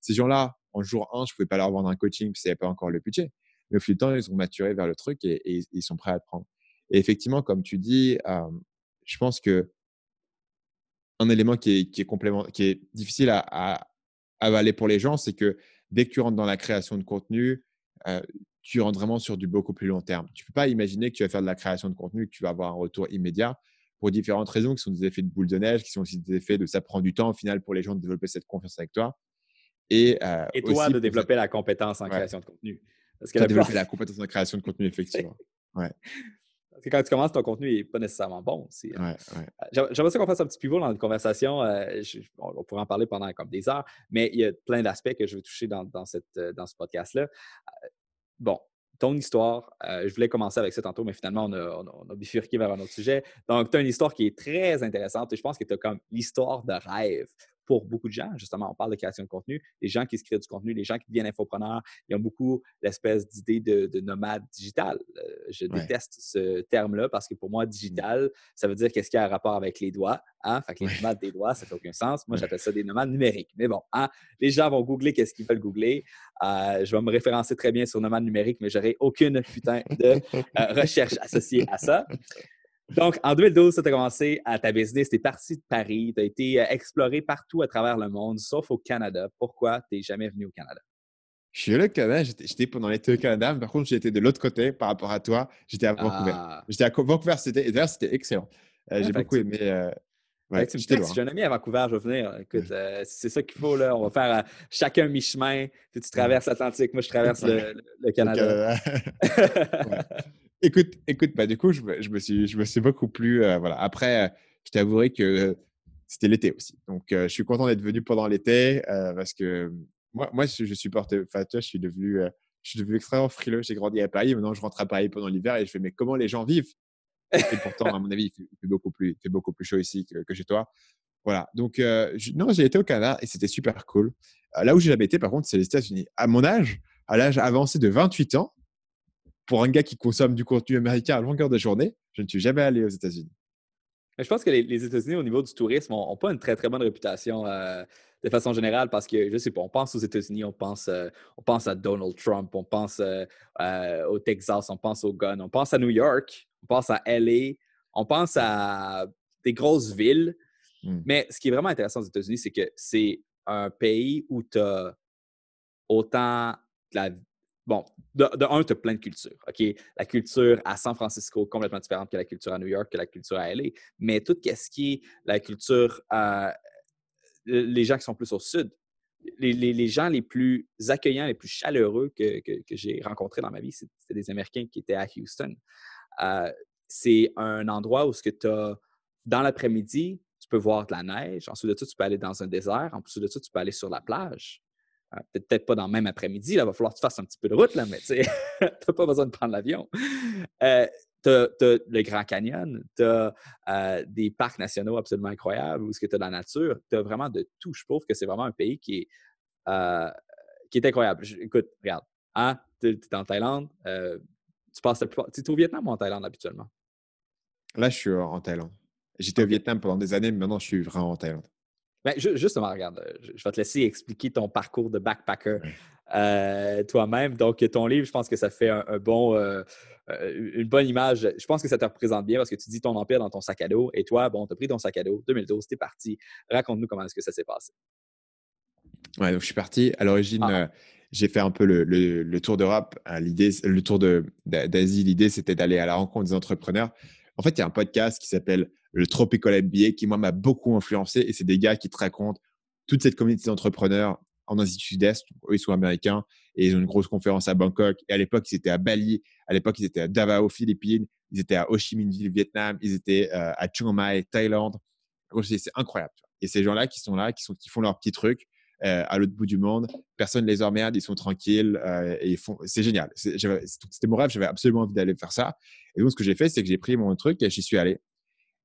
Ces gens-là, en jour 1, je ne pouvais pas leur vendre un coaching parce qu'ils n'avaient pas encore le budget. Mais au fil du temps, ils ont maturé vers le truc et, ils sont prêts à le prendre. Et effectivement, comme tu dis, euh, je pense que un élément qui est, qui est, difficile à, avaler pour les gens, c'est que dès que tu rentres dans la création de contenu, euh, tu rentres vraiment sur du beaucoup plus long terme. Tu ne peux pas imaginer que tu vas faire de la création de contenu, que tu vas avoir un retour immédiat pour différentes raisons, qui sont des effets de boule de neige, qui sont aussi des effets de ça prend du temps au final pour les gens de développer cette confiance avec toi. Et, euh, toi, de développer la compétence en création de contenu. Parce que la développer la compétence en création de contenu, effectivement. ouais. Parce que quand tu commences, ton contenu n'est pas nécessairement bon. aussi. Hein. Ouais, ouais. Euh, j'aimerais ça qu'on fasse un petit pivot dans une conversation. Euh, on, pourra pourrait en parler pendant comme des heures, mais il y a plein d'aspects que je veux toucher dans, dans, cette, dans ce podcast-là. Bon, ton histoire, euh, je voulais commencer avec ça tantôt, mais finalement, on a, on a bifurqué vers un autre sujet. Donc, tu as une histoire qui est très intéressante et je pense que tu as comme l'histoire de rêve pour beaucoup de gens. Justement, on parle de création de contenu, les gens qui se créent du contenu, les gens qui deviennent infopreneurs, ils ont beaucoup l'espèce d'idée de, de, nomade digital. Euh, je déteste ce terme-là parce que pour moi, mmh. digital, ça veut dire qu'est-ce qui a un rapport avec les doigts. Hein? Fait que les nomades des doigts, ça fait aucun sens. Moi, j'appelle ça des nomades numériques. Mais bon, hein? les gens vont googler qu'est-ce qu'ils veulent googler. Euh, je vais me référencer très bien sur nomade numérique, mais j'aurai aucune putain de euh, recherche associée à ça. Donc, en 2012, tu as commencé à ta business, tu es parti de Paris, tu as été euh, exploré partout à travers le monde, sauf au Canada. Pourquoi tu n'es jamais venu au Canada? Je suis allé au Canada, j'étais pendant l'été au Canada, mais par contre, j'étais de l'autre côté par rapport à toi, j'étais à Vancouver. Ah! J'étais à Vancouver, c'était, excellent. Euh, j'ai beaucoup aimé. Euh, j'ai un ami à Vancouver, je vais venir. Écoute, c'est ça qu'il faut, là. On va faire chacun mi-chemin. Tu, traverses l'Atlantique, moi, je traverse le, Canada. Le Canada. ouais. Écoute, écoute, bah, du coup, je, me, suis, je me suis beaucoup plus. Euh, voilà. Après, euh, je t'avouerai que euh, c'était l'été aussi. Donc, je suis content d'être venu pendant l'été parce que moi, moi je, supporte. Enfin, je suis devenu. je suis devenu extrêmement frileux. J'ai grandi à Paris. Maintenant, je rentre à Paris pendant l'hiver et je fais, mais comment les gens vivent Et pourtant, à mon avis, il fait, beaucoup, plus, il fait beaucoup plus chaud ici que, chez toi. Voilà. Donc, non, j'ai été au Canada et c'était super cool. là où j'ai habité, par contre, c'est les États-Unis. À mon âge, à l'âge avancé de 28 ans, pour un gars qui consomme du contenu américain à longueur de journée, je ne suis jamais allé aux États-Unis. Je pense que les, États-Unis, au niveau du tourisme, n'ont pas une très, très bonne réputation euh, de façon générale parce que, je ne sais pas, on pense aux États-Unis, on, pense, euh, on pense à Donald Trump, on pense euh, au Texas, on pense au gun, on pense à New York, on pense à LA, on pense à des grosses villes. Hmm. Mais ce qui est vraiment intéressant aux États-Unis, c'est que c'est un pays où tu as autant de la bon, de, un, tu as plein de cultures. OK? La culture à San Francisco est complètement différente que la culture à New York, que la culture à LA. Mais tout ce qui est la culture, euh, les gens qui sont plus au sud, les, gens les plus accueillants, les plus chaleureux que, j'ai rencontrés dans ma vie, c'était des Américains qui étaient à Houston. Euh, c'est un endroit où ce que tu as, dans l'après-midi, tu peux voir de la neige. En Ensuite de ça, tu peux aller dans un désert. En dessous de ça, tu peux aller sur la plage. Ah, peut-être pas dans le même après-midi, il va falloir que tu fasses un petit peu de route, là, mais tu n'as pas besoin de prendre l'avion. Euh, tu as, le Grand Canyon, tu as euh, des parcs nationaux absolument incroyables, où ce que tu as de la nature, tu as vraiment de tout. Je trouve que c'est vraiment un pays qui est, euh, qui est incroyable. écoute, regarde, hein, tu es, en Thaïlande, tu passes la Tu es au Vietnam ou en Thaïlande habituellement? Là, je suis en Thaïlande. J'étais au Vietnam pendant des années, mais maintenant, je suis vraiment en Thaïlande. Ben, justement, regarde, euh, je vais te laisser expliquer ton parcours de backpacker euh, toi-même. Donc, ton livre, je pense que ça fait euh, une bonne image. Je pense que ça te représente bien parce que tu dis ton empire dans ton sac à dos. Et toi, bon, tu pris ton sac à dos, 2012, t'es parti. Raconte-nous comment est-ce que ça s'est passé. Ouais, donc je suis parti. À l'origine, ah. j'ai fait un peu le, tour d'Europe, l'idée, le tour d'Asie. L'idée, c'était d'aller à la rencontre des entrepreneurs. En fait, il y a un podcast qui s'appelle le Tropical MBA, qui moi m'a beaucoup influencé. Et c'est des gars qui te racontent toute cette communauté d'entrepreneurs en Asie du Sud-Est. ils sont américains et ils ont une grosse conférence à Bangkok. Et à l'époque, ils étaient à Bali. À l'époque, ils étaient à Davao, Philippines. Ils étaient à Ho Chi Minh Ville, Vietnam. Ils étaient euh, à Chiang Mai, Thaïlande. C'est incroyable. Et ces gens-là qui sont là, qui, sont, qui font leurs petits trucs euh, à l'autre bout du monde, personne ne les emmerde, ils sont tranquilles euh, et ils font. C'est génial. C'était mon rêve, j'avais absolument envie d'aller faire ça. Et donc, ce que j'ai fait, c'est que j'ai pris mon truc et j'y suis allé.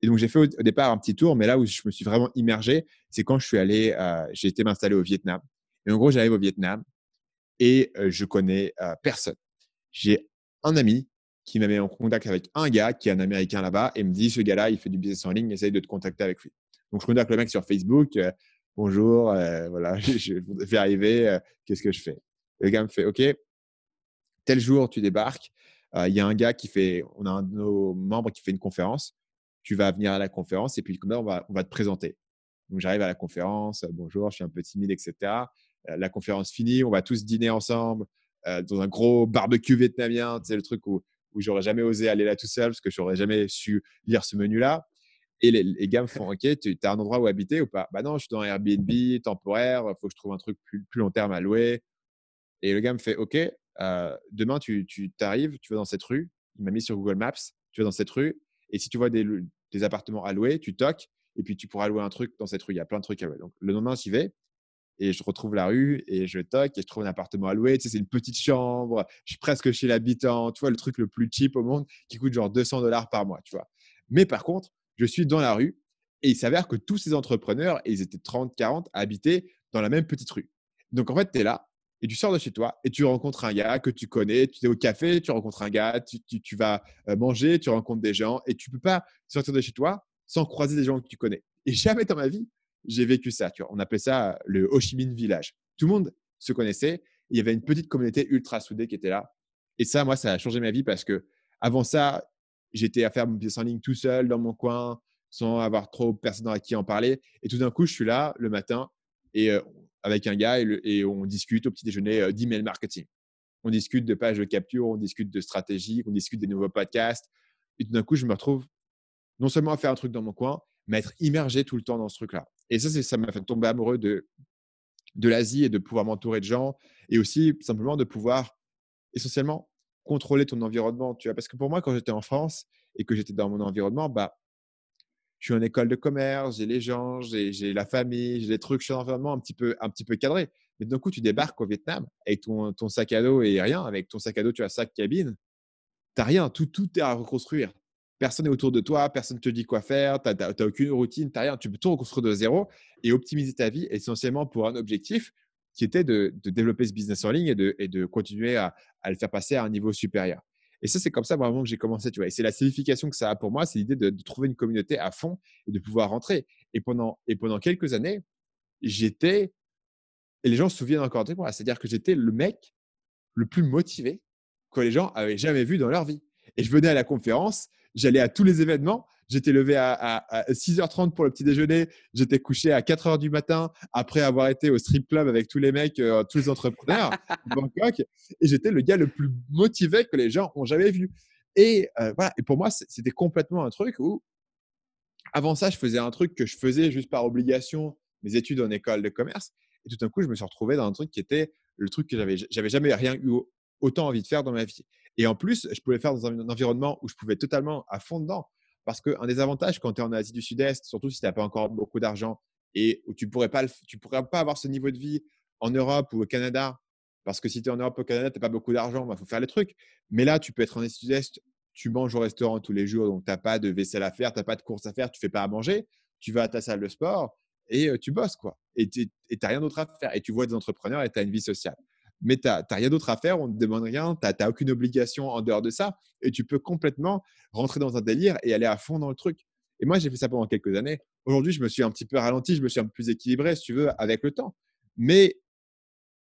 Et donc, j'ai fait au, départ un petit tour, mais là où je me suis vraiment immergé, c'est quand je suis allé, euh, j'ai été m'installer au Vietnam. Et en gros, j'arrive au Vietnam et euh, je connais euh, personne. J'ai un ami qui m'a mis en contact avec un gars qui est un Américain là-bas et me dit, ce gars-là, il fait du business en ligne, essaye de te contacter avec lui. Donc, je contacte le mec sur Facebook. Bonjour, voilà, je, vais arriver, qu'est-ce que je fais Le gars me fait, OK, tel jour, tu débarques. Il y a un gars qui fait, on a un de nos membres qui fait une conférence tu vas venir à la conférence et puis comme on va, te présenter. Donc j'arrive à la conférence, euh, bonjour, je suis un peu timide, etc. Euh, la conférence finie, on va tous dîner ensemble euh, dans un gros barbecue vietnamien, c'est le truc où, où j'aurais jamais osé aller là tout seul parce que j'aurais jamais su lire ce menu-là. Et les, les, gars me font Ok, tu as un endroit où habiter ou pas Bah non, je suis dans un Airbnb temporaire, Il faut que je trouve un truc plus, long terme à louer. Et le gars me fait Ok, demain tu, tu arrives, tu vas dans cette rue. Il m'a mis sur Google Maps, tu vas dans cette rue et si tu vois des, appartements à louer, tu toques et puis tu pourras louer un truc dans cette rue. Il y a plein de trucs à louer. Donc le lendemain, j'y vais et je retrouve la rue et je toque et je trouve un appartement à louer. c'est une petite chambre, je suis presque chez l'habitant, tu vois, le truc le plus cheap au monde qui coûte genre 200 dollars par mois, tu vois. Mais par contre, je suis dans la rue et il s'avère que tous ces entrepreneurs, ils étaient 30, 40, habitaient dans la même petite rue. Donc en fait, tu es là, et tu sors de chez toi et tu rencontres un gars que tu connais, tu es au café, tu rencontres un gars, tu, vas euh, manger, tu rencontres des gens et tu peux pas sortir de chez toi sans croiser des gens que tu connais. Et jamais dans ma vie, j'ai vécu ça. Tu On appelait ça euh, le Ho Chi Minh Village. Tout le monde se connaissait. Il y avait une petite communauté ultra soudée qui était là. Et ça, moi, ça a changé ma vie parce que avant ça, j'étais à faire mon business en ligne tout seul dans mon coin, sans avoir trop personne à qui en parler. Et tout d'un coup, je suis là le matin et euh, avec un gars et, on discute au petit déjeuner euh, d'email marketing. On discute de pages de capture, on discute de stratégie, on discute des nouveaux podcasts. Et tout d'un coup, je me retrouve non seulement à faire un truc dans mon coin, mais à être immergé tout le temps dans ce truc-là. Et ça, ça m'a fait tomber amoureux de, de l'Asie et de pouvoir m'entourer de gens et aussi simplement de pouvoir essentiellement contrôler ton environnement. Tu parce que pour moi, quand j'étais en France et que j'étais dans mon environnement, bah, je suis en école de commerce, j'ai les gens, j'ai la famille, j'ai des trucs, je suis un petit peu, un petit peu cadré. Mais d'un coup, tu débarques au Vietnam avec ton, sac à dos et rien. Avec ton sac à dos, tu as sac cabine. Tu rien. Tout, est à reconstruire. Personne n'est autour de toi, personne ne te dit quoi faire, tu n'as aucune routine, tu rien. Tu peux tout reconstruire de zéro et optimiser ta vie essentiellement pour un objectif qui était de, développer ce business en ligne et de, continuer à le faire passer à un niveau supérieur. Et ça, c'est comme ça vraiment que j'ai commencé, tu vois. Et c'est la signification que ça a pour moi, c'est l'idée de, trouver une communauté à fond et de pouvoir rentrer. Et pendant, et pendant quelques années, j'étais, et les gens se souviennent encore de moi, c'est-à-dire que j'étais le mec le plus motivé que les gens avaient jamais vu dans leur vie. Et je venais à la conférence, j'allais à tous les événements, J'étais levé à, 6h30 pour le petit déjeuner. J'étais couché à 4h du matin après avoir été au strip club avec tous les mecs, euh, tous les entrepreneurs de Bangkok. Et j'étais le gars le plus motivé que les gens ont jamais vu. Et euh, voilà. Et pour moi, c'était complètement un truc où, avant ça, je faisais un truc que je faisais juste par obligation, mes études en école de commerce. Et tout d'un coup, je me suis retrouvé dans un truc qui était le truc que j'avais, j'avais jamais rien eu autant envie de faire dans ma vie. Et en plus, je pouvais faire dans un, environnement où je pouvais totalement à fond dedans. Parce qu'un des avantages quand tu es en Asie du Sud-Est, surtout si tu n'as pas encore beaucoup d'argent et où tu ne pourrais, pas pourrais pas avoir ce niveau de vie en Europe ou au Canada, parce que si tu es en Europe ou au Canada, tu n'as pas beaucoup d'argent, il bah, faut faire les trucs. Mais là, tu peux être en Asie du Sud-Est, tu manges au restaurant tous les jours, donc tu n'as pas de vaisselle à faire, tu n'as pas de course à faire, tu fais pas à manger, tu vas à ta salle de sport et euh, tu bosses. quoi. Et tu n'as rien d'autre à faire. Et tu vois des entrepreneurs et tu as une vie sociale mais tu n'as rien d'autre à faire, on ne te demande rien, tu n'as aucune obligation en dehors de ça, et tu peux complètement rentrer dans un délire et aller à fond dans le truc. Et moi, j'ai fait ça pendant quelques années. Aujourd'hui, je me suis un petit peu ralenti, je me suis un peu plus équilibré, si tu veux, avec le temps. Mais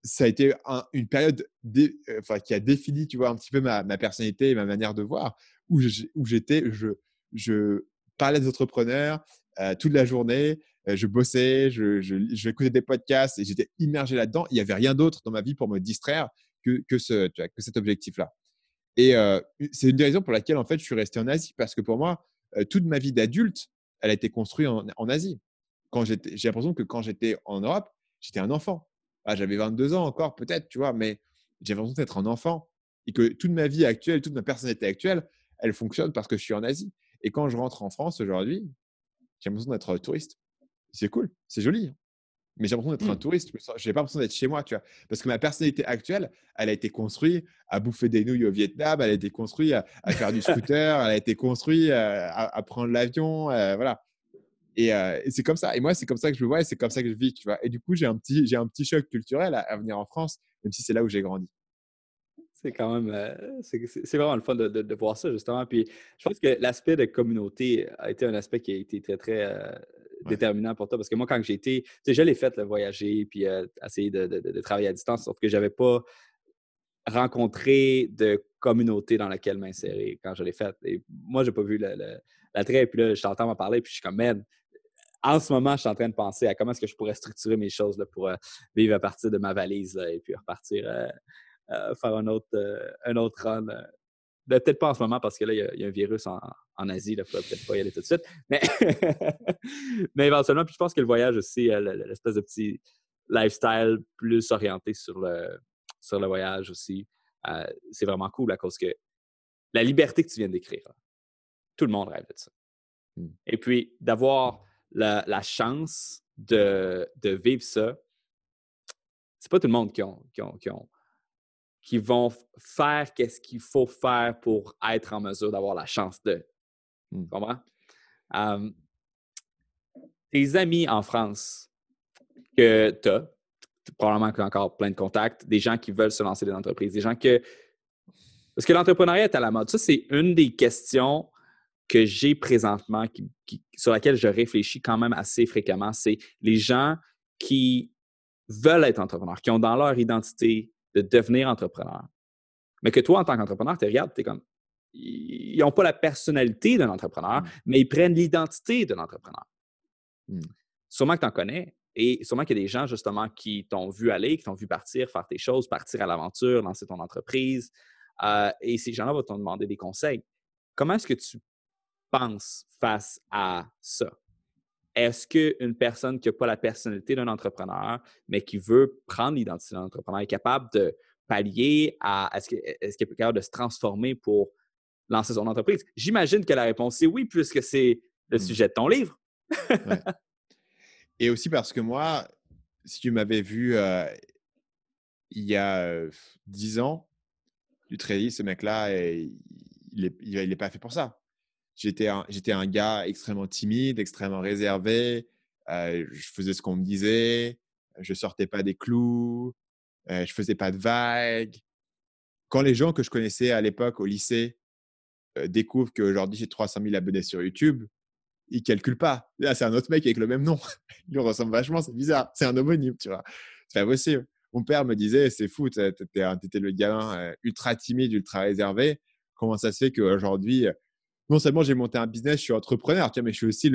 ça a été une période euh, qui a défini, tu vois, un petit peu ma, personnalité et ma manière de voir, où j'étais, je, je, parlais des entrepreneurs, euh, toute la journée. Euh, je bossais, je, des podcasts et j'étais immergé là-dedans. Il n'y avait rien d'autre dans ma vie pour me distraire que, cet objectif-là. Et euh, c'est une des raisons pour laquelle, en fait, je suis resté en Asie parce que pour moi, toute ma vie d'adulte, elle a été construite en, Asie. Quand j'ai l'impression que quand j'étais en Europe, j'étais un enfant. Ah, j'avais 22 ans encore, peut-être, tu vois, mais j'ai l'impression d'être un enfant et que toute ma vie actuelle, toute ma personnalité actuelle, elle fonctionne parce que je suis en Asie. Et quand je rentre en France aujourd'hui, j'ai l'impression d'être euh, touriste. C'est cool, c'est joli, hein. mais j'ai l'impression d'être un hmm. touriste. Je n'ai pas l'impression d'être chez moi, tu vois. Parce que ma personnalité actuelle, elle a été construite à bouffer des nouilles au Vietnam, elle a été construite à, faire du scooter, elle a été construite euh, à, prendre l'avion, euh, voilà. Et, c'est comme ça. Et moi, c'est comme ça que je le vois et c'est comme ça que je vis, tu vois. Et du coup, j'ai un petit, j'ai un petit choc culturel à, venir en France, même si c'est là où j'ai grandi. C'est quand même. Euh, c'est vraiment le fun de, voir ça, justement. Puis je pense que l'aspect de communauté a été un aspect qui a été très, très euh, déterminant pour toi. Parce que moi, quand j'ai été. Tu sais, je l'ai fait, le voyager, puis euh, essayer de, travailler à distance, sauf que j'avais pas rencontré de communauté dans laquelle m'insérer quand je l'ai fait. Et moi, j'ai pas vu l'attrait. puis là, je t'entends m'en parler, puis je suis comme, en ce moment, je suis en train de penser à comment est-ce que je pourrais structurer mes choses pour vivre à partir de ma valise et puis repartir euh, faire un autre, euh, un run. Euh. Ben, peut-être pas en ce moment parce que là, il y, a un virus en, Asie, il ne peut-être pas y aller tout de suite. Mais, éventuellement, puis je pense que le voyage aussi, l'espèce de petit lifestyle plus orienté sur le, sur le voyage aussi, c'est vraiment cool à cause que la liberté que tu viens décrire, tout le monde rêve de ça. Mmh. Et puis, d'avoir mmh. la, chance de, vivre ça, c'est pas tout le monde qui a qui vont faire qu'est-ce qu'il faut faire pour être en mesure d'avoir la chance de. Hmm. tes amis en France que tu as, probablement que encore plein de contacts, des gens qui veulent se lancer dans l'entreprise, des gens que. Parce que l'entrepreneuriat est à la mode. Ça, c'est une des questions que j'ai présentement, sur laquelle je réfléchis quand même assez fréquemment. C'est les gens qui veulent être entrepreneurs, qui ont dans leur identité de devenir entrepreneur. Mais que toi, en tant qu'entrepreneur, tu regardes, tu es comme, ils n'ont pas la personnalité d'un entrepreneur, mmh. mais ils prennent l'identité d'un entrepreneur. Mmh. Sûrement que tu en connais. Et sûrement qu'il y a des gens, justement, qui t'ont vu aller, qui t'ont vu partir, faire tes choses, partir à l'aventure, lancer ton entreprise. Euh, et ces gens-là vont te demander des conseils. Comment est-ce que tu penses face à ça? est-ce qu'une personne qui n'a pas la personnalité d'un entrepreneur, mais qui veut prendre l'identité d'un entrepreneur, est capable de pallier à est-ce qu'elle est, capable de se transformer pour lancer son entreprise? J'imagine que la réponse est oui, puisque c'est le hmm. sujet de ton livre. Et aussi parce que moi, si tu m'avais vu euh, il y a euh, dix ans, tu te ce mec-là, il n'est pas fait pour ça j'étais un, un, gars extrêmement timide, extrêmement réservé. Euh, je faisais ce qu'on me disait. Je sortais pas des clous. Euh, je faisais pas de vagues. Quand les gens que je connaissais à l'époque au lycée euh, découvrent qu'aujourd'hui j'ai 300 000 abonnés sur YouTube, ils calculent pas. Là, c'est un autre mec avec le même nom. Il ressemble vachement, c'est bizarre. C'est un homonyme, tu vois. C'est pas possible. Mon père me disait, c'est fou, Tu étais le gamin ultra timide, ultra réservé. Comment ça se fait qu'aujourd'hui, non seulement j'ai monté un business, je suis entrepreneur, mais je suis aussi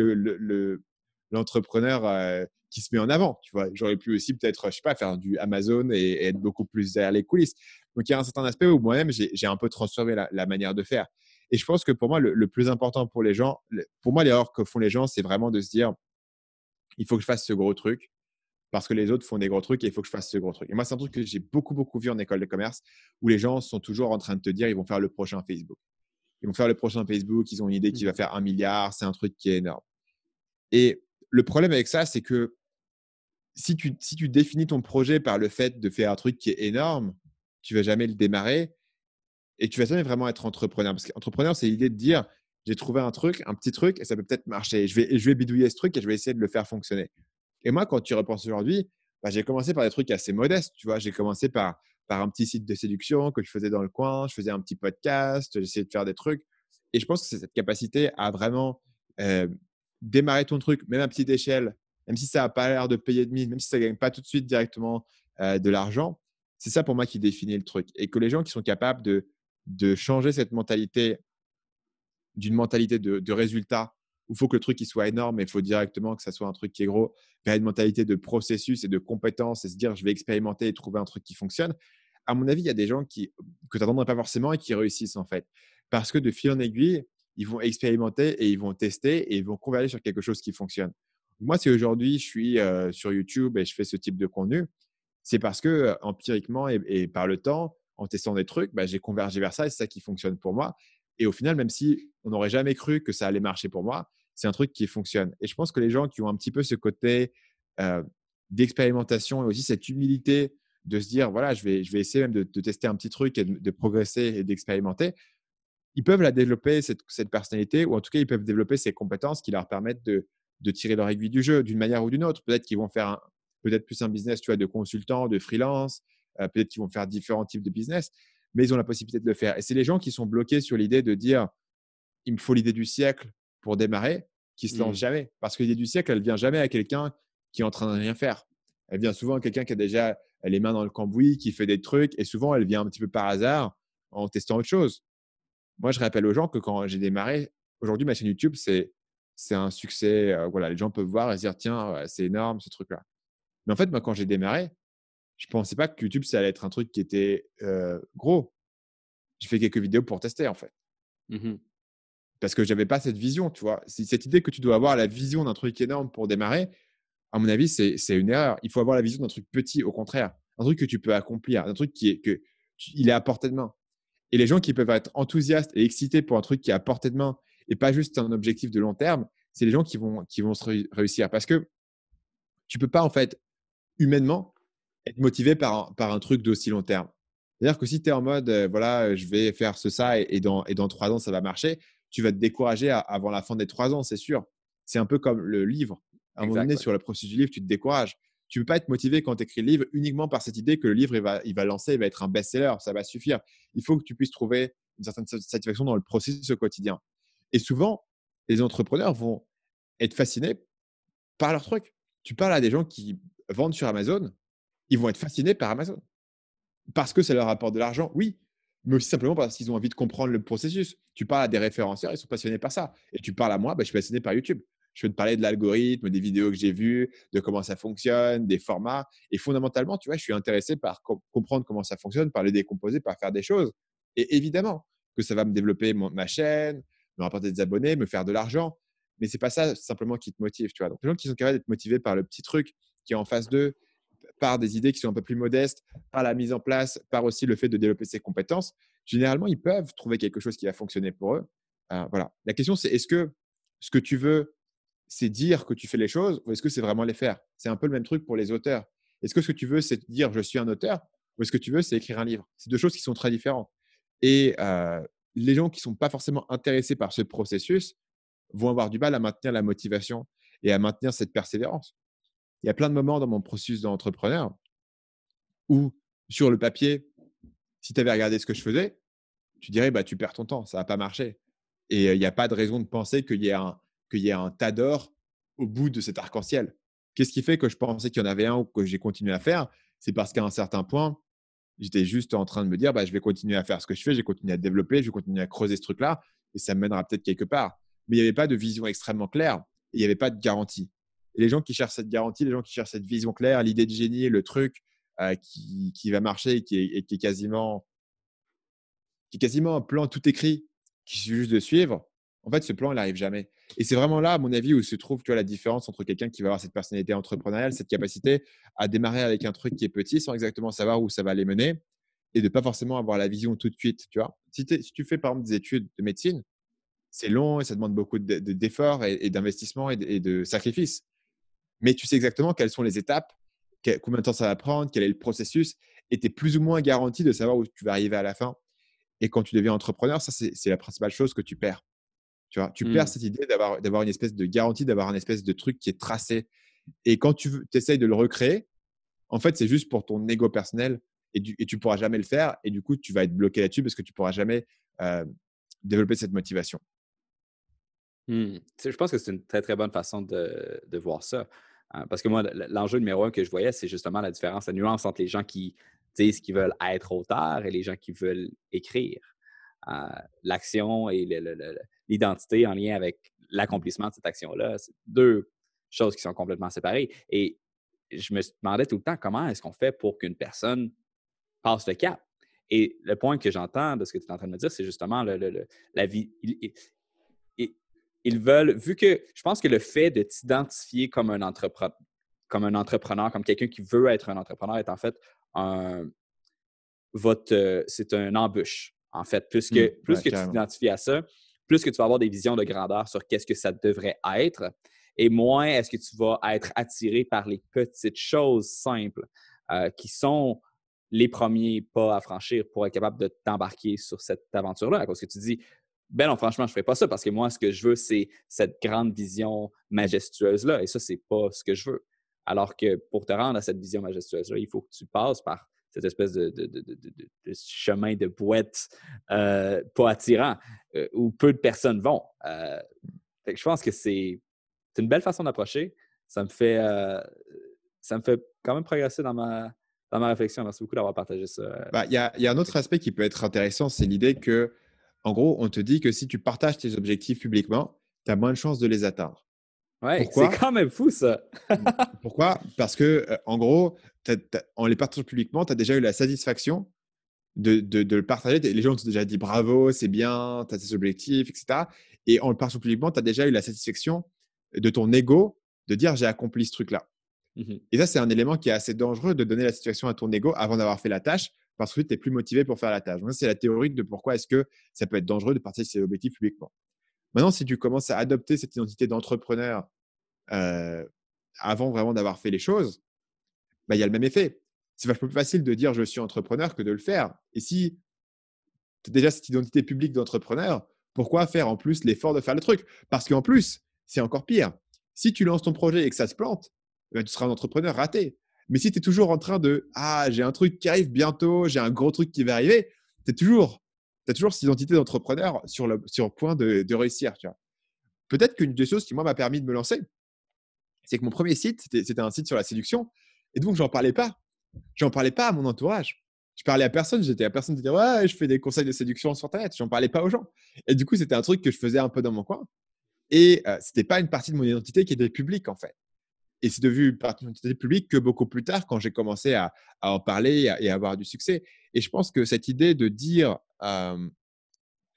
l'entrepreneur le, euh, qui se met en avant. Tu vois, j'aurais pu aussi peut-être, je sais pas, faire du Amazon et, être beaucoup plus derrière les coulisses. Donc il y a un certain aspect où moi-même j'ai un peu transformé la, la, manière de faire. Et je pense que pour moi le, plus important pour les gens, pour moi l'erreur que font les gens, c'est vraiment de se dire, il faut que je fasse ce gros truc parce que les autres font des gros trucs et il faut que je fasse ce gros truc. Et moi, c'est un truc que j'ai beaucoup, beaucoup vu en école de commerce où les gens sont toujours en train de te dire ils vont faire le prochain Facebook ils vont faire le prochain Facebook, ils ont une idée qui va mhm. faire un milliard, c'est un truc qui est énorme. Et le problème avec ça, c'est que si tu, si tu définis ton projet par le fait de faire un truc qui est énorme, tu vas jamais le démarrer et tu vas jamais vraiment être entrepreneur. Parce qu'entrepreneur, c'est l'idée de dire j'ai trouvé un truc, un petit truc, et ça peut peut-être marcher. Je vais, je vais bidouiller ce truc et je vais essayer de le faire fonctionner. Et moi, quand tu repenses aujourd'hui, bah, j'ai commencé par des trucs assez modestes. Tu vois, j'ai commencé par par un petit site de séduction que je faisais dans le coin, je faisais un petit podcast, j'essayais de faire des trucs. Et je pense que c'est cette capacité à vraiment euh, démarrer ton truc, même à petite échelle, même si ça n'a pas l'air de payer de mine, même si ça ne gagne pas tout de suite directement euh, de l'argent, c'est ça pour moi qui définit le truc. Et que les gens qui sont capables de, de changer cette mentalité d'une mentalité de, de résultat il faut que le truc soit énorme et il faut directement que ça soit un truc qui est gros. a une mentalité de processus et de compétences et se dire je vais expérimenter et trouver un truc qui fonctionne. À mon avis, il y a des gens qui, que tu n'attendrais pas forcément et qui réussissent en fait. Parce que de fil en aiguille, ils vont expérimenter et ils vont tester et ils vont converger sur quelque chose qui fonctionne. Moi, si aujourd'hui je suis euh, sur YouTube et je fais ce type de contenu, c'est parce que euh, empiriquement et, par le temps, en testant des trucs, bah, j'ai convergé vers ça et c'est ça qui fonctionne pour moi. Et au final, même si on n'aurait jamais cru que ça allait marcher pour moi, c'est un truc qui fonctionne. Et je pense que les gens qui ont un petit peu ce côté euh, d'expérimentation et aussi cette humilité de se dire, voilà, je vais, essayer même de, tester un petit truc et de, progresser et d'expérimenter, ils peuvent la développer, cette, personnalité, ou en tout cas, ils peuvent développer ces compétences qui leur permettent de, tirer leur aiguille du jeu d'une manière ou d'une autre. Peut-être qu'ils vont faire peut-être plus un business tu vois, de consultant, de freelance, euh, peut-être qu'ils vont faire différents types de business, mais ils ont la possibilité de le faire. Et c'est les gens qui sont bloqués sur l'idée de dire, il me faut l'idée du siècle, pour démarrer qui se lance mmh. jamais. Parce qu'il y a du siècle, elle vient jamais à quelqu'un qui est en train de rien faire. Elle vient souvent à quelqu'un qui a déjà les mains dans le cambouis, qui fait des trucs, et souvent elle vient un petit peu par hasard en testant autre chose. Moi, je rappelle aux gens que quand j'ai démarré, aujourd'hui, ma chaîne YouTube, c'est un succès. Euh, voilà, les gens peuvent voir et se dire tiens, c'est énorme ce truc-là. Mais en fait, moi, quand j'ai démarré, je ne pensais pas que YouTube, ça allait être un truc qui était euh, gros. J'ai fait quelques vidéos pour tester, en fait. Mmh parce que j'avais pas cette vision, tu vois. Cette idée que tu dois avoir la vision d'un truc énorme pour démarrer, à mon avis, c'est une erreur. Il faut avoir la vision d'un truc petit, au contraire, un truc que tu peux accomplir, un truc qui est que il est à portée de main. Et les gens qui peuvent être enthousiastes et excités pour un truc qui est à portée de main et pas juste un objectif de long terme, c'est les gens qui vont qui vont se réussir parce que tu peux pas en fait humainement être motivé par un, par un truc d'aussi long terme. C'est-à-dire que si tu es en mode, euh, voilà, je vais faire ce, ça, et, et dans, et dans trois ans, ça va marcher, tu vas te décourager avant la fin des trois ans, c'est sûr. C'est un peu comme le livre. À un moment donné, sur le processus du livre, tu te décourages. Tu ne peux pas être motivé quand tu écris le livre uniquement par cette idée que le livre, il va, il va lancer, il va être un best-seller, ça va suffire. Il faut que tu puisses trouver une certaine satisfaction dans le processus au quotidien. Et souvent, les entrepreneurs vont être fascinés par leur truc. Tu parles à des gens qui vendent sur Amazon, ils vont être fascinés par Amazon parce que ça leur apporte de l'argent, oui, mais aussi simplement parce qu'ils ont envie de comprendre le processus. Tu parles à des référenceurs, ils sont passionnés par ça. Et tu parles à moi, ben, je suis passionné par YouTube. Je veux te parler de l'algorithme, des vidéos que j'ai vues, de comment ça fonctionne, des formats. Et fondamentalement, tu vois, je suis intéressé par comprendre comment ça fonctionne, par le décomposer, par faire des choses. Et évidemment que ça va me développer ma chaîne, me rapporter des abonnés, me faire de l'argent. Mais ce n'est pas ça simplement qui te motive, tu vois. Donc, les gens qui sont capables d'être motivés par le petit truc qui est en face d'eux par des idées qui sont un peu plus modestes, par la mise en place, par aussi le fait de développer ses compétences, généralement, ils peuvent trouver quelque chose qui va fonctionner pour eux. Euh, voilà. La question, c'est est-ce que ce que tu veux, c'est dire que tu fais les choses ou est-ce que c'est vraiment les faire C'est un peu le même truc pour les auteurs. Est-ce que ce que tu veux, c'est dire je suis un auteur ou est-ce que tu veux, c'est écrire un livre C'est deux choses qui sont très différentes. Et euh, les gens qui ne sont pas forcément intéressés par ce processus vont avoir du mal à maintenir la motivation et à maintenir cette persévérance il y a plein de moments dans mon processus d'entrepreneur où, sur le papier, si tu avais regardé ce que je faisais, tu dirais, bah, tu perds ton temps, ça n'a pas marché. Et euh, il n'y a pas de raison de penser qu'il y, y, a un tas d'or au bout de cet arc-en-ciel. Qu'est-ce qui fait que je pensais qu'il y en avait un ou que j'ai continué à faire C'est parce qu'à un certain point, j'étais juste en train de me dire, bah, je vais continuer à faire ce que je fais, je vais continuer à développer, je vais continuer à creuser ce truc-là, et ça me mènera peut-être quelque part. Mais il n'y avait pas de vision extrêmement claire, il n'y avait pas de garantie les gens qui cherchent cette garantie, les gens qui cherchent cette vision claire, l'idée de génie, le truc euh, qui, qui, va marcher et qui est, quasiment qui est quasiment un plan tout écrit qui suffit juste de suivre, en fait, ce plan, il n'arrive jamais. Et c'est vraiment là, à mon avis, où se trouve tu vois, la différence entre quelqu'un qui va avoir cette personnalité entrepreneuriale, cette capacité à démarrer avec un truc qui est petit sans exactement savoir où ça va les mener et de pas forcément avoir la vision tout de suite. Tu vois si, tu fais par exemple des études de médecine, c'est long et ça demande beaucoup d'efforts et, d'investissements d'investissement et, de sacrifices mais tu sais exactement quelles sont les étapes, combien de temps ça va prendre, quel est le processus, et tu es plus ou moins garanti de savoir où tu vas arriver à la fin. Et quand tu deviens entrepreneur, ça, c'est la principale chose que tu perds. Tu perds hmm. cette idée d'avoir une espèce de garantie, d'avoir un espèce de truc qui est tracé. Et quand tu essayes de le recréer, en fait, c'est juste pour ton ego personnel et, tu ne pourras jamais le faire. Et du coup, tu vas être bloqué là-dessus parce que tu ne pourras jamais euh, développer cette motivation. Hmm. Je pense que c'est une très, très bonne façon de voir ça. Hein, parce que moi, l'enjeu numéro un que je voyais, c'est justement la différence, la nuance entre les gens qui disent qu'ils veulent être auteurs et les gens qui veulent écrire. Euh, l'action et l'identité en lien avec l'accomplissement de cette action-là, c'est deux choses qui sont complètement séparées. Et je me demandais tout le temps comment est-ce qu'on fait pour qu'une personne passe le cap. Et le point que j'entends de ce que tu es en train de me dire, c'est justement la vie ils veulent, vu que je pense que le fait de t'identifier comme un entrepreneur, comme un entrepreneur, comme quelqu'un qui veut être un entrepreneur, est en fait un votre c'est un embûche, en fait. Puisque, plus que hmm, tu t'identifies à ça, plus que tu vas avoir des visions de grandeur sur qu'est-ce que ça devrait être, et moins est-ce que tu vas être attiré par les petites choses simples euh, qui sont les premiers pas à franchir pour être capable de t'embarquer sur cette aventure-là. À cause que tu dis, ben non, franchement, je ne fais pas ça parce que moi, ce que je veux, c'est cette grande vision majestueuse-là. Et ça, c'est pas ce que je veux. Alors que pour te rendre à cette vision majestueuse-là, il faut que tu passes par cette espèce de, chemin de boîte euh, pas attirant euh, où peu de personnes vont. Euh, je pense que c'est une belle façon d'approcher. Ça me fait euh, ça me fait quand même progresser dans ma, ma réflexion. Merci beaucoup d'avoir partagé ça. Bah, il y, a un autre aspect qui peut être intéressant, c'est l'idée que en gros, on te dit que si tu partages tes objectifs publiquement, tu as moins de chances de les atteindre. Ouais, c'est quand même fou ça. Hmm. pourquoi Parce que, euh, en gros, en les partageant publiquement, tu as déjà eu la satisfaction de, le partager. Les gens t'ont déjà dit bravo, c'est bien, tu as tes objectifs, etc. Et en le partageant publiquement, tu as déjà eu la satisfaction de ton ego de dire j'ai accompli ce truc-là. Mmh et ça, c'est un élément qui est assez dangereux de donner la situation à ton ego avant d'avoir fait la tâche parce que tu es plus motivé pour faire la tâche. C'est la théorie de pourquoi est-ce que ça peut être dangereux de partager ses objectifs publiquement. Maintenant, si tu commences à adopter cette identité d'entrepreneur euh, avant vraiment d'avoir fait les choses, bah, il y a le même effet. C'est vachement plus facile de dire je suis entrepreneur que de le faire. Et si tu as déjà cette identité publique d'entrepreneur, pourquoi faire en plus l'effort de faire le truc Parce qu'en plus, c'est encore pire. Si tu lances ton projet et que ça se plante, bah, tu seras un entrepreneur raté. Mais si tu es toujours en train de Ah, j'ai un truc qui arrive bientôt, j'ai un gros truc qui va arriver, tu toujours. as toujours cette identité d'entrepreneur sur le, sur point de, réussir. Peut-être qu'une des choses qui, moi, m'a permis de me lancer, c'est que mon premier site, c'était un site sur la séduction. Et donc, n'en parlais pas. Je n'en parlais pas à mon entourage. Je parlais à personne. J'étais à personne de dire « Ouais, je fais des conseils de séduction sur Internet. n'en parlais pas aux gens. Et du coup, c'était un truc que je faisais un peu dans mon coin. Et euh, c'était pas une partie de mon identité qui était publique, en fait et c'est devenu une partie de l'identité publique que beaucoup plus tard, quand j'ai commencé à, en parler et à, avoir du succès. Et je pense que cette idée de dire,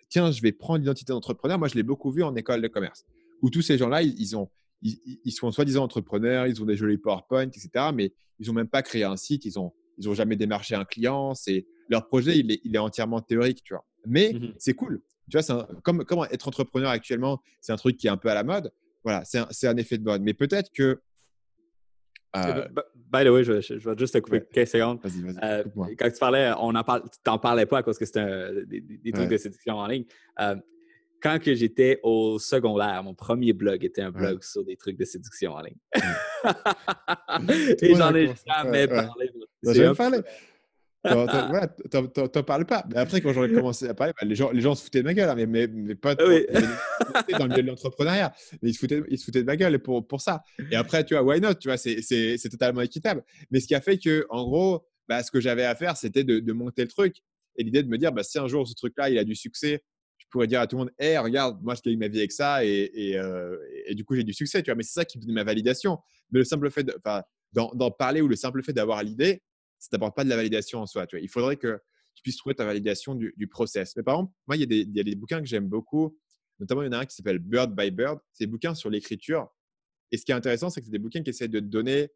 tiens, je vais prendre l'identité d'entrepreneur, moi, je l'ai beaucoup vu en école de commerce, où tous ces gens-là, ils, ont, ils, sont soi-disant entrepreneurs, ils ont des jolis PowerPoint, etc., mais ils n'ont même pas créé un site, ils n'ont ils ont jamais démarché un client, c'est leur projet, il est, il est, entièrement théorique, tu vois. Mais mmh c'est cool. Tu vois, un, comme, être entrepreneur actuellement, c'est un truc qui est un peu à la mode. Voilà, c'est un effet de mode. Mais peut-être que euh, by the way, je, je, vais juste te couper quelques 15 secondes. Vas-y, vas-y. Euh, quand tu parlais, on n'en parle, t'en parlais pas à cause que c'était des, trucs de séduction en ligne. Euh, quand que j'étais au secondaire, mon premier blog était un blog sur des trucs de séduction en ligne. Et j'en ai jamais parlé. jamais parlé tu ouais, parles pas. Mais après, quand j'aurais commencé à parler, bah, les, gens, se foutaient de ma gueule. Hein, mais, pas ah dans le milieu de l'entrepreneuriat. ils se, foutaient, de ma gueule pour, pour ça. Et après, tu vois, why not Tu vois, c'est totalement équitable. Mais ce qui a fait que, en gros, bah, ce que j'avais à faire, c'était de, monter le truc. Et l'idée de me dire, bah, si un jour ce truc-là, il a du succès, je pourrais dire à tout le monde, hé, eh, regarde, moi, je gagne ma vie avec ça. Et, euh, du coup, j'ai du succès. Tu vois, mais c'est ça qui me donne ma validation. Mais le simple fait d'en parler ou le simple fait d'avoir l'idée, ça t'apporte pas de la validation en soi. Tu vois. Il faudrait que tu puisses trouver ta validation du, process. Mais par exemple, moi, il y, a des, il y a des bouquins que j'aime beaucoup. Notamment, il y en a un qui s'appelle Bird by Bird. C'est des bouquins sur l'écriture. Et ce qui est intéressant, c'est que c'est des bouquins qui essayent de te donner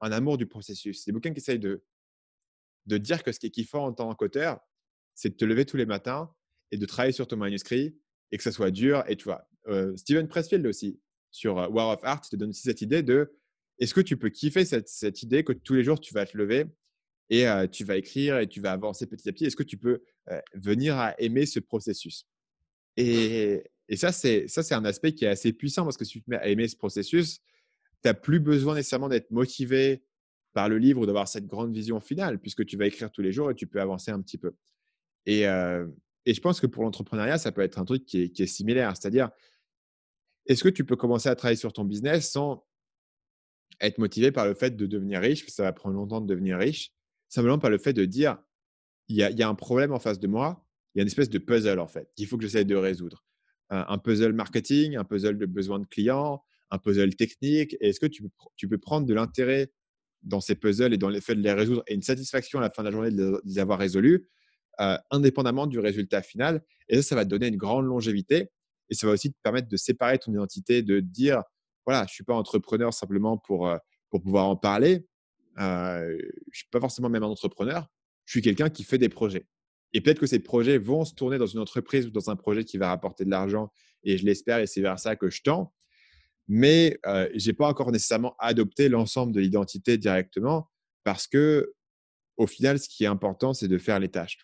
un amour du processus. C'est des bouquins qui essayent de, de dire que ce qui est kiffant en tant qu'auteur, c'est de te lever tous les matins et de travailler sur ton manuscrit et que ça soit dur. Et tu vois, euh, Steven Pressfield aussi, sur euh, War of Art, te donne aussi cette idée de est-ce que tu peux kiffer cette, cette idée que tous les jours tu vas te lever et tu vas écrire et tu vas avancer petit à petit. Est-ce que tu peux venir à aimer ce processus et, ça, c'est ça, c'est un aspect qui est assez puissant parce que si tu te mets à aimer ce processus, tu n'as plus besoin nécessairement d'être motivé par le livre ou d'avoir cette grande vision finale puisque tu vas écrire tous les jours et tu peux avancer un petit peu. Et, je pense que pour l'entrepreneuriat, ça peut être un truc qui est, qui est similaire. C'est-à-dire, est-ce que tu peux commencer à travailler sur ton business sans être motivé par le fait de devenir riche, parce que ça va prendre longtemps de devenir riche, simplement par le fait de dire il y, a, un problème en face de moi, il y a une espèce de puzzle en fait qu'il faut que j'essaie de résoudre. Euh, un, puzzle marketing, un puzzle de besoins de clients, un puzzle technique. Est-ce que tu, peux prendre de l'intérêt dans ces puzzles et dans le fait de les résoudre et une satisfaction à la fin de la journée de les avoir résolus, euh, indépendamment du résultat final Et ça, va te donner une grande longévité et ça va aussi te permettre de séparer ton identité, de dire voilà, je ne suis pas entrepreneur simplement pour, euh, pour pouvoir en parler, je euh, je suis pas forcément même un entrepreneur, je suis quelqu'un qui fait des projets. Et peut-être que ces projets vont se tourner dans une entreprise ou dans un projet qui va rapporter de l'argent, et je l'espère, et c'est vers ça que je tends. Mais euh, je n'ai pas encore nécessairement adopté l'ensemble de l'identité directement, parce que au final, ce qui est important, c'est de faire les tâches.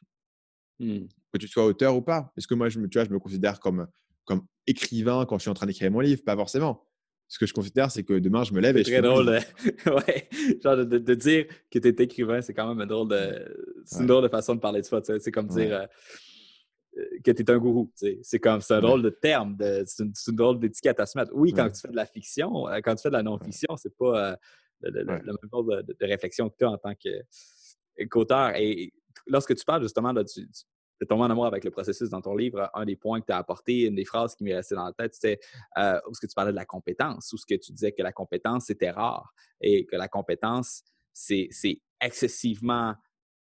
Mmh. Que tu sois auteur ou pas. Est-ce que moi, je me, tu vois, je me considère comme, comme écrivain quand je suis en train d'écrire mon livre Pas forcément ce que je considère, c'est que demain, je me lève et je. C'est très drôle, de... ouais. Genre de, dire que tu es écrivain, c'est quand même une drôle de, c'est une drôle de façon de parler de toi. C'est comme dire euh, euh, que tu es un gourou. C'est comme un drôle de terme, c'est une, drôle d'étiquette à se mettre. Oui, quand tu fais de la fiction, euh, quand tu fais de la non-fiction, c'est pas le, même genre de, réflexion que tu as en tant qu'auteur. et lorsque tu parles justement, là, de ton en amour avec le processus dans ton livre, un des points que tu as apporté, une des phrases qui m'est restée dans la tête, c'était euh, est ce que tu parlais de la compétence, où ce que tu disais que la compétence était rare et que la compétence c'est excessivement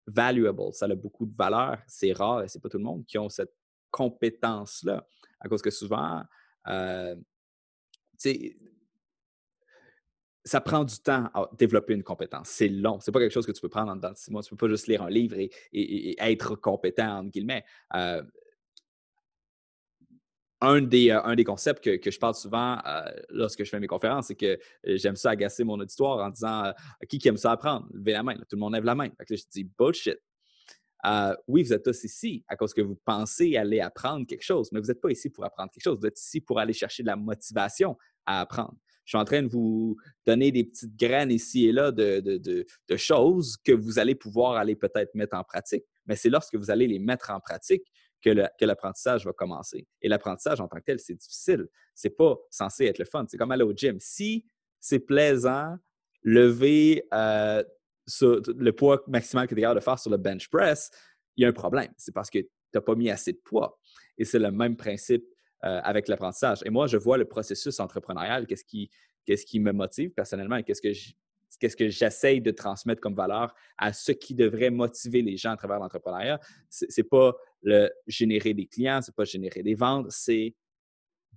valuable, ça a beaucoup de valeur, c'est rare et c'est pas tout le monde qui ont cette compétence là, à cause que souvent euh, ça prend du temps à développer une compétence. C'est long. Ce n'est pas quelque chose que tu peux prendre en six mois. Tu peux pas juste lire un livre et, être compétent, entre guillemets. Euh, euh, un des, concepts que, je parle souvent euh, lorsque je fais mes conférences, c'est que j'aime ça agacer mon auditoire en disant qui, qui aime ça apprendre? Levez la main. tout le monde lève la main. je dis bullshit. oui, vous êtes tous ici à cause que vous pensez aller apprendre quelque chose, mais vous n'êtes pas ici pour apprendre quelque chose. Vous êtes ici pour aller chercher de la motivation à apprendre je suis en train de vous donner des petites graines ici et là de, choses que vous allez pouvoir aller peut-être mettre en pratique. Mais c'est lorsque vous allez les mettre en pratique que l'apprentissage va commencer. Et l'apprentissage en tant que tel, c'est difficile. n'est pas censé être le fun. C'est comme aller au gym. Si c'est plaisant, lever euh, le poids maximal que tu es capable de faire sur le bench press, il y a un problème. C'est parce que tu n'as pas mis assez de poids. Et c'est le même principe euh, avec l'apprentissage. Et moi, je vois le processus entrepreneurial, qu'est-ce qui, qu'est-ce qui me motive personnellement et qu'est-ce que qu'est-ce que j'essaye de transmettre comme valeur à ce qui devrait motiver les gens à travers l'entrepreneuriat. Ce n'est pas le générer des clients, ce n'est pas générer des ventes, c'est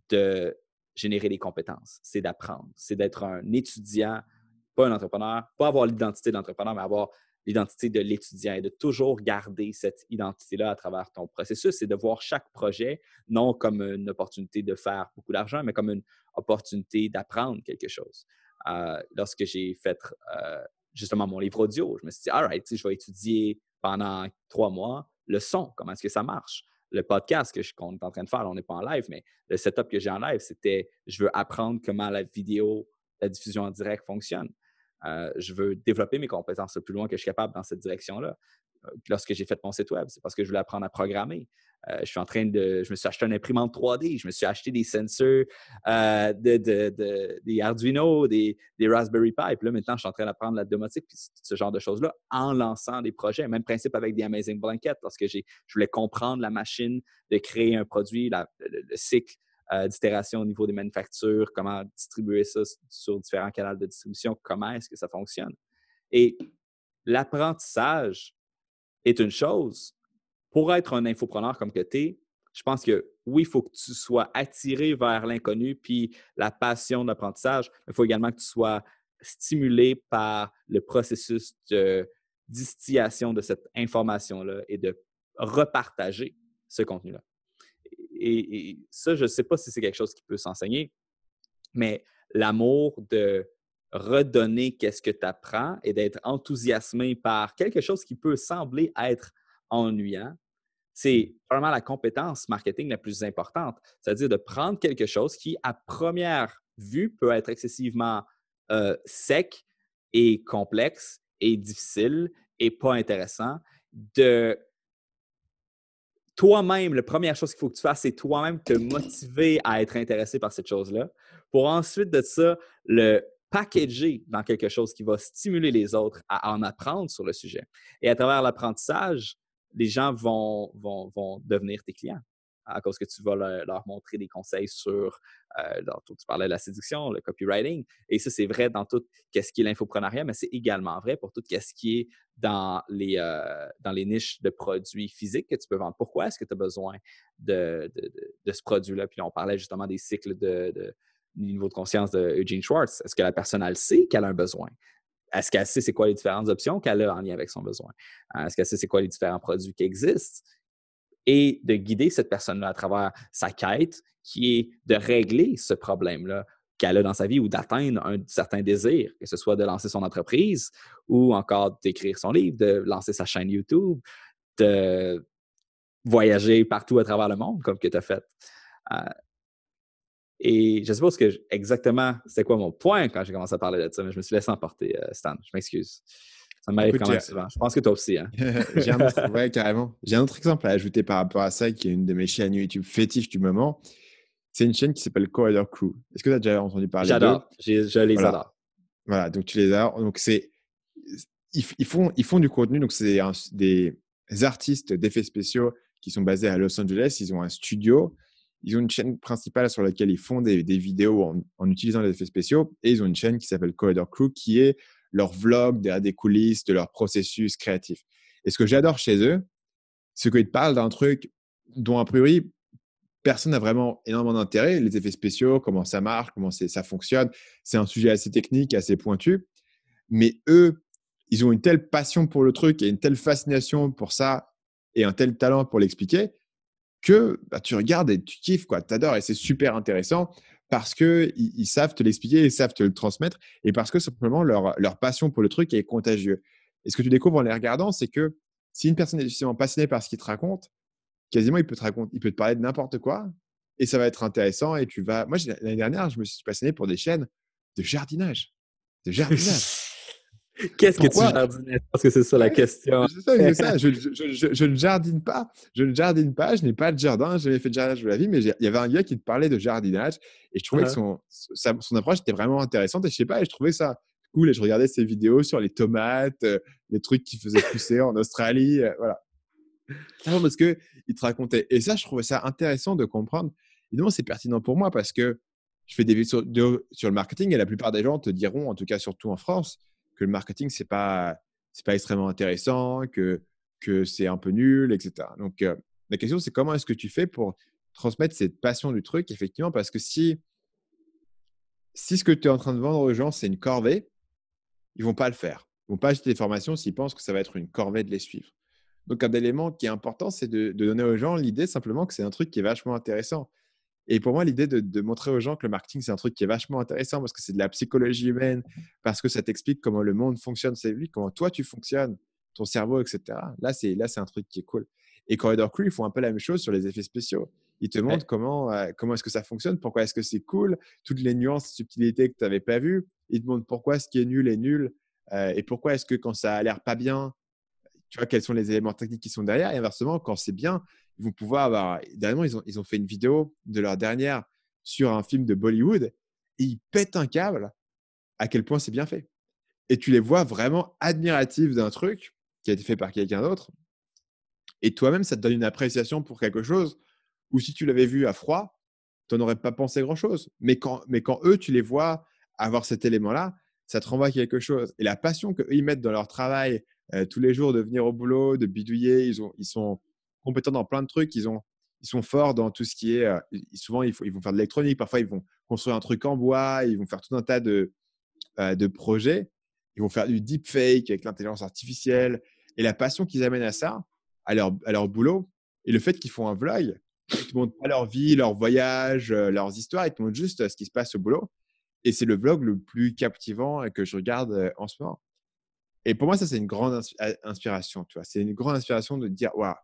de générer des compétences, c'est d'apprendre, c'est d'être un étudiant, pas un entrepreneur, pas avoir l'identité d'entrepreneur, mais avoir l'identité de l'étudiant et de toujours garder cette identité-là à travers ton processus et de voir chaque projet non comme une opportunité de faire beaucoup d'argent, mais comme une opportunité d'apprendre quelque chose. Euh, lorsque j'ai fait euh, justement mon livre audio, je me suis dit, all right, je vais étudier pendant trois mois le son, comment est-ce que ça marche le podcast que qu'on est en train de faire, on n'est pas en live, mais le setup que j'ai en live, c'était je veux apprendre comment la vidéo, la diffusion en direct fonctionne. Euh, je veux développer mes compétences le plus loin que je suis capable dans cette direction-là. Euh, lorsque j'ai fait mon site web, c'est parce que je voulais apprendre à programmer. Euh, je suis en train de. Je me suis acheté un imprimante 3D, je me suis acheté des sensors, des Arduino, des, Raspberry Pi. maintenant, je suis en train d'apprendre la domotique, puis ce genre de choses-là, en lançant des projets. Même principe avec des Amazing Blankets, lorsque je voulais comprendre la machine de créer un produit, le cycle euh, d'itération au niveau des manufactures, comment distribuer ça sur différents canaux de distribution, comment est-ce que ça fonctionne. Et l'apprentissage est une chose. Pour être un infopreneur comme que tu es, je pense que oui, il faut que tu sois attiré vers l'inconnu puis la passion d'apprentissage. mais il faut également que tu sois stimulé par le processus de distillation de cette information-là et de repartager ce contenu-là et, ça, je ne sais pas si c'est quelque chose qui peut s'enseigner, mais l'amour de redonner qu'est-ce que tu apprends et d'être enthousiasmé par quelque chose qui peut sembler être ennuyant, c'est vraiment mm. la compétence marketing la plus importante. C'est-à-dire de prendre quelque chose qui, à première vue, peut être excessivement euh, sec et complexe et difficile et pas intéressant, de toi-même, la première chose qu'il faut que tu fasses, c'est toi-même te motiver à être intéressé par cette chose-là, pour ensuite de ça, le packager dans quelque chose qui va stimuler les autres à en apprendre sur le sujet. Et à travers l'apprentissage, les gens vont, vont, vont devenir tes clients à cause que tu vas leur, montrer des conseils sur, euh, tu parlais de la séduction, le copywriting, et ça, c'est vrai dans tout qu'est-ce qui est l'infoprenariat, mais c'est également vrai pour tout qu'est-ce qui est dans les, euh, dans les niches de produits physiques que tu peux vendre. Pourquoi est-ce que tu as besoin de, ce produit-là? Puis on parlait justement des cycles de, niveau de conscience de Eugene Schwartz. Est-ce que la personne, elle sait qu'elle a un besoin? Est-ce qu'elle sait c'est quoi les différentes options qu'elle a en lien avec son besoin? Est-ce qu'elle sait c'est quoi les différents produits qui existent? et de guider cette personne-là à travers sa quête qui est de régler ce problème-là qu'elle a dans sa vie ou d'atteindre un certain désir, que ce soit de lancer son entreprise ou encore d'écrire son livre, de lancer sa chaîne YouTube, de voyager partout à travers le monde comme que tu as fait. Euh, et je suppose que exactement c'est quoi mon point quand j'ai commencé à parler de ça, mais je me suis laissé emporter, euh, Stan. Je m'excuse. Je pense que toi aussi. Hein. j'ai un autre... un exemple à ajouter par rapport à ça, qui est une de mes chaînes YouTube fétiches du moment. C'est une chaîne qui s'appelle Corridor Crew. Est-ce que tu as déjà entendu parler J'adore. Je les voilà. adore. Voilà, donc tu les adores. Donc c'est. Ils, font, ils font du contenu, donc c'est des artistes d'effets spéciaux qui sont basés à Los Angeles. Ils ont un studio. Ils ont une chaîne principale sur laquelle ils font des, vidéos en, en utilisant les effets spéciaux. Et ils ont une chaîne qui s'appelle Corridor Crew qui est leur vlog derrière des coulisses, de leur processus créatif. Et ce que j'adore chez eux, c'est qu'ils parlent d'un truc dont a priori personne n'a vraiment énormément d'intérêt, les effets spéciaux, comment ça marche, comment ça fonctionne. C'est un sujet assez technique, assez pointu. Mais eux, ils ont une telle passion pour le truc et une telle fascination pour ça et un tel talent pour l'expliquer que bah, tu regardes et tu kiffes, quoi, tu adores et c'est super intéressant parce qu'ils ils savent te l'expliquer, ils savent te le transmettre, et parce que simplement leur, leur passion pour le truc est contagieux. Et ce que tu découvres en les regardant, c'est que si une personne est suffisamment passionnée par ce qu'il te raconte, quasiment il peut te, raconter, il peut te parler de n'importe quoi, et ça va être intéressant, et tu vas... Moi, l'année dernière, je me suis passionné pour des chaînes de jardinage. De jardinage. Qu'est-ce que tu jardines? Parce que c'est ça la question. Je, je, ne jardine pas. Je ne jardine pas. Je n'ai pas de jardin. Je n'ai jamais fait de jardinage de la vie. Mais il y avait un gars qui te parlait de jardinage et je trouvais que son, approche était vraiment intéressante. Et je sais pas, et je trouvais ça cool. Et je regardais ses vidéos sur les tomates, euh, les trucs qui faisaient pousser en Australie. Euh, voilà. Parce qu'il il te racontait. Et ça, je trouvais ça intéressant de comprendre. Évidemment, c'est pertinent pour moi parce que je fais des vidéos sur le marketing et la plupart des gens te diront, en tout cas surtout en France, que le marketing, c'est pas, c'est pas extrêmement intéressant, que, que c'est un peu nul, etc. Donc, euh, la question, c'est comment est-ce que tu fais pour transmettre cette passion du truc, effectivement, parce que si, si ce que tu es en train de vendre aux gens, c'est une corvée, ils vont pas le faire. Ils vont pas acheter des formations s'ils pensent que ça va être une corvée de les suivre. Donc, un élément qui est important, c'est de donner aux gens l'idée simplement que c'est un truc qui est vachement intéressant. Et pour moi, l'idée de, montrer aux gens que le marketing, c'est un truc qui est vachement intéressant parce que c'est de la psychologie humaine, parce que ça t'explique comment le monde fonctionne, comment toi tu fonctionnes, ton cerveau, etc. Là, c'est là, c'est un truc qui est cool. Et Corridor Crew, ils font un peu la même chose sur les effets spéciaux. Ils te montrent euh, comment, est-ce que ça fonctionne, pourquoi est-ce que c'est cool, toutes les nuances, subtilités que tu n'avais pas vues. Ils te montrent pourquoi ce qui est nul est nul euh, et pourquoi est-ce que quand ça a l'air pas bien, tu vois quels sont les éléments techniques qui sont derrière. Et inversement, quand c'est bien, ils vont pouvoir avoir. Dernièrement, ils ont, ils ont fait une vidéo de leur dernière sur un film de Bollywood et ils pètent un câble à quel point c'est bien fait. Et tu les vois vraiment admiratifs d'un truc qui a été fait par quelqu'un d'autre. Et toi-même, ça te donne une appréciation pour quelque chose où si tu l'avais vu à froid, tu n'aurais pas pensé grand-chose. Mais quand, mais quand eux, tu les vois avoir cet élément-là, ça te renvoie quelque chose. Et la passion qu'ils mettent dans leur travail euh, tous les jours de venir au boulot, de bidouiller, ils, ont, ils sont compétents dans plein de trucs. Ils, ont, ils sont forts dans tout ce qui est. Euh, souvent, ils, vont faire de l'électronique. Parfois, ils vont construire un truc en bois. Ils vont faire tout un tas de, euh, de projets. Ils vont faire du deepfake avec l'intelligence artificielle. Et la passion qu'ils amènent à ça, à leur, à leur boulot, et le fait qu'ils font un vlog, ils te montrent pas leur vie, leur voyage, euh, leurs histoires. Ils te montrent juste ce qui se passe au boulot. Et c'est le vlog le plus captivant que je regarde en ce moment. Et pour moi, ça, c'est une grande inspiration, tu vois. C'est une grande inspiration de dire, waouh,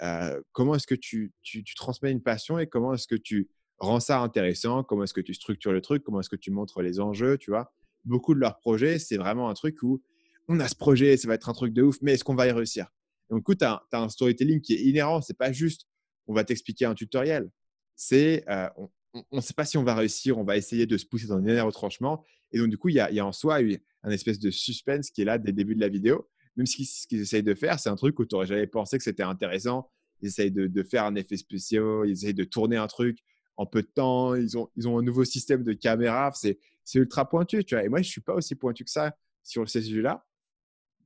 euh, comment est-ce que tu, transmets une passion et comment est-ce que tu rends ça intéressant, comment est-ce que tu structures le truc, comment est-ce que tu montres les enjeux, tu vois. Beaucoup de leurs projets, c'est vraiment un truc où on a ce projet, ça va être un truc de ouf, mais est-ce qu'on va y réussir Donc, du coup, tu as, un storytelling qui est inhérent, c'est pas juste on va t'expliquer un tutoriel, c'est euh, on ne sait pas si on va réussir, on va essayer de se pousser dans le dernier retranchement. Et donc, du coup, il y a, il y a en soi une espèce de suspense qui est là dès le début de la vidéo même ce qu'ils essayent de faire, c'est un truc où tu n'aurais jamais pensé que c'était intéressant. Ils essayent de, faire un effet spécial, ils essayent de tourner un truc en peu de temps. Ils ont, ils ont un nouveau système de caméra. C'est, c'est ultra pointu, tu vois. Et moi, je suis pas aussi pointu que ça sur ces sujets-là.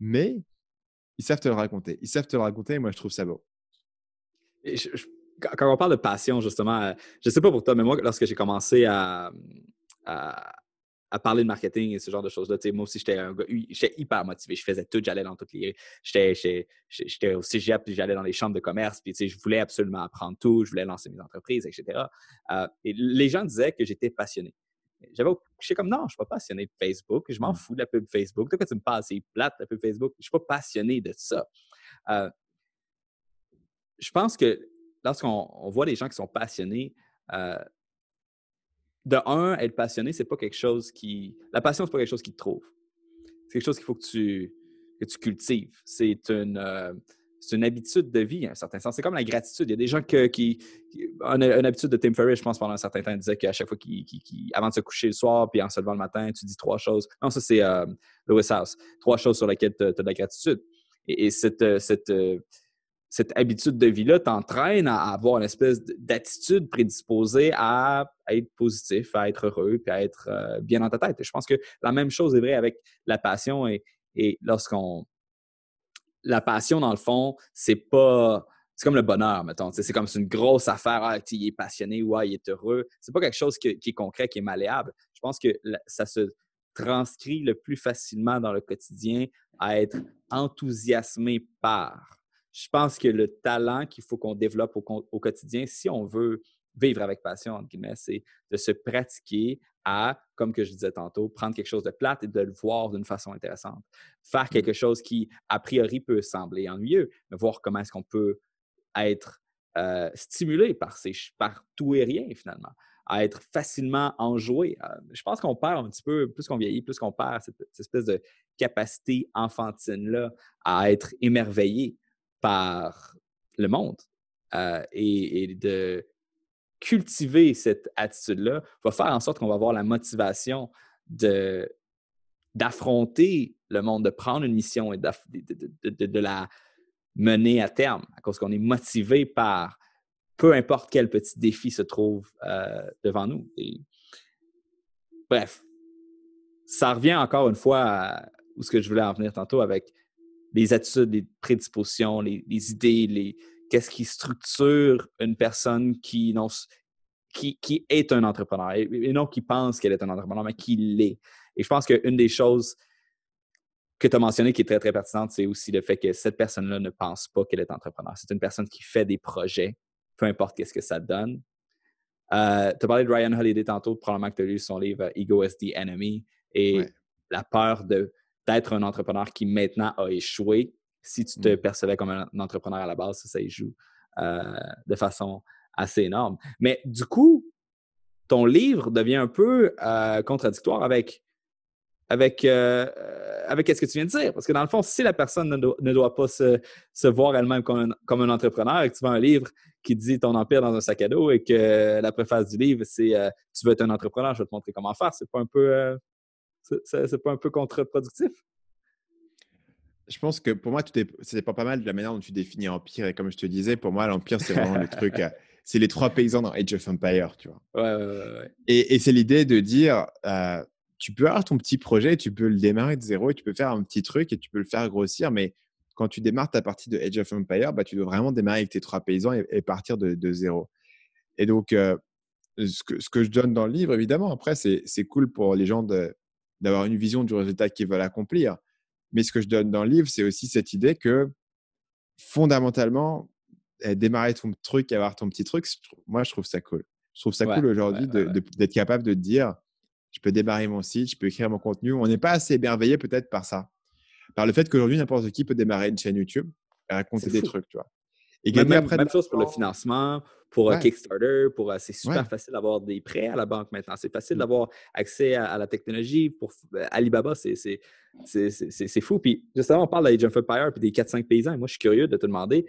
Mais ils savent te le raconter. Ils savent te le raconter. Et moi, je trouve ça beau. Et quand on parle de passion, justement, euh, je sais pas pour toi, mais moi, lorsque j'ai commencé à, à à parler de marketing et ce genre de choses-là. Moi aussi, j'étais hyper motivé. Je faisais tout, j'allais dans toutes les. J'étais au cégep, j'allais dans les chambres de commerce, puis je voulais absolument apprendre tout, je voulais lancer mes entreprises, etc. Euh, et les gens disaient que j'étais passionné. J'avais, suis comme non, je ne suis pas passionné de Facebook, je m'en hmm. fous de la pub Facebook. toi quand tu me parles, c'est plate la pub Facebook. Je ne suis pas passionné de ça. Euh, je pense que lorsqu'on voit des gens qui sont passionnés, euh, de un, être passionné, c'est pas quelque chose qui. La passion, c'est pas quelque chose qui te trouve. C'est quelque chose qu'il faut que tu, cultives. C'est une. Euh, une habitude de vie, un certain sens. C'est comme la gratitude. Il y a des gens qui. Une, une, habitude de Tim Ferriss, je pense, pendant un certain temps, il disait qu'à chaque fois qu'il. avant de se coucher le soir, puis en se levant le matin, tu dis trois choses. Non, ça, c'est euh, Lewis House. Trois choses sur lesquelles tu as, de la gratitude. Et, et cette, euh, cette habitude de vie-là t'entraîne à avoir une espèce d'attitude prédisposée à être positif, à être heureux, puis à être euh, bien dans ta tête. je pense que la même chose est vraie avec la passion et, lorsqu'on. La passion, dans le fond, c'est pas. C'est comme le bonheur, mettons. C'est comme une grosse affaire. Ah, il est passionné, ouais, ah, il est heureux. C'est pas quelque chose qui, est concret, qui est malléable. Je pense que ça se transcrit le plus facilement dans le quotidien à être enthousiasmé par je pense que le talent qu'il faut qu'on développe au, quotidien, si on veut vivre avec passion, c'est de se pratiquer à, comme je disais tantôt, prendre quelque chose de plate et de le voir d'une façon intéressante. Faire mmh. quelque chose qui, a priori, peut sembler ennuyeux, mais voir comment est-ce qu'on peut être euh, stimulé par, ces, par tout et rien, finalement à être facilement enjoué. Euh, je pense qu'on perd un petit peu, plus qu'on vieillit, plus qu'on perd cette, cette, espèce de capacité enfantine-là à être émerveillé par le monde. Euh, et, de cultiver cette attitude-là va faire en sorte qu'on va avoir la motivation de, d'affronter le monde, de prendre une mission et de, la mener à terme, à cause qu'on est motivé par peu importe quel petit défi se trouve euh, devant nous. bref, ça revient encore une fois à où ce que je voulais en venir tantôt avec les attitudes, les prédispositions, les, idées, les, qu'est-ce qui structure une personne qui, non, qui, est un entrepreneur. Et, non qui pense qu'elle est un entrepreneur, mais qui l'est. Et je pense qu'une des choses que tu as mentionné qui est très, très pertinente, c'est aussi le fait que cette personne-là ne pense pas qu'elle est entrepreneur. C'est une personne qui fait des projets, peu importe qu'est-ce que ça donne. Euh, tu as parlé de Ryan Holiday tantôt, probablement que tu as lu son livre Ego is the Enemy et la peur de d'être un entrepreneur qui maintenant a échoué. Si tu te mm. percevais comme un entrepreneur à la base, ça, y joue euh, de façon assez énorme. Mais du coup, ton livre devient un peu euh, contradictoire avec euh, avec, ce que tu viens de dire. Parce que dans le fond, si la personne ne, doit pas se, voir elle-même comme, un entrepreneur et que tu vends un livre qui dit ton empire dans un sac à dos et que la préface du livre, c'est tu veux être un entrepreneur, je vais te montrer comment faire, c'est pas un peu. C'est pas un peu contre-productif? Je pense que pour moi, c'était pas mal de la manière dont tu définis empire. Et comme je te disais, pour moi, l'empire, c'est vraiment le truc. C'est les trois paysans dans Age of Empire, tu vois. Ouais, ouais, ouais, Et, c'est l'idée de dire, euh, tu peux avoir ton petit projet, tu peux le démarrer de zéro, et tu peux faire un petit truc et tu peux le faire grossir, mais quand tu démarres ta partie de Age of Empire, bah, tu dois vraiment démarrer avec tes trois paysans et, partir de, zéro. Et donc, euh, ce, ce, que, je donne dans le livre, évidemment, après, c'est cool pour les gens de, d'avoir une vision du résultat qu'ils veulent accomplir. Mais ce que je donne dans le livre, c'est aussi cette idée que fondamentalement, eh, démarrer ton truc, avoir ton petit truc, moi, je trouve ça cool. Je trouve ça cool aujourd'hui d'être capable de dire, je peux démarrer mon site, je peux écrire mon contenu. On n'est pas assez émerveillé peut-être par ça. Par le fait qu'aujourd'hui, n'importe qui peut démarrer une chaîne YouTube et raconter des trucs, tu vois même, chose pour le financement, pour euh, Kickstarter, pour euh, c'est super facile d'avoir des prêts à la banque maintenant. C'est facile mm. d'avoir accès à, la technologie. Pour euh, Alibaba, c'est fou. Puis justement, on parle des Jump Empire puis des 4-5 paysans. moi, je suis curieux de te demander,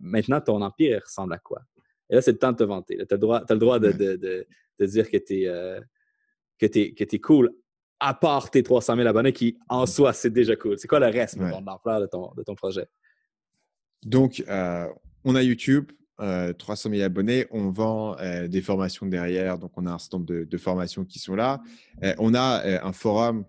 maintenant, ton empire ressemble à quoi? Et là, c'est le temps de te vanter. Tu as, le droit de, dire que tu es, cool, à part tes 300 000 abonnés qui, en soi, c'est déjà cool. C'est quoi le reste de l'ampleur de ton, projet? Donc, on a YouTube, 300 euh, 000 abonnés, on vend euh, des formations derrière, donc on a un certain nombre de, formations qui sont là. Euh, on a un forum,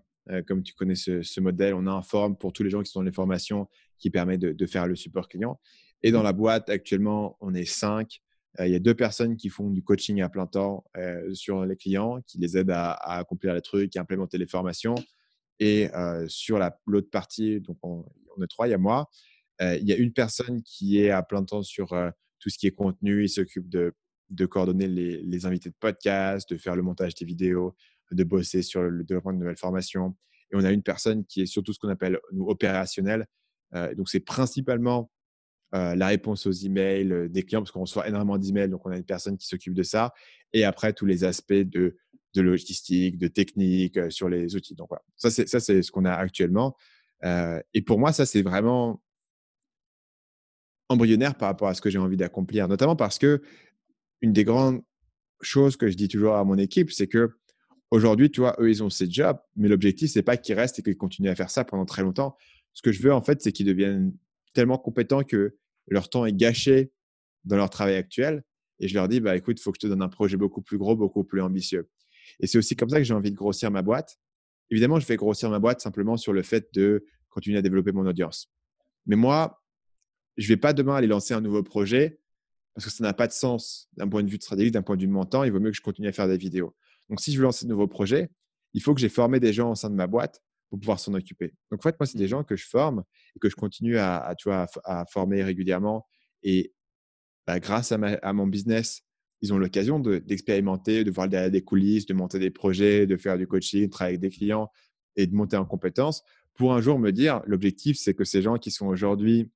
comme tu connais ce, modèle, on a un forum pour tous les gens qui sont dans les formations qui permet de, faire le support client. Et dans la boîte, actuellement, on est cinq. Il y a deux personnes qui font du coaching à plein temps sur les clients, qui les aident à, accomplir les trucs, à implémenter les formations. Et sur l'autre partie, donc on, on est trois, il y a moi il y a une personne qui est à plein temps sur tout ce qui est contenu. Il s'occupe de, coordonner les, invités de podcast, de faire le montage des vidéos, de bosser sur le développement de nouvelles formations. Et on a une personne qui est surtout ce qu'on appelle nous, opérationnel donc, c'est principalement la réponse aux emails des clients, parce qu'on reçoit énormément d'emails. Donc, on a une personne qui s'occupe de ça. Et après, tous les aspects de, logistique, de technique, sur les outils. Donc, voilà. Ça, c'est ce qu'on a actuellement. et pour moi, ça, c'est vraiment embryonnaire par rapport à ce que j'ai envie d'accomplir, notamment parce que une des grandes choses que je dis toujours à mon équipe, c'est que aujourd'hui, tu vois, eux, ils ont ces jobs, mais l'objectif, c'est pas qu'ils restent et qu'ils continuent à faire ça pendant très longtemps. Ce que je veux, en fait, c'est qu'ils deviennent tellement compétents que leur temps est gâché dans leur travail actuel. Et je leur dis, bah, écoute, il faut que je te donne un projet beaucoup plus gros, beaucoup plus ambitieux. Et c'est aussi comme ça que j'ai envie de grossir ma boîte. Évidemment, je vais grossir ma boîte simplement sur le fait de continuer à développer mon audience. Mais moi, je vais pas demain aller lancer un nouveau projet parce que ça n'a pas de sens d'un point de vue stratégique d'un point de vue de mon Il vaut mieux que je continue à faire des vidéos. Donc, si je veux lancer de nouveaux projets, il faut que j'ai formé des gens au sein de ma boîte pour pouvoir s'en occuper. Donc, en fait, moi, c'est des mmh. gens que je forme et que je continue à, former régulièrement. Et bah, grâce à, à, mon business, ils ont l'occasion d'expérimenter, de voir derrière des coulisses, de monter des projets, de faire du coaching, de travailler avec des clients et de monter en compétences pour un jour me dire l'objectif, c'est que ces gens qui sont aujourd'hui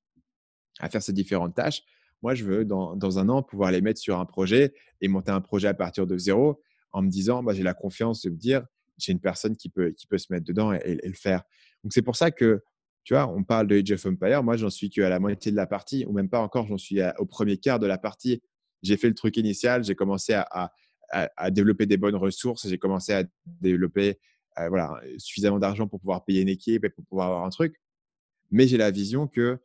à faire ces différentes tâches. Moi, je veux, dans, dans, un an, pouvoir les mettre sur un projet et monter un projet à partir de zéro en me disant, bah, j'ai la confiance de me dire, j'ai une personne qui peut, qui peut se mettre dedans et, le faire. Donc, c'est pour ça que, tu vois, on parle de Age of Empire. Moi, j'en suis qu'à la moitié de la partie, ou même pas encore, j'en suis au premier quart de la partie. J'ai fait le truc initial, j'ai commencé à, à, développer des bonnes ressources, j'ai commencé à développer euh, voilà, suffisamment d'argent pour pouvoir payer une équipe et pour pouvoir avoir un truc. Mais j'ai la vision que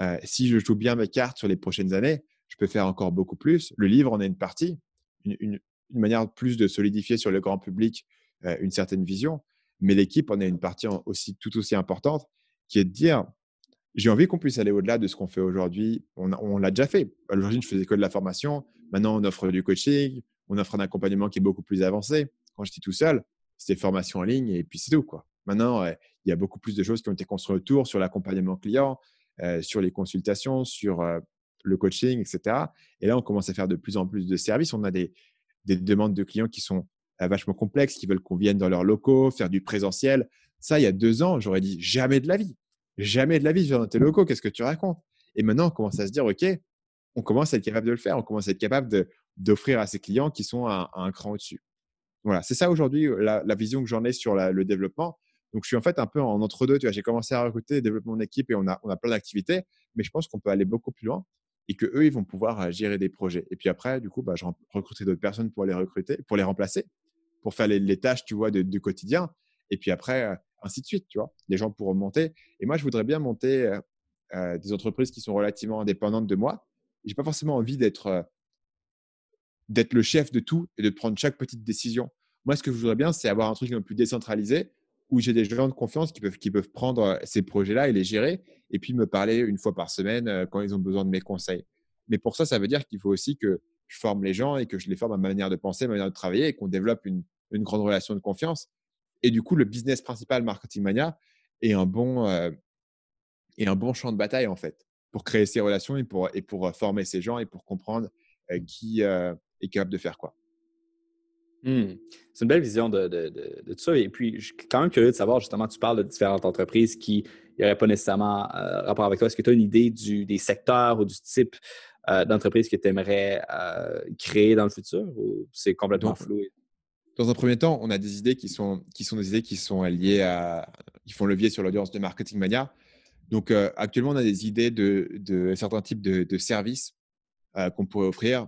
euh, si je joue bien mes cartes sur les prochaines années, je peux faire encore beaucoup plus. Le livre en est une partie, une, manière plus de solidifier sur le grand public euh, une certaine vision. Mais l'équipe en est une partie aussi tout aussi importante, qui est de dire j'ai envie qu'on puisse aller au-delà de ce qu'on fait aujourd'hui. On, l'a déjà fait. À l'origine, je faisais que de la formation. Maintenant, on offre du coaching, on offre un accompagnement qui est beaucoup plus avancé. Quand j'étais tout seul, c'était formation en ligne et puis c'est tout quoi. Maintenant, il y a beaucoup plus de choses qui ont été construites autour sur l'accompagnement client, euh, sur les consultations, sur euh, le coaching, etc. Et là, on commence à faire de plus en plus de services. On a des, demandes de clients qui sont euh, vachement complexes, qui veulent qu'on vienne dans leurs locaux, faire du présentiel. Ça, il y a deux ans, j'aurais dit jamais de la vie. Jamais de la vie, je viens dans tes locaux, qu'est-ce que tu racontes Et maintenant, on commence à se dire, OK, on commence à être capable de le faire, on commence à être capable d'offrir à ces clients qui sont à, un cran au-dessus. Voilà, c'est ça aujourd'hui la, vision que j'en ai sur le développement. Donc, je suis en fait un peu en entre-deux. Tu vois, j'ai commencé à recruter, développer mon équipe et on a, on a plein d'activités, mais je pense qu'on peut aller beaucoup plus loin et que eux, ils vont pouvoir euh, gérer des projets. Et puis après, du coup, bah, je recruterai d'autres personnes pour les recruter, pour les remplacer, pour faire les, tâches, tu vois, de, du quotidien. Et puis après, euh, ainsi de suite, tu vois. Les gens pourront monter. Et moi, je voudrais bien monter euh, des entreprises qui sont relativement indépendantes de moi. je n'ai pas forcément envie d'être d'être le chef de tout et de prendre chaque petite décision. Moi, ce que je voudrais bien, c'est avoir un truc un peu plus décentralisé où j'ai des gens de confiance qui peuvent, qui peuvent prendre euh, ces projets-là et les gérer, et puis me parler une fois par semaine euh, quand ils ont besoin de mes conseils. Mais pour ça, ça veut dire qu'il faut aussi que je forme les gens et que je les forme à ma manière de penser, ma manière de travailler, et qu'on développe une, une, grande relation de confiance. Et du coup, le business principal Marketing Mania est un bon, euh, un bon champ de bataille, en fait, pour créer ces relations et pour, et pour euh, former ces gens et pour comprendre qui est capable de faire quoi. Hmm. C'est une belle vision de, tout ça. Et puis, je suis quand même curieux de savoir, justement, tu parles de différentes entreprises qui n'auraient pas nécessairement euh, rapport avec toi. Est-ce que tu as une idée du, des secteurs ou du type euh, d'entreprise que tu aimerais euh, créer dans le futur ou c'est complètement flou? Dans un premier temps, on a des idées qui sont, des idées qui sont liées à. qui font levier sur l'audience de Marketing Mania. Donc, actuellement, on a des idées de, certains types de, services qu'on pourrait offrir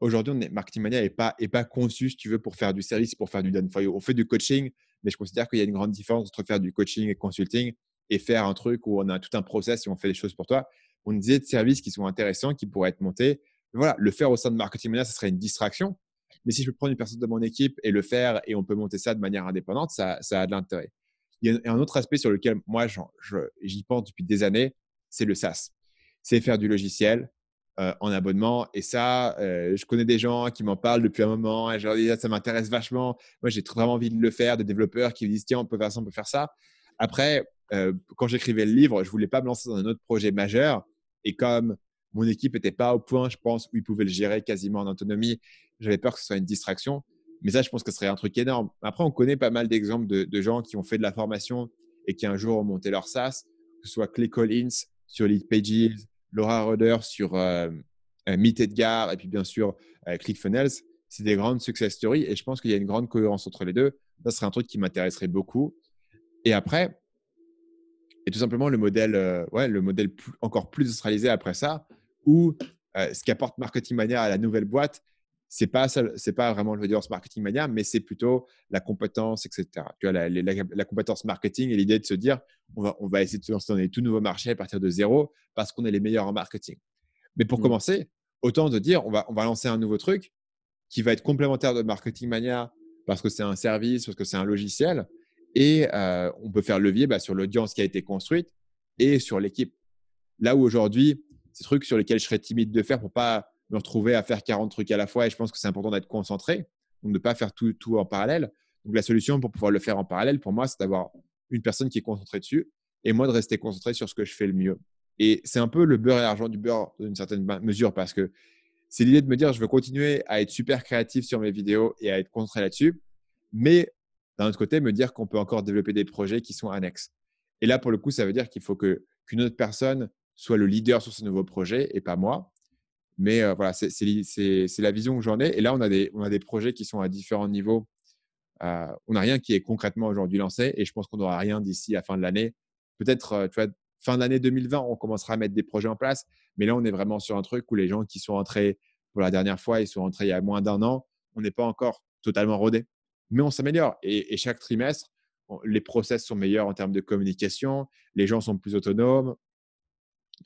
Aujourd'hui, Marketing Mania n'est pas, pas conçu, si tu veux, pour faire du service, pour faire du done for you. On fait du coaching, mais je considère qu'il y a une grande différence entre faire du coaching et consulting et faire un truc où on a tout un process et on fait les choses pour toi. On disait de services qui sont intéressants, qui pourraient être montés. Voilà, le faire au sein de Marketing Mania, ça serait une distraction. Mais si je peux prendre une personne de mon équipe et le faire et on peut monter ça de manière indépendante, ça, ça a de l'intérêt. Il y a un autre aspect sur lequel moi j'y pense depuis des années, c'est le SaaS. C'est faire du logiciel, euh, en abonnement. Et ça, euh, je connais des gens qui m'en parlent depuis un moment et je leur dis, ah, ça m'intéresse vachement. Moi, j'ai vraiment envie de le faire. Des développeurs qui me disent, tiens, on peut faire ça, on peut faire ça. Après, euh, quand j'écrivais le livre, je voulais pas me lancer dans un autre projet majeur. Et comme mon équipe n'était pas au point, je pense, où ils pouvaient le gérer quasiment en autonomie, j'avais peur que ce soit une distraction. Mais ça, je pense que ce serait un truc énorme. Après, on connaît pas mal d'exemples de, gens qui ont fait de la formation et qui un jour ont monté leur SaaS, que ce soit Clay Collins sur Leadpages Laura Roder sur euh, euh, Meet Edgar et puis bien sûr euh, ClickFunnels, c'est des grandes success stories et je pense qu'il y a une grande cohérence entre les deux. Ça serait un truc qui m'intéresserait beaucoup. Et après, et tout simplement le modèle, euh, le modèle encore plus australisé après ça, ou ce qu'apporte Marketing Mania à la nouvelle boîte, c'est pas c'est pas vraiment l'audience marketing mania, mais c'est plutôt la compétence, etc. Tu vois, la, compétence marketing et l'idée de se dire on va, on va essayer de se lancer dans des tout nouveaux marchés à partir de zéro parce qu'on est les meilleurs en marketing. Mais pour mm. commencer, autant de dire on va, on va lancer un nouveau truc qui va être complémentaire de marketing mania parce que c'est un service, parce que c'est un logiciel, et euh, on peut faire levier bah, sur l'audience qui a été construite et sur l'équipe. Là où aujourd'hui, ces trucs sur lesquels je serais timide de faire pour pas me retrouver à faire 40 trucs à la fois et je pense que c'est important d'être concentré, donc de ne pas faire tout, tout en parallèle. Donc la solution pour pouvoir le faire en parallèle, pour moi, c'est d'avoir une personne qui est concentrée dessus et moi de rester concentré sur ce que je fais le mieux. Et c'est un peu le beurre et l'argent du beurre d'une certaine mesure parce que c'est l'idée de me dire je veux continuer à être super créatif sur mes vidéos et à être concentré là-dessus, mais d'un autre côté, me dire qu'on peut encore développer des projets qui sont annexes. Et là, pour le coup, ça veut dire qu'il faut que qu'une autre personne soit le leader sur ce nouveau projet et pas moi. Mais voilà, c'est la vision que j'en ai. Et là, on a, des, on a des projets qui sont à différents niveaux. on n'a rien qui est concrètement aujourd'hui lancé et je pense qu'on n'aura rien d'ici à fin de l'année. Peut-être, tu vois, fin d'année 2020, on commencera à mettre des projets en place. Mais là, on est vraiment sur un truc où les gens qui sont entrés pour la dernière fois, ils sont rentrés il y a moins d'un an, on n'est pas encore totalement rodé. Mais on s'améliore. Et, chaque trimestre, les process sont meilleurs en termes de communication, les gens sont plus autonomes.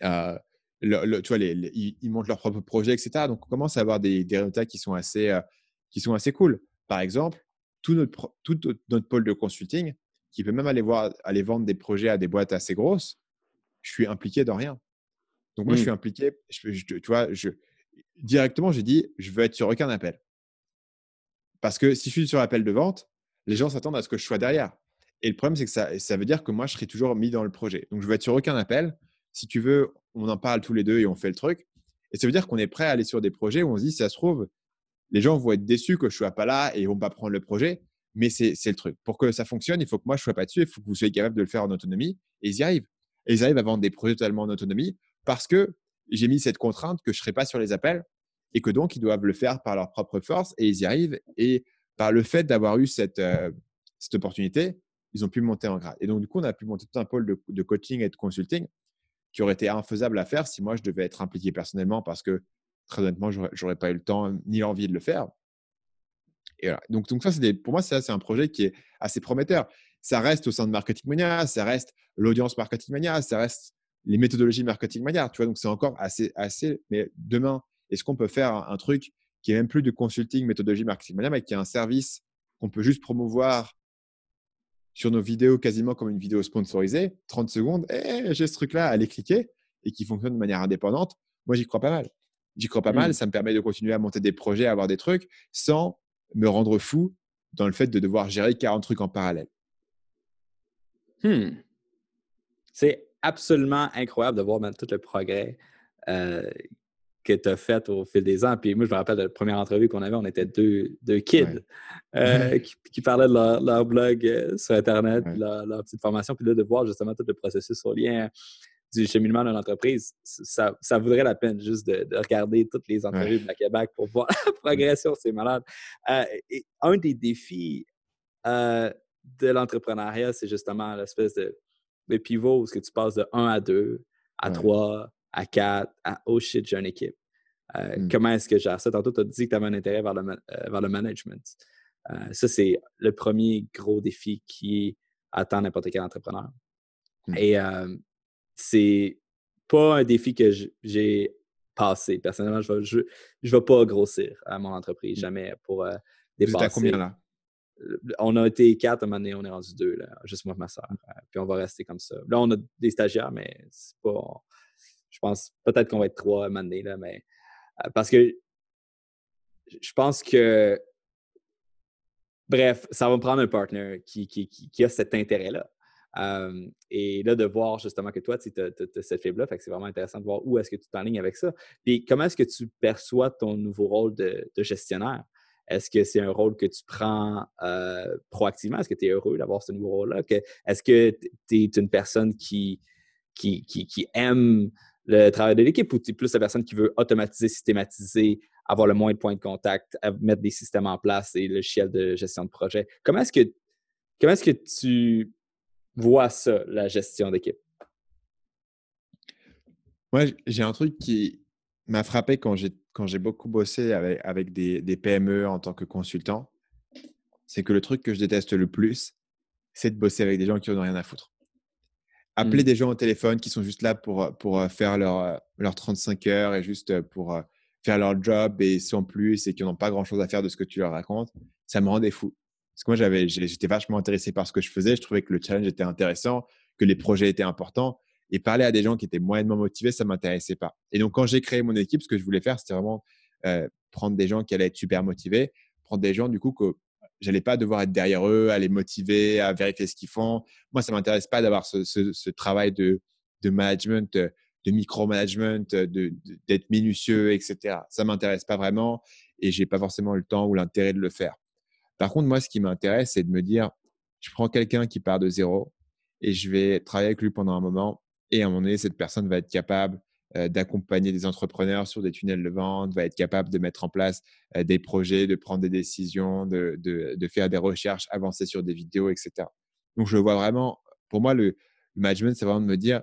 Euh, tu vois, ils montent leur propre projet, etc. Donc, on commence à avoir des, résultats qui sont assez, euh, qui sont assez cool. Par exemple, tout notre, tout notre pôle de consulting, qui peut même aller, voir, aller vendre des projets à des boîtes assez grosses, je suis impliqué dans rien. Donc, moi, je mmh. suis impliqué, tu vois, je, directement, j'ai dit, je veux être sur aucun appel. Parce que si je suis sur l'appel de vente, les gens s'attendent à ce que je sois derrière. Et le problème, c'est que ça, ça veut dire que moi, je serai toujours mis dans le projet. Donc, je veux être sur aucun appel. Si tu veux, on en parle tous les deux et on fait le truc. Et ça veut dire qu'on est prêt à aller sur des projets où on se dit, ça se trouve, les gens vont être déçus que je ne sois pas là et ils vont pas prendre le projet. Mais c'est le truc. Pour que ça fonctionne, il faut que moi je ne sois pas dessus, il faut que vous soyez capable de le faire en autonomie. Et ils y arrivent. Et ils arrivent à vendre des projets totalement en autonomie parce que j'ai mis cette contrainte que je ne serai pas sur les appels et que donc ils doivent le faire par leur propre force et ils y arrivent. Et par le fait d'avoir eu cette, euh, opportunité, ils ont pu monter en grade. Et donc, du coup, on a pu monter tout un pôle de, de coaching et de consulting qui aurait été infaisable à faire si moi je devais être impliqué personnellement parce que très honnêtement, j'aurais pas eu le temps euh, ni l'envie de le faire. Et voilà. Donc, donc ça, c'est pour moi, c'est un projet qui est assez prometteur. Ça reste au sein de Marketing Mania, ça reste l'audience Marketing Mania, ça reste les méthodologies Marketing Mania. Tu vois, donc c'est encore assez, assez. Mais demain, est-ce qu'on peut faire un, truc qui est même plus de consulting méthodologie Marketing Mania, mais qui est un service qu'on peut juste promouvoir sur nos vidéos quasiment comme une vidéo sponsorisée, 30 secondes, et eh, j'ai ce truc-là, allez cliquer, et qui fonctionne de manière indépendante, moi j'y crois pas mal. J'y crois pas mal, mm. ça me permet de continuer à monter des projets, à avoir des trucs, sans me rendre fou dans le fait de devoir gérer 40 trucs en parallèle. Hmm. C'est absolument incroyable de voir même tout le progrès euh, que tu as faites au fil des ans. Puis moi, je me rappelle de la première entrevue qu'on avait, on était deux, deux kids euh, qui, parlait parlaient de leur, leur blog euh, sur Internet, leur, petite formation, puis là, de voir justement tout le processus au lien du cheminement d'une l'entreprise, ça, ça, vaudrait la peine juste de, regarder toutes les entrevues de la Québec pour voir la progression, c'est malade. Euh, et un des défis de l'entrepreneuriat, c'est justement l'espèce de, de, pivot où -ce que tu passes de 1 à 2, à 3, à quatre, « à oh shit, j'ai une équipe. Euh, hmm. Comment est-ce que j'ai ça? Tantôt, tu as dit que tu avais un intérêt vers le, euh, management. Euh, ça, c'est le premier gros défi qui attend n'importe quel entrepreneur. Hmm. Et c'est pas un défi que j'ai passé. Personnellement, je ne vais, je, pas grossir à mon entreprise, hmm. jamais pour dépasser. Vous à combien là? on a été quatre à un moment donné, on est rendu deux, là, juste moi et ma soeur. Puis on va rester comme ça. Là, on a des stagiaires, mais c'est pas pense peut-être qu'on va être trois à un moment là, mais euh, parce que je pense que bref, ça va me prendre un partner qui, a cet intérêt-là. Euh, et là, de voir justement que toi, tu as, cette fibre-là, c'est vraiment intéressant de voir où est-ce que tu t'enlignes avec ça. Puis comment est-ce que tu perçois ton nouveau rôle de, gestionnaire? Est-ce que c'est un rôle que tu prends euh, proactivement? Est-ce que tu es heureux d'avoir ce nouveau rôle-là? Est-ce que tu es, une personne qui aime le travail de l'équipe ou tu plus la personne qui veut automatiser, systématiser, avoir le moins de points de contact, mettre des systèmes en place et le chiel de gestion de projet? Comment est-ce que, comment est-ce que tu vois ça, la gestion d'équipe? Moi, j'ai un truc qui m'a frappé quand j'ai, quand j'ai beaucoup bossé avec, des, des PME en tant que consultant. C'est que le truc que je déteste le plus, c'est de bosser avec des gens qui n'ont rien à foutre. Appeler mmh. des gens au téléphone qui sont juste là pour, euh, pour euh, faire leurs leur 35 euh, heures et juste pour faire leur job et sans plus et qui n'ont pas grand chose à faire de ce que tu leur racontes, ça me rendait fou. Parce que moi, j'avais, j'étais vachement intéressé par ce que je faisais. Je trouvais que le challenge était intéressant, que les projets étaient importants. Et parler à des gens qui étaient moyennement motivés, ça ne m'intéressait pas. Et donc, quand j'ai créé mon équipe, ce que je voulais faire, c'était vraiment prendre des gens qui allaient être super motivés, prendre des gens, du coup, que j'allais pas devoir être derrière eux, à les motiver, à vérifier ce qu'ils font. Moi, ça m'intéresse pas d'avoir ce, travail de, management, de micro-management, d'être minutieux, etc. Ça m'intéresse pas vraiment et j'ai pas forcément le temps ou l'intérêt de le faire. Par contre, moi, ce qui m'intéresse, c'est de me dire, je prends quelqu'un qui part de zéro et je vais travailler avec lui pendant un moment et à un moment donné, cette personne va être capable euh, d'accompagner des entrepreneurs sur des tunnels de vente, va être capable de mettre en place euh, des projets, de prendre des décisions, de, faire des recherches, avancer sur des vidéos, etc. Donc, je vois vraiment, pour moi, le, management, c'est vraiment de me dire,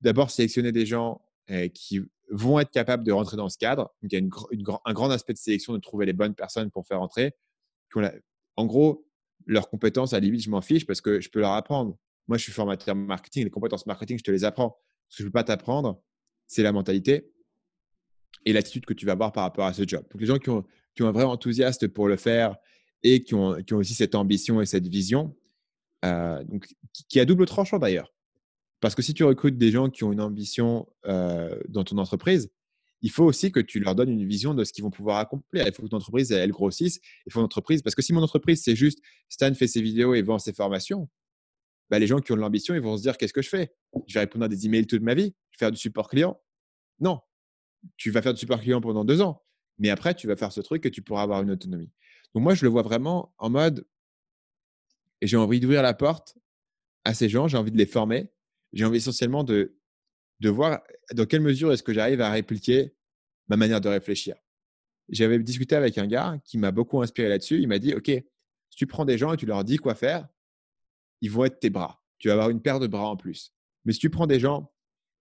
d'abord, sélectionner des gens euh, qui vont être capables de rentrer dans ce cadre. il y a un grand aspect de sélection de trouver les bonnes personnes pour faire rentrer. En gros, leurs compétences, à la limite, je m'en fiche parce que je peux leur apprendre. Moi, je suis formateur marketing, les compétences marketing, je te les apprends. Ce que je ne veux pas t'apprendre, c'est la mentalité et l'attitude que tu vas avoir par rapport à ce job. Donc, les gens qui ont, un vrai enthousiasme pour le faire et qui ont, aussi cette ambition et cette vision, euh, donc, qui a double tranchant d'ailleurs. Parce que si tu recrutes des gens qui ont une ambition euh, dans ton entreprise, il faut aussi que tu leur donnes une vision de ce qu'ils vont pouvoir accomplir. Il faut que ton entreprise, elle grossisse. Il faut une entreprise, parce que si mon entreprise, c'est juste Stan fait ses vidéos et vend ses formations, bah, les gens qui ont de l'ambition, ils vont se dire qu'est-ce que je fais Je vais répondre à des emails toute ma vie, je vais faire du support client. Non, tu vas faire du support client pendant deux ans, mais après, tu vas faire ce truc et tu pourras avoir une autonomie. Donc moi, je le vois vraiment en mode, et j'ai envie d'ouvrir la porte à ces gens, j'ai envie de les former, j'ai envie essentiellement de, de voir dans quelle mesure est-ce que j'arrive à répliquer ma manière de réfléchir. J'avais discuté avec un gars qui m'a beaucoup inspiré là-dessus, il m'a dit, OK, si tu prends des gens et tu leur dis quoi faire, ils vont être tes bras. Tu vas avoir une paire de bras en plus. Mais si tu prends des gens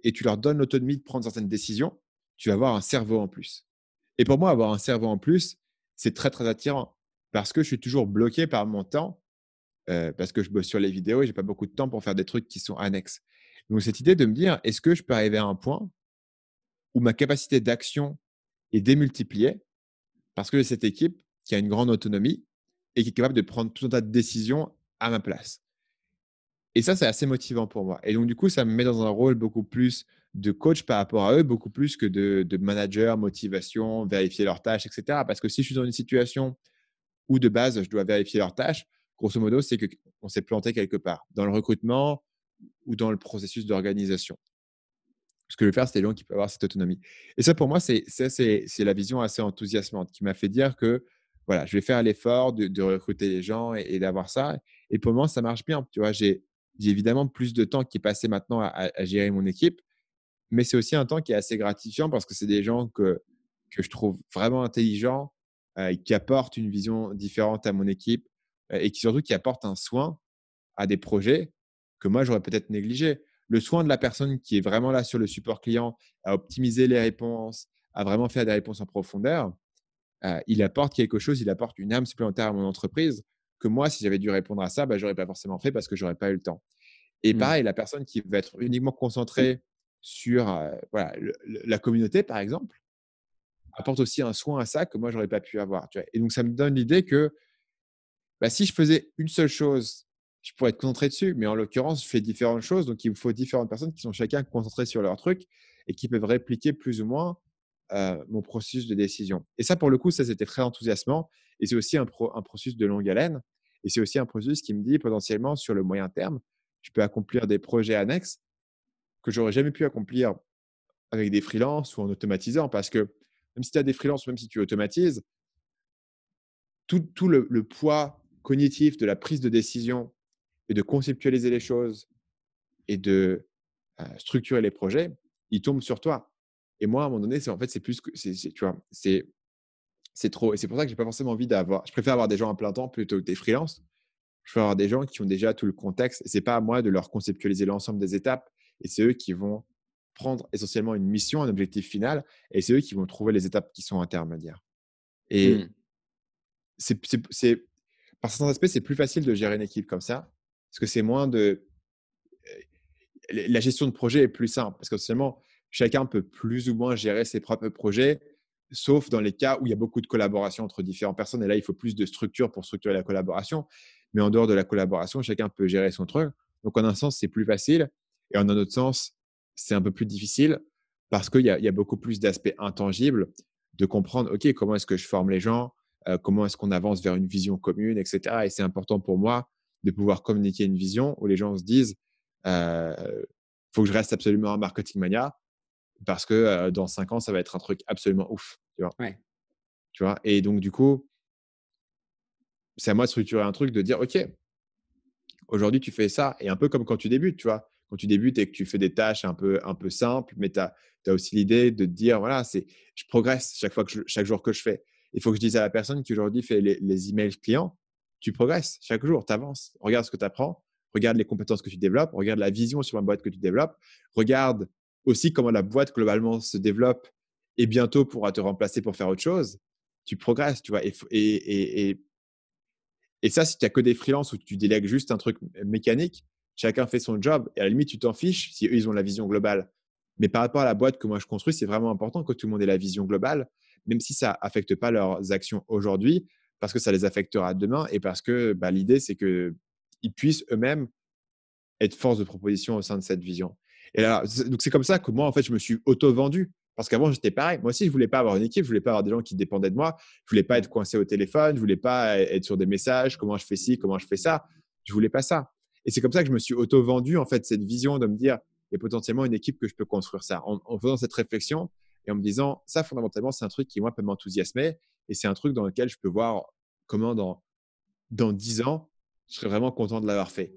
et tu leur donnes l'autonomie de prendre certaines décisions, tu vas avoir un cerveau en plus. Et pour moi, avoir un cerveau en plus, c'est très, très attirant parce que je suis toujours bloqué par mon temps, euh, parce que je bosse sur les vidéos et j'ai pas beaucoup de temps pour faire des trucs qui sont annexes. Donc, cette idée de me dire, est-ce que je peux arriver à un point où ma capacité d'action est démultipliée parce que j'ai cette équipe qui a une grande autonomie et qui est capable de prendre tout un tas de décisions à ma place. Et ça, c'est assez motivant pour moi. Et donc, du coup, ça me met dans un rôle beaucoup plus de coach par rapport à eux, beaucoup plus que de, manager, motivation, vérifier leurs tâches, etc. Parce que si je suis dans une situation où de base, je dois vérifier leurs tâches, grosso modo, c'est qu'on s'est planté quelque part dans le recrutement ou dans le processus d'organisation. Ce que je veux faire, c'est les gens qui peuvent avoir cette autonomie. Et ça, pour moi, c'est la vision assez enthousiasmante qui m'a fait dire que voilà, je vais faire l'effort de, recruter les gens et, et d'avoir ça. Et pour moi, ça marche bien. Tu vois, j'ai j'ai évidemment plus de temps qui est passé maintenant à, gérer mon équipe, mais c'est aussi un temps qui est assez gratifiant parce que c'est des gens que, je trouve vraiment intelligents, euh, qui apportent une vision différente à mon équipe euh, et qui surtout qui apportent un soin à des projets que moi j'aurais peut-être négligé. Le soin de la personne qui est vraiment là sur le support client, à optimiser les réponses, à vraiment faire des réponses en profondeur, euh, il apporte quelque chose, il apporte une âme supplémentaire à mon entreprise que moi, si j'avais dû répondre à ça, bah, je n'aurais pas forcément fait parce que j'aurais pas eu le temps. Et mmh. pareil, la personne qui va être uniquement concentrée sur euh, la communauté, par exemple, apporte aussi un soin à ça que moi, j'aurais pas pu avoir. Et donc, ça me donne l'idée que bah, si je faisais une seule chose, je pourrais être concentré dessus. Mais en l'occurrence, je fais différentes choses. Donc, il me faut différentes personnes qui sont chacun concentrées sur leur truc et qui peuvent répliquer plus ou moins euh, mon processus de décision. Et ça, pour le coup, ça, c'était très enthousiasmant. Et c'est aussi un, processus de longue haleine. Et c'est aussi un processus qui me dit potentiellement sur le moyen terme, je peux accomplir des projets annexes que j'aurais jamais pu accomplir avec des freelances ou en automatisant. Parce que même si tu as des freelances, même si tu automatises, tout, le, le poids cognitif de la prise de décision et de conceptualiser les choses et de euh, structurer les projets, il tombe sur toi. Et moi, à un moment donné, c'est en fait, c'est plus que, c'est, tu vois, c'est, c'est trop. Et c'est pour ça que j'ai pas forcément envie d'avoir. Je préfère avoir des gens à plein temps plutôt que des freelances. Je préfère avoir des gens qui ont déjà tout le contexte. Et c'est pas à moi de leur conceptualiser l'ensemble des étapes. Et c'est eux qui vont prendre essentiellement une mission, un objectif final. Et c'est eux qui vont trouver les étapes qui sont intermédiaires. Et mmh. c'est, c'est, c'est, par certains aspects, c'est plus facile de gérer une équipe comme ça parce que c'est moins de euh, la gestion de projet est plus simple parce que seulement chacun peut plus ou moins gérer ses propres projets, sauf dans les cas où il y a beaucoup de collaboration entre différentes personnes. Et là, il faut plus de structure pour structurer la collaboration. Mais en dehors de la collaboration, chacun peut gérer son truc. Donc, en un sens, c'est plus facile. Et en un autre sens, c'est un peu plus difficile parce qu'il y, a beaucoup plus d'aspects intangibles de comprendre, OK, comment est-ce que je forme les gens, euh, comment est-ce qu'on avance vers une vision commune, etc. Et c'est important pour moi de pouvoir communiquer une vision où les gens se disent, il euh, faut que je reste absolument en marketing mania, parce que dans cinq ans, ça va être un truc absolument ouf. Tu vois, tu vois Et donc, du coup, c'est à moi de structurer un truc, de dire, OK, aujourd'hui, tu fais ça. Et un peu comme quand tu débutes, tu vois. Quand tu débutes et que tu fais des tâches un peu, un peu simples, mais tu as, aussi l'idée de te dire, voilà, c'est je progresse chaque, fois que chaque jour que je fais. Il faut que je dise à la personne qui aujourd'hui fait les, les emails clients, tu progresses chaque jour, tu avances, regarde ce que tu apprends, regarde les compétences que tu développes, regarde la vision sur la boîte que tu développes, regarde aussi comment la boîte globalement se développe et bientôt pourra te remplacer pour faire autre chose, tu progresses, tu vois. Et, et, et, et ça, si tu n'as que des freelances où tu délègues juste un truc mécanique, chacun fait son job et à la limite, tu t'en fiches si eux, ils ont la vision globale. Mais par rapport à la boîte que moi je construis, c'est vraiment important que tout le monde ait la vision globale, même si ça affecte pas leurs actions aujourd'hui, parce que ça les affectera demain et parce que bah, l'idée, c'est qu'ils puissent eux-mêmes être force de proposition au sein de cette vision. Et donc c'est comme ça que moi, en fait, je me suis auto-vendu. Parce qu'avant, j'étais pareil. Moi aussi, je voulais pas avoir une équipe, je voulais pas avoir des gens qui dépendaient de moi. Je ne voulais pas être coincé au téléphone, je voulais pas être sur des messages, comment je fais ci, comment je fais ça. Je voulais pas ça. Et c'est comme ça que je me suis auto-vendu, en fait, cette vision de me dire, il y a potentiellement une équipe que je peux construire ça. En, faisant cette réflexion et en me disant, ça, fondamentalement, c'est un truc qui, moi, peut m'enthousiasmer et c'est un truc dans lequel je peux voir comment, dans, dans 10 ans, je serais vraiment content de l'avoir fait.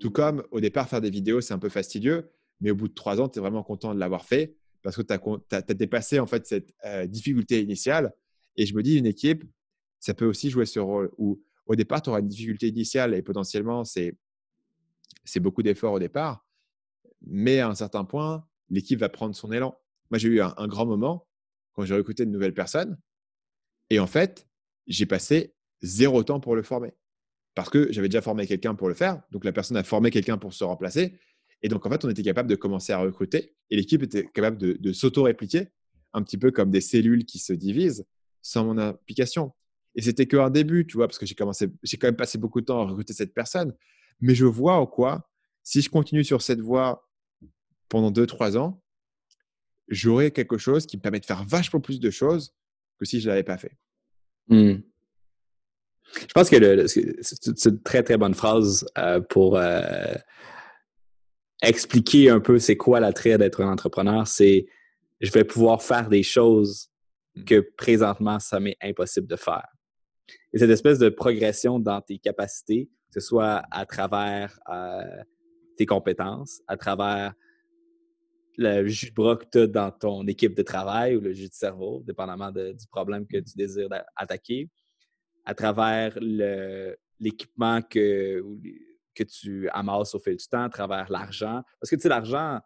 Tout comme, au départ, faire des vidéos, c'est un peu fastidieux. Mais au bout de trois ans, tu es vraiment content de l'avoir fait parce que tu as, dépassé en fait cette euh, difficulté initiale. Et je me dis, une équipe, ça peut aussi jouer ce rôle où au départ, tu auras une difficulté initiale et potentiellement, c'est beaucoup d'efforts au départ. Mais à un certain point, l'équipe va prendre son élan. Moi, j'ai eu un, un grand moment quand j'ai recruté de nouvelles personnes. Et en fait, j'ai passé zéro temps pour le former. Parce que j'avais déjà formé quelqu'un pour le faire. Donc, la personne a formé quelqu'un pour se remplacer. Et donc, en fait, on était capable de commencer à recruter et l'équipe était capable de, s'auto-répliquer, un petit peu comme des cellules qui se divisent sans mon implication. Et c'était qu'un début, tu vois, parce que j'ai commencé, j'ai quand même passé beaucoup de temps à recruter cette personne. Mais je vois en quoi, si je continue sur cette voie pendant 2-3 ans, j'aurai quelque chose qui me permet de faire vachement plus de choses que si je ne l'avais pas fait. Hmm. Je pense que c'est une très, très bonne phrase euh, pour. Euh, expliquer un peu c'est quoi l'attrait d'être un entrepreneur, c'est je vais pouvoir faire des choses hmm. que présentement, ça m'est impossible de faire. Et cette espèce de progression dans tes capacités, que ce soit à travers euh, tes compétences, à travers le jus de bras que tu as dans ton équipe de travail ou le jus de cerveau, dépendamment du problème que tu désires attaquer, à travers l'équipement que, ou que tu amasses au fil du temps à travers l'argent. Parce que tu sais, l'argent,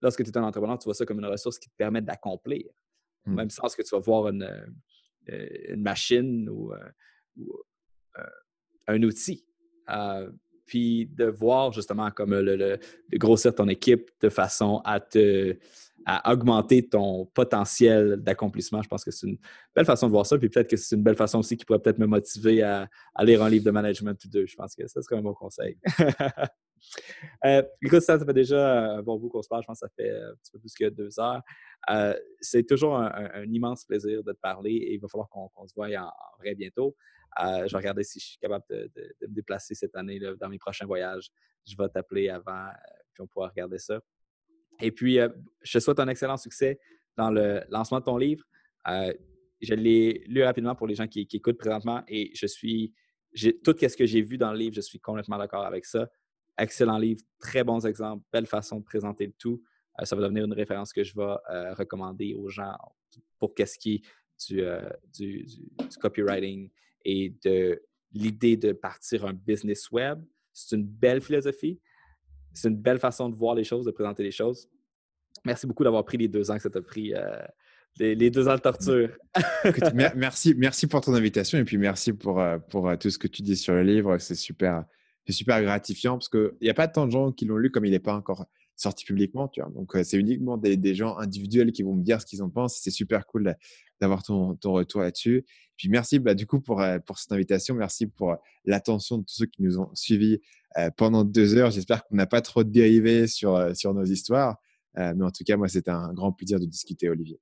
lorsque tu es un entrepreneur, tu vois ça comme une ressource qui te permet d'accomplir. Hmm. même sens que tu vas voir une, euh, machine ou, euh, euh, un outil. puis de voir justement comme le, de grossir ton équipe de façon à te à augmenter ton potentiel d'accomplissement. Je pense que c'est une belle façon de voir ça. Puis peut-être que c'est une belle façon aussi qui pourrait peut-être me motiver à, lire un livre de management ou deux. Je pense que ça serait un bon conseil. euh, écoute, ça, ça fait déjà un euh, bon bout qu'on se parle. Je pense que ça fait euh, un petit peu plus que deux heures. Euh, c'est toujours un, immense plaisir de te parler et il va falloir qu'on se voie en, vrai bientôt. je vais regarder si je suis capable de, me déplacer cette année dans mes prochains voyages. Je vais t'appeler avant, puis on pourra regarder ça. Et puis, euh, je te souhaite un excellent succès dans le lancement de ton livre. Euh, je l'ai lu rapidement pour les gens qui, écoutent présentement et je suis, tout ce que j'ai vu dans le livre, je suis complètement d'accord avec ça. Excellent livre, très bons exemples, belle façon de présenter tout. Euh, ça va devenir une référence que je vais recommander aux gens pour qu'est-ce qui est du, du copywriting et de l'idée de partir un business web. C'est une belle philosophie c'est une belle façon de voir les choses, de présenter les choses. Merci beaucoup d'avoir pris les deux ans que ça t'a pris. Euh, les, deux ans de torture. merci, merci pour ton invitation et puis merci pour, euh, pour euh, tout ce que tu dis sur le livre. C'est super, super gratifiant parce qu'il n'y a pas tant de gens qui l'ont lu comme il n'est pas encore sorti publiquement, tu vois. Donc, euh, c'est uniquement des, gens individuels qui vont me dire ce qu'ils en pensent. C'est super cool d'avoir ton, ton, retour là-dessus. Puis, merci, bah, du coup, pour, euh, pour cette invitation. Merci pour euh, l'attention de tous ceux qui nous ont suivis pendant deux heures. J'espère qu'on n'a pas trop dérivé sur, sur nos histoires. mais en tout cas, moi, c'est un grand plaisir de discuter, Olivier.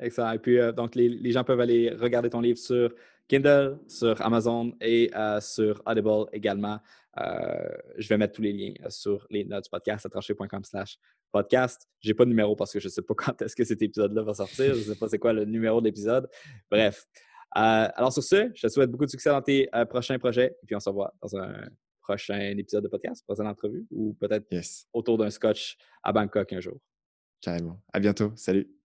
Excellent. Et puis, donc, les, les, gens peuvent aller regarder ton livre sur Kindle, sur Amazon et euh, sur Audible également. Euh, je vais mettre tous les liens euh, sur les notes du podcast à trancher.com slash podcast. J'ai pas de numéro parce que je sais pas quand est-ce que cet épisode-là va sortir. Je sais pas c'est quoi le numéro de l'épisode. Bref. alors sur ce, je te souhaite beaucoup de succès dans tes prochains projets et puis on se revoit dans un prochain épisode de podcast, prochaine entrevue ou peut-être autour d'un scotch à Bangkok un jour. Carrément. À bientôt. Salut.